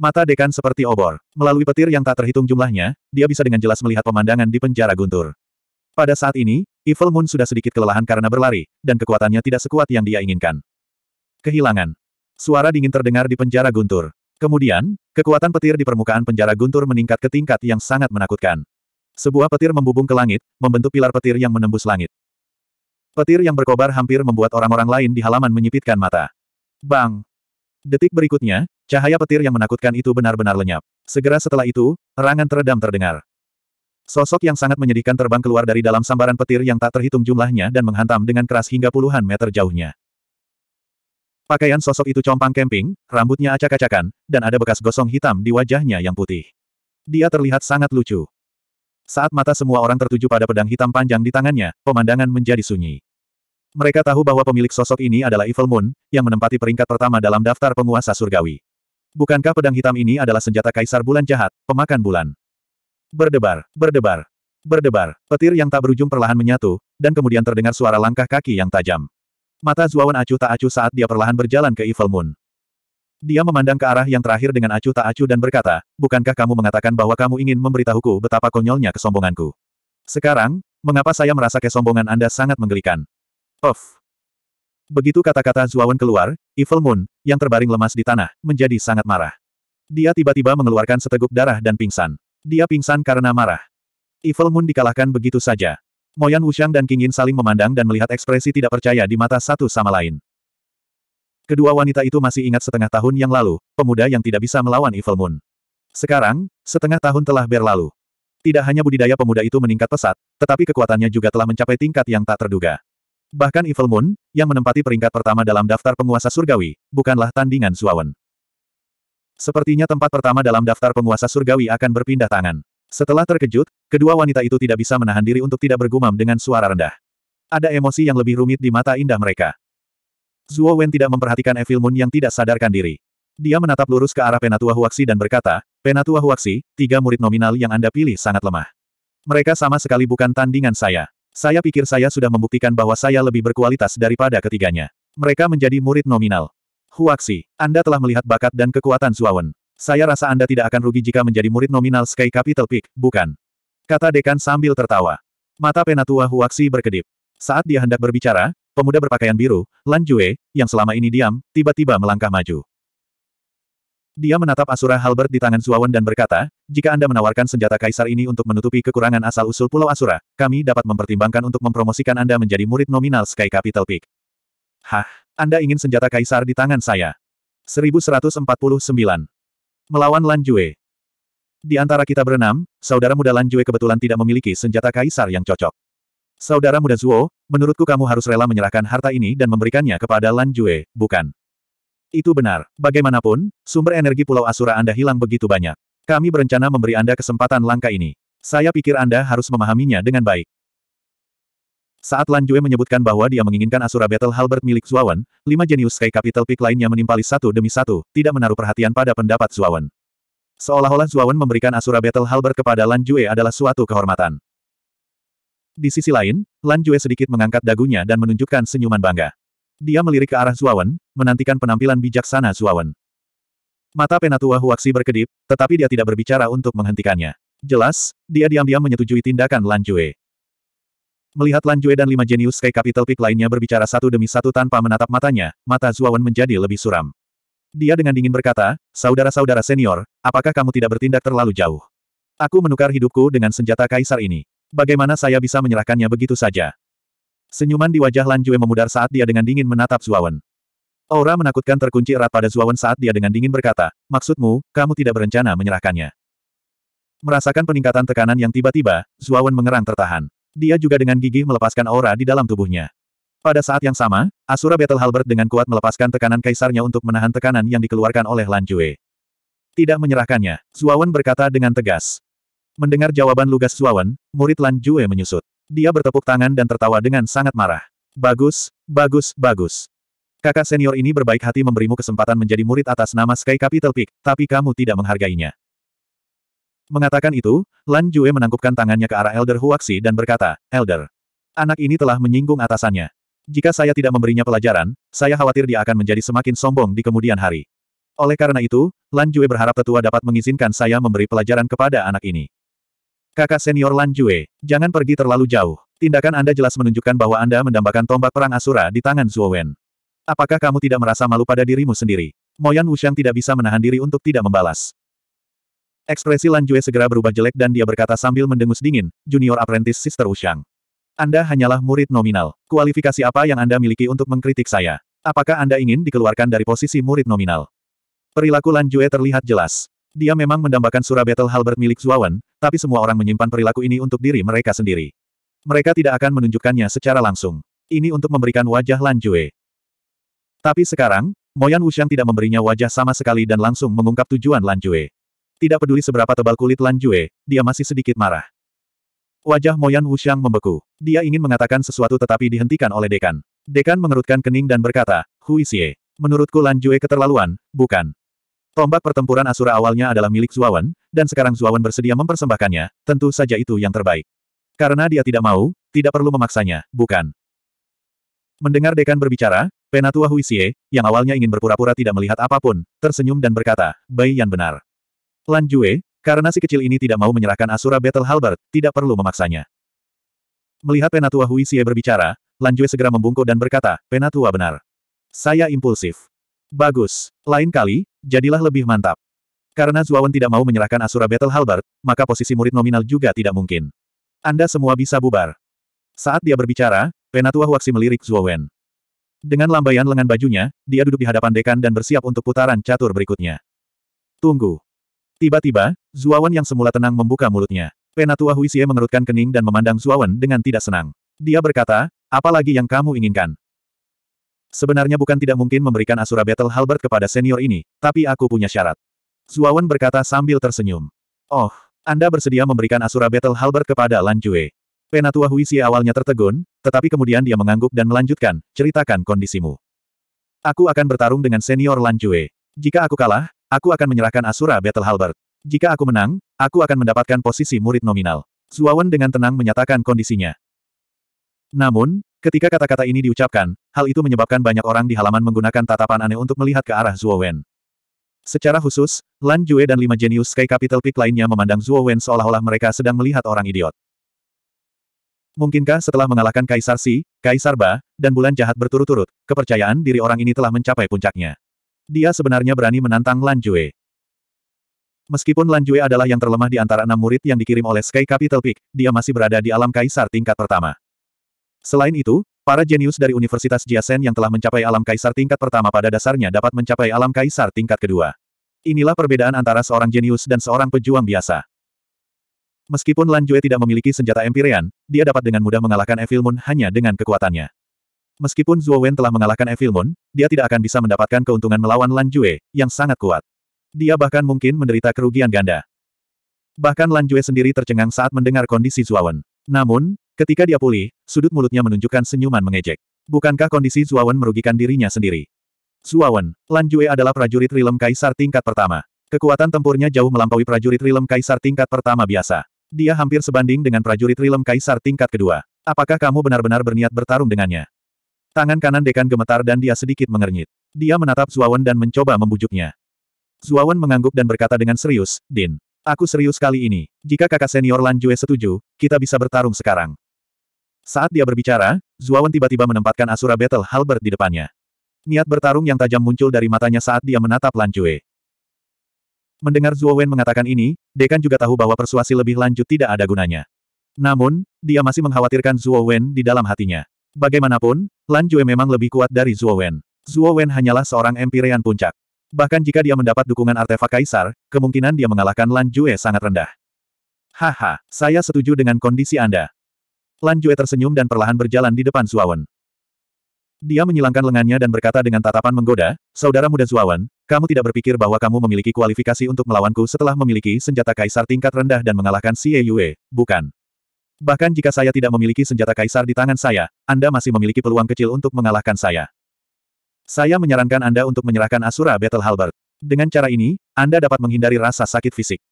Speaker 1: Mata Dekan seperti obor. Melalui petir yang tak terhitung jumlahnya, dia bisa dengan jelas melihat pemandangan di penjara guntur. Pada saat ini, Evil Moon sudah sedikit kelelahan karena berlari, dan kekuatannya tidak sekuat yang dia inginkan. Kehilangan. Suara dingin terdengar di penjara guntur. Kemudian, kekuatan petir di permukaan penjara guntur meningkat ke tingkat yang sangat menakutkan. Sebuah petir membubung ke langit, membentuk pilar petir yang menembus langit. Petir yang berkobar hampir membuat orang-orang lain di halaman menyipitkan mata. Bang! Detik berikutnya, cahaya petir yang menakutkan itu benar-benar lenyap. Segera setelah itu, erangan teredam terdengar. Sosok yang sangat menyedihkan terbang keluar dari dalam sambaran petir yang tak terhitung jumlahnya dan menghantam dengan keras hingga puluhan meter jauhnya. Pakaian sosok itu compang kemping, rambutnya acak-acakan, dan ada bekas gosong hitam di wajahnya yang putih. Dia terlihat sangat lucu. Saat mata semua orang tertuju pada pedang hitam panjang di tangannya, pemandangan menjadi sunyi. Mereka tahu bahwa pemilik sosok ini adalah Evil Moon, yang menempati peringkat pertama dalam daftar penguasa surgawi. Bukankah pedang hitam ini adalah senjata kaisar bulan jahat, pemakan bulan? Berdebar, berdebar, berdebar, petir yang tak berujung perlahan menyatu, dan kemudian terdengar suara langkah kaki yang tajam. Mata Zuawan acuh tak acuh saat dia perlahan berjalan ke Evil Moon. Dia memandang ke arah yang terakhir dengan acuh tak acuh dan berkata, bukankah kamu mengatakan bahwa kamu ingin memberitahuku betapa konyolnya kesombonganku? Sekarang, mengapa saya merasa kesombongan Anda sangat menggelikan? Of. Begitu kata-kata Zuawan keluar, Evil Moon, yang terbaring lemas di tanah, menjadi sangat marah. Dia tiba-tiba mengeluarkan seteguk darah dan pingsan. Dia pingsan karena marah. Evil Moon dikalahkan begitu saja. Moyan Wushang dan Kingin saling memandang dan melihat ekspresi tidak percaya di mata satu sama lain. Kedua wanita itu masih ingat setengah tahun yang lalu, pemuda yang tidak bisa melawan Evil Moon. Sekarang, setengah tahun telah berlalu. Tidak hanya budidaya pemuda itu meningkat pesat, tetapi kekuatannya juga telah mencapai tingkat yang tak terduga. Bahkan Evil Moon, yang menempati peringkat pertama dalam daftar penguasa surgawi, bukanlah tandingan Suawen. Sepertinya tempat pertama dalam daftar penguasa surgawi akan berpindah tangan. Setelah terkejut, kedua wanita itu tidak bisa menahan diri untuk tidak bergumam dengan suara rendah. Ada emosi yang lebih rumit di mata indah mereka. Zuo Wen tidak memperhatikan Evil Moon yang tidak sadarkan diri. Dia menatap lurus ke arah Penatua Huaxi dan berkata, Penatua Huaxi, tiga murid nominal yang Anda pilih sangat lemah. Mereka sama sekali bukan tandingan saya. Saya pikir saya sudah membuktikan bahwa saya lebih berkualitas daripada ketiganya. Mereka menjadi murid nominal. Huaxi, Anda telah melihat bakat dan kekuatan Wen. Saya rasa Anda tidak akan rugi jika menjadi murid nominal Sky Capital Peak, bukan? Kata dekan sambil tertawa. Mata Penatua Huaxi berkedip. Saat dia hendak berbicara, Pemuda berpakaian biru, Lan Jue, yang selama ini diam, tiba-tiba melangkah maju. Dia menatap Asura Halbert di tangan Suawan dan berkata, jika Anda menawarkan senjata kaisar ini untuk menutupi kekurangan asal-usul Pulau Asura, kami dapat mempertimbangkan untuk mempromosikan Anda menjadi murid nominal Sky Capital Peak. Hah, Anda ingin senjata kaisar di tangan saya? 1149. Melawan Lan Jue. Di antara kita berenam, saudara muda Lan Jue kebetulan tidak memiliki senjata kaisar yang cocok. Saudara muda Zuo, menurutku kamu harus rela menyerahkan harta ini dan memberikannya kepada Lan Jue, bukan? Itu benar. Bagaimanapun, sumber energi Pulau Asura Anda hilang begitu banyak. Kami berencana memberi Anda kesempatan langka ini. Saya pikir Anda harus memahaminya dengan baik. Saat Lan Jue menyebutkan bahwa dia menginginkan Asura Battle Halberd milik Zuawan, lima jenius Sky Capital Peak lainnya menimpali satu demi satu, tidak menaruh perhatian pada pendapat Zuawan. Seolah-olah Zuawan memberikan Asura Battle Halberd kepada Lan Jue adalah suatu kehormatan. Di sisi lain, Lan Jue sedikit mengangkat dagunya dan menunjukkan senyuman bangga. Dia melirik ke arah Zuawan, menantikan penampilan bijaksana Zuawan. Mata penatua Huaxi berkedip, tetapi dia tidak berbicara untuk menghentikannya. Jelas, dia diam-diam menyetujui tindakan Lan Jue. Melihat Lan Jue dan lima jenius Sky Capital Peak lainnya berbicara satu demi satu tanpa menatap matanya, mata Zuawan menjadi lebih suram. Dia dengan dingin berkata, Saudara-saudara senior, apakah kamu tidak bertindak terlalu jauh? Aku menukar hidupku dengan senjata kaisar ini. Bagaimana saya bisa menyerahkannya begitu saja? Senyuman di wajah Lan Jue memudar saat dia dengan dingin menatap Zuawan. Aura menakutkan terkunci erat pada Zuawan saat dia dengan dingin berkata, Maksudmu, kamu tidak berencana menyerahkannya. Merasakan peningkatan tekanan yang tiba-tiba, Zuawan mengerang tertahan. Dia juga dengan gigih melepaskan aura di dalam tubuhnya. Pada saat yang sama, Asura Battle Halbert dengan kuat melepaskan tekanan kaisarnya untuk menahan tekanan yang dikeluarkan oleh Lan Jue. Tidak menyerahkannya, Zuawan berkata dengan tegas. Mendengar jawaban Lugas Suawan, murid Lan Jue menyusut. Dia bertepuk tangan dan tertawa dengan sangat marah. Bagus, bagus, bagus. Kakak senior ini berbaik hati memberimu kesempatan menjadi murid atas nama Sky Capital Peak, tapi kamu tidak menghargainya. Mengatakan itu, Lan Jue menangkupkan tangannya ke arah Elder Huaxi dan berkata, Elder, anak ini telah menyinggung atasannya. Jika saya tidak memberinya pelajaran, saya khawatir dia akan menjadi semakin sombong di kemudian hari. Oleh karena itu, Lan Jue berharap tetua dapat mengizinkan saya memberi pelajaran kepada anak ini. Kakak senior Lan Jue, jangan pergi terlalu jauh. Tindakan Anda jelas menunjukkan bahwa Anda mendambakan tombak perang Asura di tangan Zuo Wen. Apakah kamu tidak merasa malu pada dirimu sendiri? Moyan Wuxiang tidak bisa menahan diri untuk tidak membalas. Ekspresi Lan Jue segera berubah jelek dan dia berkata sambil mendengus dingin, Junior Apprentice Sister Wuxiang. Anda hanyalah murid nominal. Kualifikasi apa yang Anda miliki untuk mengkritik saya? Apakah Anda ingin dikeluarkan dari posisi murid nominal? Perilaku Lan Jue terlihat jelas. Dia memang mendambakan surah Battle Halbert milik Zuawan, tapi semua orang menyimpan perilaku ini untuk diri mereka sendiri. Mereka tidak akan menunjukkannya secara langsung. Ini untuk memberikan wajah Lan Jue. Tapi sekarang, Moyan Wuxiang tidak memberinya wajah sama sekali dan langsung mengungkap tujuan Lan Jue. Tidak peduli seberapa tebal kulit Lan Jue, dia masih sedikit marah. Wajah Moyan Wuxiang membeku. Dia ingin mengatakan sesuatu tetapi dihentikan oleh Dekan. Dekan mengerutkan kening dan berkata, Hui Xie. Menurutku Lan Jue keterlaluan, bukan? Tombak pertempuran Asura awalnya adalah milik Zuawan, dan sekarang Zuawan bersedia mempersembahkannya, tentu saja itu yang terbaik. Karena dia tidak mau, tidak perlu memaksanya, bukan? Mendengar dekan berbicara, Penatua Huisie, yang awalnya ingin berpura-pura tidak melihat apapun, tersenyum dan berkata, Bai yang benar. Lan Jue, karena si kecil ini tidak mau menyerahkan Asura Battle Halbert, tidak perlu memaksanya. Melihat Penatua Huisie berbicara, Lan Jue segera membungkuk dan berkata, Penatua benar. Saya impulsif. Bagus. Lain kali, jadilah lebih mantap. Karena Zuawan tidak mau menyerahkan Asura Battle Halbert, maka posisi murid nominal juga tidak mungkin. Anda semua bisa bubar. Saat dia berbicara, Penatua Huaxi melirik Zuawan. Dengan lambaian lengan bajunya, dia duduk di hadapan dekan dan bersiap untuk putaran catur berikutnya. Tunggu. Tiba-tiba, Zuawan yang semula tenang membuka mulutnya. Penatua Huixie mengerutkan kening dan memandang Zuawan dengan tidak senang. Dia berkata, apalagi yang kamu inginkan? Sebenarnya bukan tidak mungkin memberikan Asura Battle Halberd kepada senior ini, tapi aku punya syarat. Zuawan berkata sambil tersenyum. Oh, Anda bersedia memberikan Asura Battle Halberd kepada Lan Jue. Penatua Huixie awalnya tertegun, tetapi kemudian dia mengangguk dan melanjutkan, ceritakan kondisimu. Aku akan bertarung dengan senior Lan Jue. Jika aku kalah, aku akan menyerahkan Asura Battle Halberd. Jika aku menang, aku akan mendapatkan posisi murid nominal. Zuawan dengan tenang menyatakan kondisinya. Namun, Ketika kata-kata ini diucapkan, hal itu menyebabkan banyak orang di halaman menggunakan tatapan aneh untuk melihat ke arah Zhuo Wen. Secara khusus, Lan Jue dan lima jenius Sky Capital Peak lainnya memandang Zhuo Wen seolah-olah mereka sedang melihat orang idiot. Mungkinkah setelah mengalahkan Kaisar Si, Kaisar Ba, dan Bulan Jahat berturut-turut, kepercayaan diri orang ini telah mencapai puncaknya? Dia sebenarnya berani menantang Lan Jue. Meskipun Lan Jue adalah yang terlemah di antara enam murid yang dikirim oleh Sky Capital Peak, dia masih berada di alam kaisar tingkat pertama. Selain itu, para jenius dari Universitas Jiasen yang telah mencapai alam kaisar tingkat pertama pada dasarnya dapat mencapai alam kaisar tingkat kedua. Inilah perbedaan antara seorang jenius dan seorang pejuang biasa. Meskipun Lan Jue tidak memiliki senjata Empyrean, dia dapat dengan mudah mengalahkan Evil Moon hanya dengan kekuatannya. Meskipun Zhuo Wen telah mengalahkan Evil Moon, dia tidak akan bisa mendapatkan keuntungan melawan Lan Jue, yang sangat kuat. Dia bahkan mungkin menderita kerugian ganda. Bahkan Lan Jue sendiri tercengang saat mendengar kondisi Zhuo Wen. Namun, Ketika dia pulih, sudut mulutnya menunjukkan senyuman mengejek. Bukankah kondisi Zuawan merugikan dirinya sendiri? Zuawan, Lan Jue adalah prajurit Rilem Kaisar tingkat pertama. Kekuatan tempurnya jauh melampaui prajurit Rilem Kaisar tingkat pertama biasa. Dia hampir sebanding dengan prajurit Rilem Kaisar tingkat kedua. Apakah kamu benar-benar berniat bertarung dengannya? Tangan kanan dekan gemetar dan dia sedikit mengernyit. Dia menatap Zuawan dan mencoba membujuknya. Zuawan mengangguk dan berkata dengan serius, Din, aku serius kali ini. Jika kakak senior Lan Jue setuju, kita bisa bertarung sekarang. Saat dia berbicara, Zuawan tiba-tiba menempatkan Asura Battle Halberd di depannya. Niat bertarung yang tajam muncul dari matanya saat dia menatap Lan Jue. Mendengar Zuowen mengatakan ini, Dekan juga tahu bahwa persuasi lebih lanjut tidak ada gunanya. Namun, dia masih mengkhawatirkan Zuowen di dalam hatinya. Bagaimanapun, Lan Jue memang lebih kuat dari Zuowen. Zuowen hanyalah seorang Empirean puncak. Bahkan jika dia mendapat dukungan artefak kaisar, kemungkinan dia mengalahkan Lan Jue sangat rendah. Haha, saya setuju dengan kondisi Anda. Lan Jue tersenyum dan perlahan berjalan di depan Zuawan. Dia menyilangkan lengannya dan berkata dengan tatapan menggoda, Saudara muda Zuawan, kamu tidak berpikir bahwa kamu memiliki kualifikasi untuk melawanku setelah memiliki senjata kaisar tingkat rendah dan mengalahkan Xie Yue, bukan? Bahkan jika saya tidak memiliki senjata kaisar di tangan saya, Anda masih memiliki peluang kecil untuk mengalahkan saya. Saya menyarankan Anda untuk menyerahkan Asura Battle Halberd. Dengan cara ini, Anda dapat menghindari rasa sakit fisik.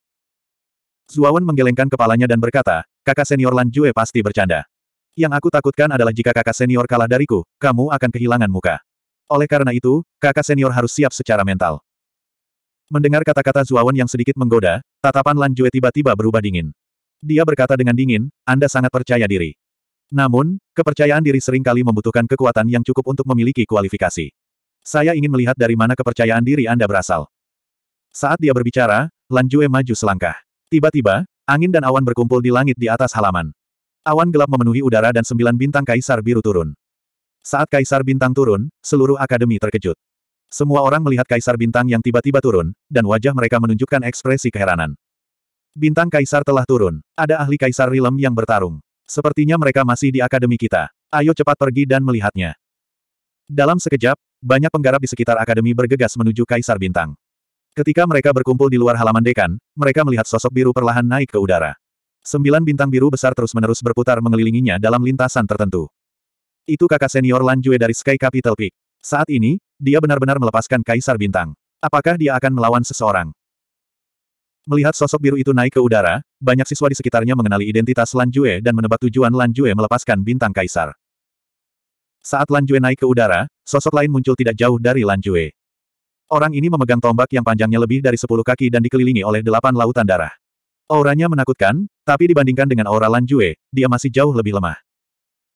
Speaker 1: Zuawan menggelengkan kepalanya dan berkata, Kakak senior Lan Jue pasti bercanda. Yang aku takutkan adalah jika kakak senior kalah dariku, kamu akan kehilangan muka. Oleh karena itu, kakak senior harus siap secara mental. Mendengar kata-kata Zuawan yang sedikit menggoda, tatapan Lan Jue tiba-tiba berubah dingin. Dia berkata dengan dingin, Anda sangat percaya diri. Namun, kepercayaan diri seringkali membutuhkan kekuatan yang cukup untuk memiliki kualifikasi. Saya ingin melihat dari mana kepercayaan diri Anda berasal. Saat dia berbicara, Lan Jue maju selangkah. Tiba-tiba, Angin dan awan berkumpul di langit di atas halaman. Awan gelap memenuhi udara dan sembilan bintang kaisar biru turun. Saat kaisar bintang turun, seluruh akademi terkejut. Semua orang melihat kaisar bintang yang tiba-tiba turun, dan wajah mereka menunjukkan ekspresi keheranan. Bintang kaisar telah turun. Ada ahli kaisar Rilem yang bertarung. Sepertinya mereka masih di akademi kita. Ayo cepat pergi dan melihatnya. Dalam sekejap, banyak penggarap di sekitar akademi bergegas menuju Kaisar Bintang. Ketika mereka berkumpul di luar halaman dekan, mereka melihat sosok biru perlahan naik ke udara. Sembilan bintang biru besar terus-menerus berputar mengelilinginya dalam lintasan tertentu. Itu kakak senior Lan Jue dari Sky Capital Peak. Saat ini, dia benar-benar melepaskan Kaisar Bintang. Apakah dia akan melawan seseorang? Melihat sosok biru itu naik ke udara, banyak siswa di sekitarnya mengenali identitas Lan Jue dan menebak tujuan Lan Jue melepaskan Bintang Kaisar. Saat Lan Jue naik ke udara, sosok lain muncul tidak jauh dari Lan Jue. Orang ini memegang tombak yang panjangnya lebih dari sepuluh kaki dan dikelilingi oleh delapan lautan darah. Auranya menakutkan, tapi dibandingkan dengan aura Lan Jue, dia masih jauh lebih lemah.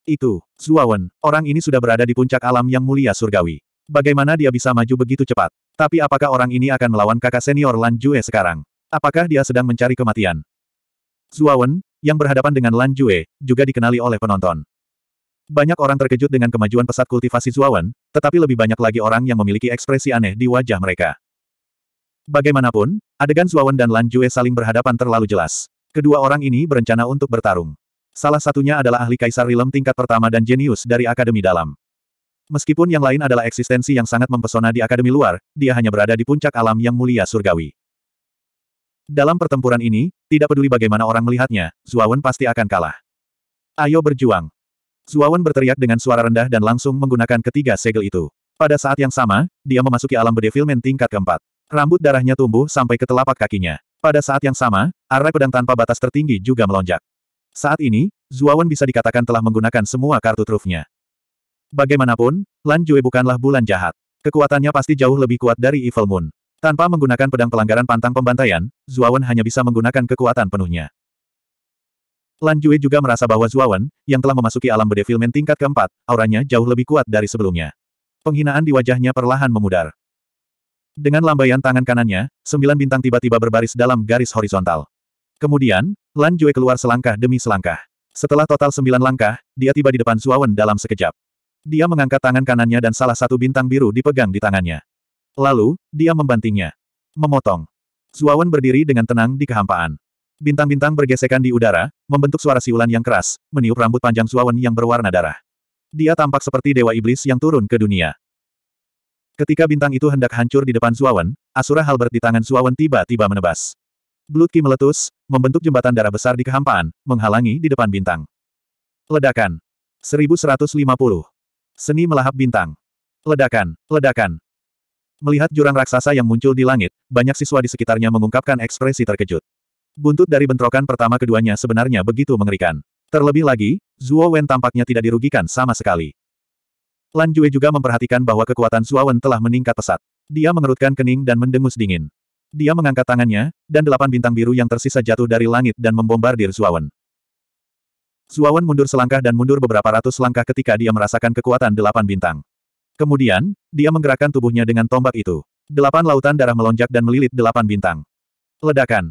Speaker 1: Itu, Zuawan, orang ini sudah berada di puncak alam yang mulia surgawi. Bagaimana dia bisa maju begitu cepat? Tapi apakah orang ini akan melawan kakak senior Lan Jue sekarang? Apakah dia sedang mencari kematian? Zuawan, yang berhadapan dengan Lan Jue, juga dikenali oleh penonton. Banyak orang terkejut dengan kemajuan pesat kultivasi Zuawan, tetapi lebih banyak lagi orang yang memiliki ekspresi aneh di wajah mereka. Bagaimanapun, adegan Zuawan dan Lan Jue saling berhadapan terlalu jelas. Kedua orang ini berencana untuk bertarung. Salah satunya adalah ahli kaisar Rilem tingkat pertama dan jenius dari Akademi Dalam. Meskipun yang lain adalah eksistensi yang sangat mempesona di Akademi Luar, dia hanya berada di puncak alam yang mulia surgawi. Dalam pertempuran ini, tidak peduli bagaimana orang melihatnya, Zuawan pasti akan kalah. Ayo berjuang. Zuawan berteriak dengan suara rendah dan langsung menggunakan ketiga segel itu. Pada saat yang sama, dia memasuki alam bedevilment tingkat keempat. Rambut darahnya tumbuh sampai ke telapak kakinya. Pada saat yang sama, arai pedang tanpa batas tertinggi juga melonjak. Saat ini, Zuawan bisa dikatakan telah menggunakan semua kartu trufnya. Bagaimanapun, Lan Jue bukanlah bulan jahat. Kekuatannya pasti jauh lebih kuat dari Evil Moon. Tanpa menggunakan pedang pelanggaran pantang pembantaian, Zuawan hanya bisa menggunakan kekuatan penuhnya. Lan Jue juga merasa bahwa Zuawan, yang telah memasuki alam bedevilmen tingkat keempat, auranya jauh lebih kuat dari sebelumnya. Penghinaan di wajahnya perlahan memudar. Dengan lambaian tangan kanannya, sembilan bintang tiba-tiba berbaris dalam garis horizontal. Kemudian, Lan Jue keluar selangkah demi selangkah. Setelah total sembilan langkah, dia tiba di depan Zuawan dalam sekejap. Dia mengangkat tangan kanannya dan salah satu bintang biru dipegang di tangannya. Lalu, dia membantingnya. Memotong. Zuawan berdiri dengan tenang di kehampaan. Bintang-bintang bergesekan di udara, membentuk suara siulan yang keras, meniup rambut panjang Zuawan yang berwarna darah. Dia tampak seperti dewa iblis yang turun ke dunia. Ketika bintang itu hendak hancur di depan Zuawan, Asura Halbert di tangan Zuawan tiba-tiba menebas. Blood Ki meletus, membentuk jembatan darah besar di kehampaan, menghalangi di depan bintang. Ledakan. 1150. Seni melahap bintang. Ledakan, ledakan. Melihat jurang raksasa yang muncul di langit, banyak siswa di sekitarnya mengungkapkan ekspresi terkejut. Buntut dari bentrokan pertama keduanya sebenarnya begitu mengerikan. Terlebih lagi, Zuo Wen tampaknya tidak dirugikan sama sekali. Lan Jue juga memperhatikan bahwa kekuatan Zhuo Wen telah meningkat pesat. Dia mengerutkan kening dan mendengus dingin. Dia mengangkat tangannya, dan delapan bintang biru yang tersisa jatuh dari langit dan membombardir Zhuo Wen. Zhuo Wen mundur selangkah dan mundur beberapa ratus langkah ketika dia merasakan kekuatan delapan bintang. Kemudian, dia menggerakkan tubuhnya dengan tombak itu. Delapan lautan darah melonjak dan melilit delapan bintang. Ledakan.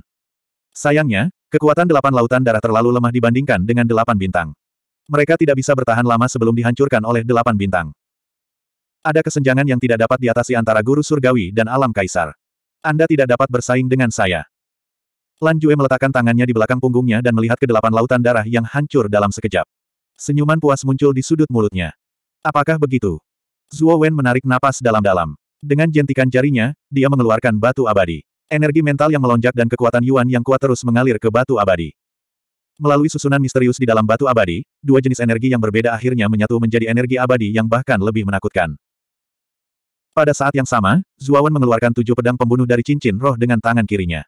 Speaker 1: Sayangnya, kekuatan delapan lautan darah terlalu lemah dibandingkan dengan delapan bintang. Mereka tidak bisa bertahan lama sebelum dihancurkan oleh delapan bintang. Ada kesenjangan yang tidak dapat diatasi antara guru surgawi dan alam kaisar. Anda tidak dapat bersaing dengan saya. Lan Jue meletakkan tangannya di belakang punggungnya dan melihat ke delapan lautan darah yang hancur dalam sekejap. Senyuman puas muncul di sudut mulutnya. Apakah begitu? Zuo Wen menarik napas dalam-dalam. Dengan jentikan jarinya, dia mengeluarkan batu abadi. Energi mental yang melonjak dan kekuatan Yuan yang kuat terus mengalir ke batu abadi. Melalui susunan misterius di dalam batu abadi, dua jenis energi yang berbeda akhirnya menyatu menjadi energi abadi yang bahkan lebih menakutkan. Pada saat yang sama, Zuawan mengeluarkan tujuh pedang pembunuh dari cincin roh dengan tangan kirinya.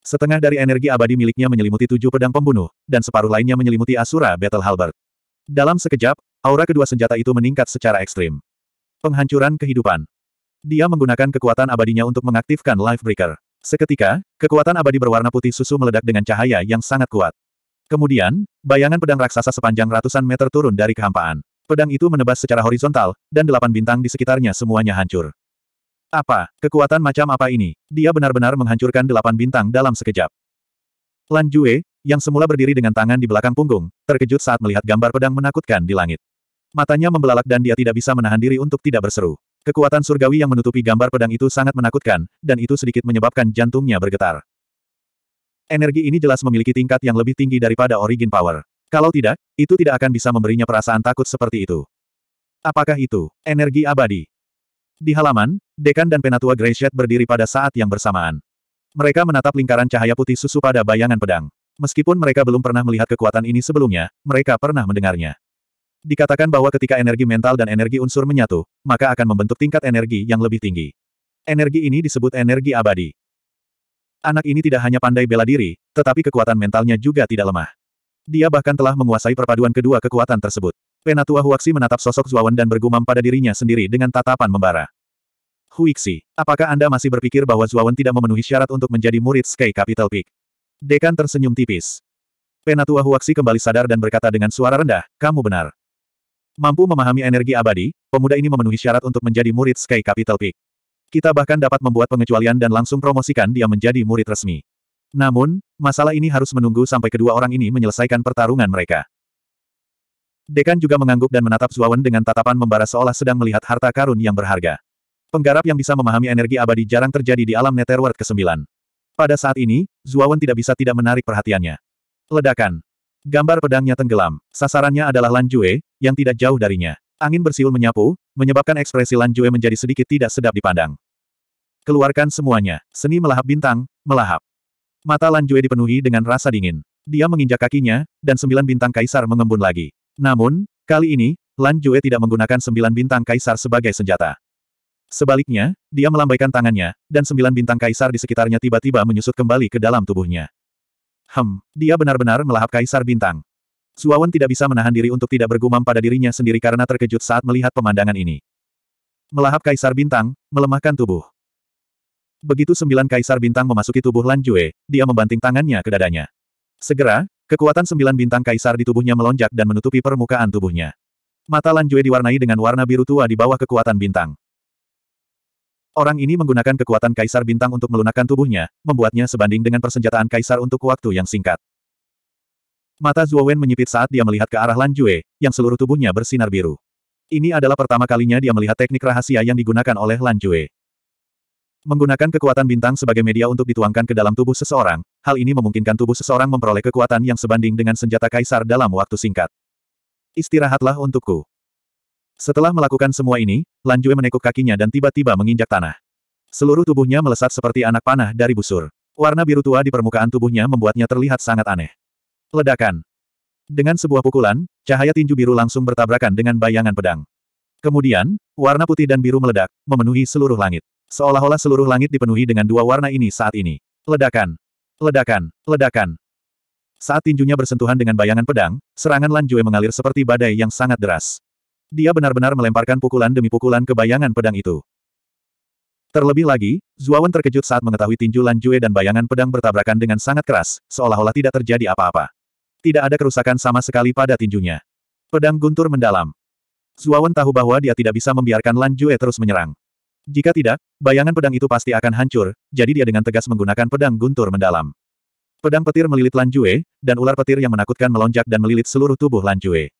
Speaker 1: Setengah dari energi abadi miliknya menyelimuti tujuh pedang pembunuh, dan separuh lainnya menyelimuti Asura Battle Halberd. Dalam sekejap, aura kedua senjata itu meningkat secara ekstrim. Penghancuran kehidupan. Dia menggunakan kekuatan abadinya untuk mengaktifkan Lifebreaker. Seketika, kekuatan abadi berwarna putih susu meledak dengan cahaya yang sangat kuat. Kemudian, bayangan pedang raksasa sepanjang ratusan meter turun dari kehampaan. Pedang itu menebas secara horizontal, dan delapan bintang di sekitarnya semuanya hancur. Apa, kekuatan macam apa ini? Dia benar-benar menghancurkan delapan bintang dalam sekejap. Lan Jue, yang semula berdiri dengan tangan di belakang punggung, terkejut saat melihat gambar pedang menakutkan di langit. Matanya membelalak dan dia tidak bisa menahan diri untuk tidak berseru. Kekuatan surgawi yang menutupi gambar pedang itu sangat menakutkan, dan itu sedikit menyebabkan jantungnya bergetar. Energi ini jelas memiliki tingkat yang lebih tinggi daripada origin power. Kalau tidak, itu tidak akan bisa memberinya perasaan takut seperti itu. Apakah itu energi abadi? Di halaman, Dekan dan Penatua Greyshed berdiri pada saat yang bersamaan. Mereka menatap lingkaran cahaya putih susu pada bayangan pedang. Meskipun mereka belum pernah melihat kekuatan ini sebelumnya, mereka pernah mendengarnya. Dikatakan bahwa ketika energi mental dan energi unsur menyatu, maka akan membentuk tingkat energi yang lebih tinggi. Energi ini disebut energi abadi. Anak ini tidak hanya pandai bela diri, tetapi kekuatan mentalnya juga tidak lemah. Dia bahkan telah menguasai perpaduan kedua kekuatan tersebut. Penatua Huaxi menatap sosok Zuawan dan bergumam pada dirinya sendiri dengan tatapan membara. Huixi, apakah Anda masih berpikir bahwa Zuawan tidak memenuhi syarat untuk menjadi murid Sky Capital Peak? Dekan tersenyum tipis. Penatua Huaxi kembali sadar dan berkata dengan suara rendah, kamu benar. Mampu memahami energi abadi, pemuda ini memenuhi syarat untuk menjadi murid Sky Capital Peak. Kita bahkan dapat membuat pengecualian dan langsung promosikan dia menjadi murid resmi. Namun, masalah ini harus menunggu sampai kedua orang ini menyelesaikan pertarungan mereka. Dekan juga mengangguk dan menatap Zuawan dengan tatapan membara seolah sedang melihat harta karun yang berharga. Penggarap yang bisa memahami energi abadi jarang terjadi di alam Netherworld ke-9. Pada saat ini, Zuawan tidak bisa tidak menarik perhatiannya. Ledakan. Gambar pedangnya tenggelam. Sasarannya adalah Lan Jue, yang tidak jauh darinya. Angin bersiul menyapu, menyebabkan ekspresi Lan Jue menjadi sedikit tidak sedap dipandang. Keluarkan semuanya. Seni melahap bintang, melahap. Mata Lan Jue dipenuhi dengan rasa dingin. Dia menginjak kakinya, dan sembilan bintang kaisar mengembun lagi. Namun, kali ini, Lan Jue tidak menggunakan sembilan bintang kaisar sebagai senjata. Sebaliknya, dia melambaikan tangannya, dan sembilan bintang kaisar di sekitarnya tiba-tiba menyusut kembali ke dalam tubuhnya. Hem, dia benar-benar melahap kaisar bintang. Suawan tidak bisa menahan diri untuk tidak bergumam pada dirinya sendiri karena terkejut saat melihat pemandangan ini. Melahap kaisar bintang, melemahkan tubuh. Begitu sembilan kaisar bintang memasuki tubuh Lan Jue, dia membanting tangannya ke dadanya. Segera, kekuatan sembilan bintang kaisar di tubuhnya melonjak dan menutupi permukaan tubuhnya. Mata Lan Jue diwarnai dengan warna biru tua di bawah kekuatan bintang. Orang ini menggunakan kekuatan Kaisar Bintang untuk melunakkan tubuhnya, membuatnya sebanding dengan persenjataan Kaisar untuk waktu yang singkat. Mata Wen menyipit saat dia melihat ke arah Lan Jue, yang seluruh tubuhnya bersinar biru. Ini adalah pertama kalinya dia melihat teknik rahasia yang digunakan oleh Lan Jue. Menggunakan kekuatan bintang sebagai media untuk dituangkan ke dalam tubuh seseorang, hal ini memungkinkan tubuh seseorang memperoleh kekuatan yang sebanding dengan senjata kaisar dalam waktu singkat. Istirahatlah untukku. Setelah melakukan semua ini, Lan Jue menekuk kakinya dan tiba-tiba menginjak tanah. Seluruh tubuhnya melesat seperti anak panah dari busur. Warna biru tua di permukaan tubuhnya membuatnya terlihat sangat aneh. Ledakan. Dengan sebuah pukulan, cahaya tinju biru langsung bertabrakan dengan bayangan pedang. Kemudian, warna putih dan biru meledak, memenuhi seluruh langit. Seolah-olah seluruh langit dipenuhi dengan dua warna ini saat ini. Ledakan. Ledakan. Ledakan. Saat tinjunya bersentuhan dengan bayangan pedang, serangan Lan Jue mengalir seperti badai yang sangat deras. Dia benar-benar melemparkan pukulan demi pukulan ke bayangan pedang itu. Terlebih lagi, Zuawan terkejut saat mengetahui tinju Lanjue dan bayangan pedang bertabrakan dengan sangat keras, seolah-olah tidak terjadi apa-apa. Tidak ada kerusakan sama sekali pada tinjunya. Pedang guntur mendalam. Zuawan tahu bahwa dia tidak bisa membiarkan Lanjue terus menyerang. Jika tidak, bayangan pedang itu pasti akan hancur, jadi dia dengan tegas menggunakan pedang guntur mendalam. Pedang petir melilit Lanjue, dan ular petir yang menakutkan melonjak dan melilit seluruh tubuh Lanjue.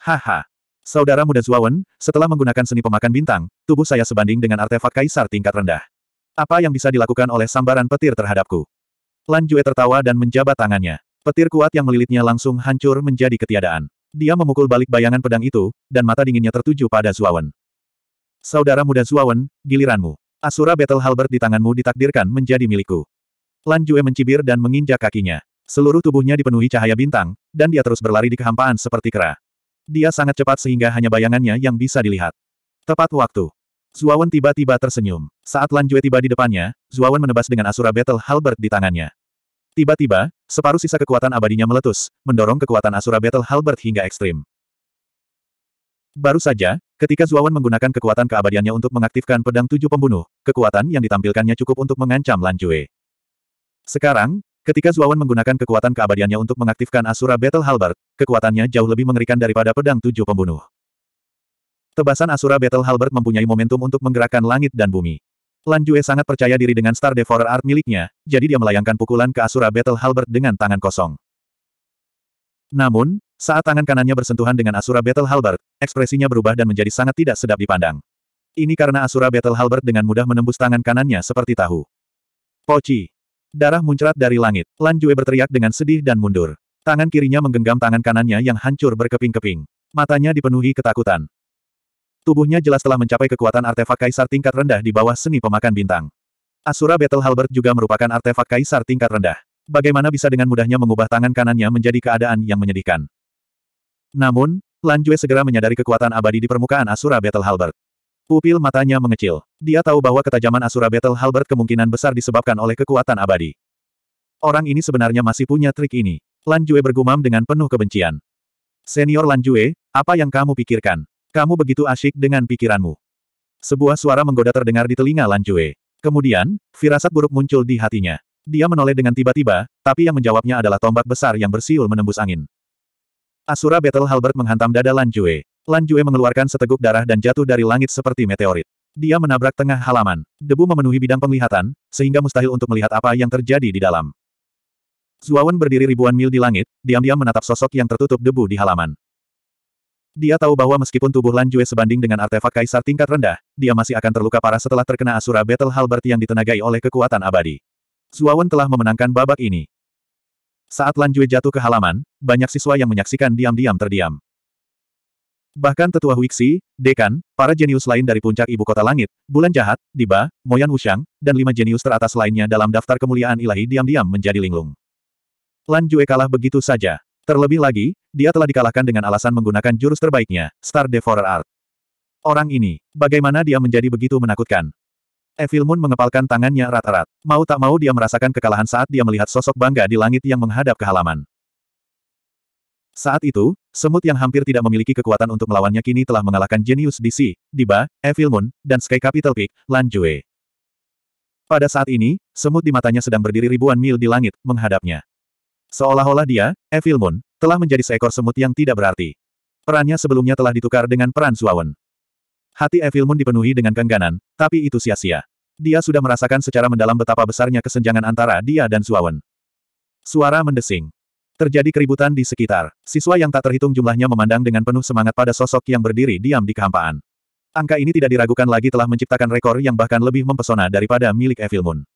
Speaker 1: Haha. Saudara muda Zuawan, setelah menggunakan seni pemakan bintang, tubuh saya sebanding dengan artefak kaisar tingkat rendah. Apa yang bisa dilakukan oleh sambaran petir terhadapku? Lan Jue tertawa dan menjabat tangannya. Petir kuat yang melilitnya langsung hancur menjadi ketiadaan. Dia memukul balik bayangan pedang itu, dan mata dinginnya tertuju pada Zuawan. Saudara muda Zuawan, giliranmu. Asura Battle Halberd di tanganmu ditakdirkan menjadi milikku. Lan Jue mencibir dan menginjak kakinya. Seluruh tubuhnya dipenuhi cahaya bintang, dan dia terus berlari di kehampaan seperti kera. Dia sangat cepat sehingga hanya bayangannya yang bisa dilihat. Tepat waktu. Zuawan tiba-tiba tersenyum. Saat Lan Jue tiba di depannya, Zuawan menebas dengan Asura Battle Halberd di tangannya. Tiba-tiba, separuh sisa kekuatan abadinya meletus, mendorong kekuatan Asura Battle Halberd hingga ekstrim. Baru saja, ketika Zuawan menggunakan kekuatan keabadiannya untuk mengaktifkan pedang tujuh pembunuh, kekuatan yang ditampilkannya cukup untuk mengancam Lan Jue. Sekarang, Ketika Zuawan menggunakan kekuatan keabadiannya untuk mengaktifkan Asura Battle Halberd, kekuatannya jauh lebih mengerikan daripada pedang tujuh pembunuh. Tebasan Asura Battle Halberd mempunyai momentum untuk menggerakkan langit dan bumi. Lan Jue sangat percaya diri dengan Star Devourer Art miliknya, jadi dia melayangkan pukulan ke Asura Battle Halberd dengan tangan kosong. Namun, saat tangan kanannya bersentuhan dengan Asura Battle Halberd, ekspresinya berubah dan menjadi sangat tidak sedap dipandang. Ini karena Asura Battle Halberd dengan mudah menembus tangan kanannya seperti tahu. Poci. Darah muncrat dari langit. Lan Jue berteriak dengan sedih dan mundur. Tangan kirinya menggenggam tangan kanannya yang hancur berkeping-keping. Matanya dipenuhi ketakutan. Tubuhnya jelas telah mencapai kekuatan artefak kaisar tingkat rendah di bawah seni pemakan bintang. Asura Battle Halbert juga merupakan artefak kaisar tingkat rendah. Bagaimana bisa dengan mudahnya mengubah tangan kanannya menjadi keadaan yang menyedihkan? Namun, Lan Jue segera menyadari kekuatan abadi di permukaan Asura Battle Halbert. Pupil matanya mengecil. Dia tahu bahwa ketajaman Asura Battle Halbert kemungkinan besar disebabkan oleh kekuatan abadi. Orang ini sebenarnya masih punya trik ini. Lan Jue bergumam dengan penuh kebencian. Senior Lan Jue, apa yang kamu pikirkan? Kamu begitu asyik dengan pikiranmu. Sebuah suara menggoda terdengar di telinga Lan Jue. Kemudian, firasat buruk muncul di hatinya. Dia menoleh dengan tiba-tiba, tapi yang menjawabnya adalah tombak besar yang bersiul menembus angin. Asura Battle Halbert menghantam dada Lan Jue. Lan Jue mengeluarkan seteguk darah dan jatuh dari langit seperti meteorit. Dia menabrak tengah halaman. Debu memenuhi bidang penglihatan, sehingga mustahil untuk melihat apa yang terjadi di dalam. Zuawan berdiri ribuan mil di langit, diam-diam menatap sosok yang tertutup debu di halaman. Dia tahu bahwa meskipun tubuh Lan Jue sebanding dengan artefak kaisar tingkat rendah, dia masih akan terluka parah setelah terkena Asura Battle Halberd yang ditenagai oleh kekuatan abadi. Zuawan telah memenangkan babak ini. Saat Lan Jue jatuh ke halaman, banyak siswa yang menyaksikan diam-diam terdiam. Bahkan tetua Huixi, Dekan, para jenius lain dari puncak ibu kota langit, Bulan Jahat, Diba, Moyan Wushang, dan lima jenius teratas lainnya dalam daftar kemuliaan ilahi diam-diam menjadi linglung. Lan Jue kalah begitu saja. Terlebih lagi, dia telah dikalahkan dengan alasan menggunakan jurus terbaiknya, Star Devourer Art. Orang ini, bagaimana dia menjadi begitu menakutkan? Evil Moon mengepalkan tangannya erat-erat. Mau tak mau dia merasakan kekalahan saat dia melihat sosok bangga di langit yang menghadap ke halaman. Saat itu, semut yang hampir tidak memiliki kekuatan untuk melawannya kini telah mengalahkan Genius DC, Diba, Evil Moon, dan Sky Capital Peak, Lan Jue. Pada saat ini, semut di matanya sedang berdiri ribuan mil di langit, menghadapnya. Seolah-olah dia, Evil Moon, telah menjadi seekor semut yang tidak berarti. Perannya sebelumnya telah ditukar dengan peran Suawen. Hati Evil Moon dipenuhi dengan kengganan, tapi itu sia-sia. Dia sudah merasakan secara mendalam betapa besarnya kesenjangan antara dia dan Suawen. Suara mendesing. Terjadi keributan di sekitar. Siswa yang tak terhitung jumlahnya memandang dengan penuh semangat pada sosok yang berdiri diam di kehampaan. Angka ini tidak diragukan lagi telah menciptakan rekor yang bahkan lebih mempesona daripada milik Evil Moon.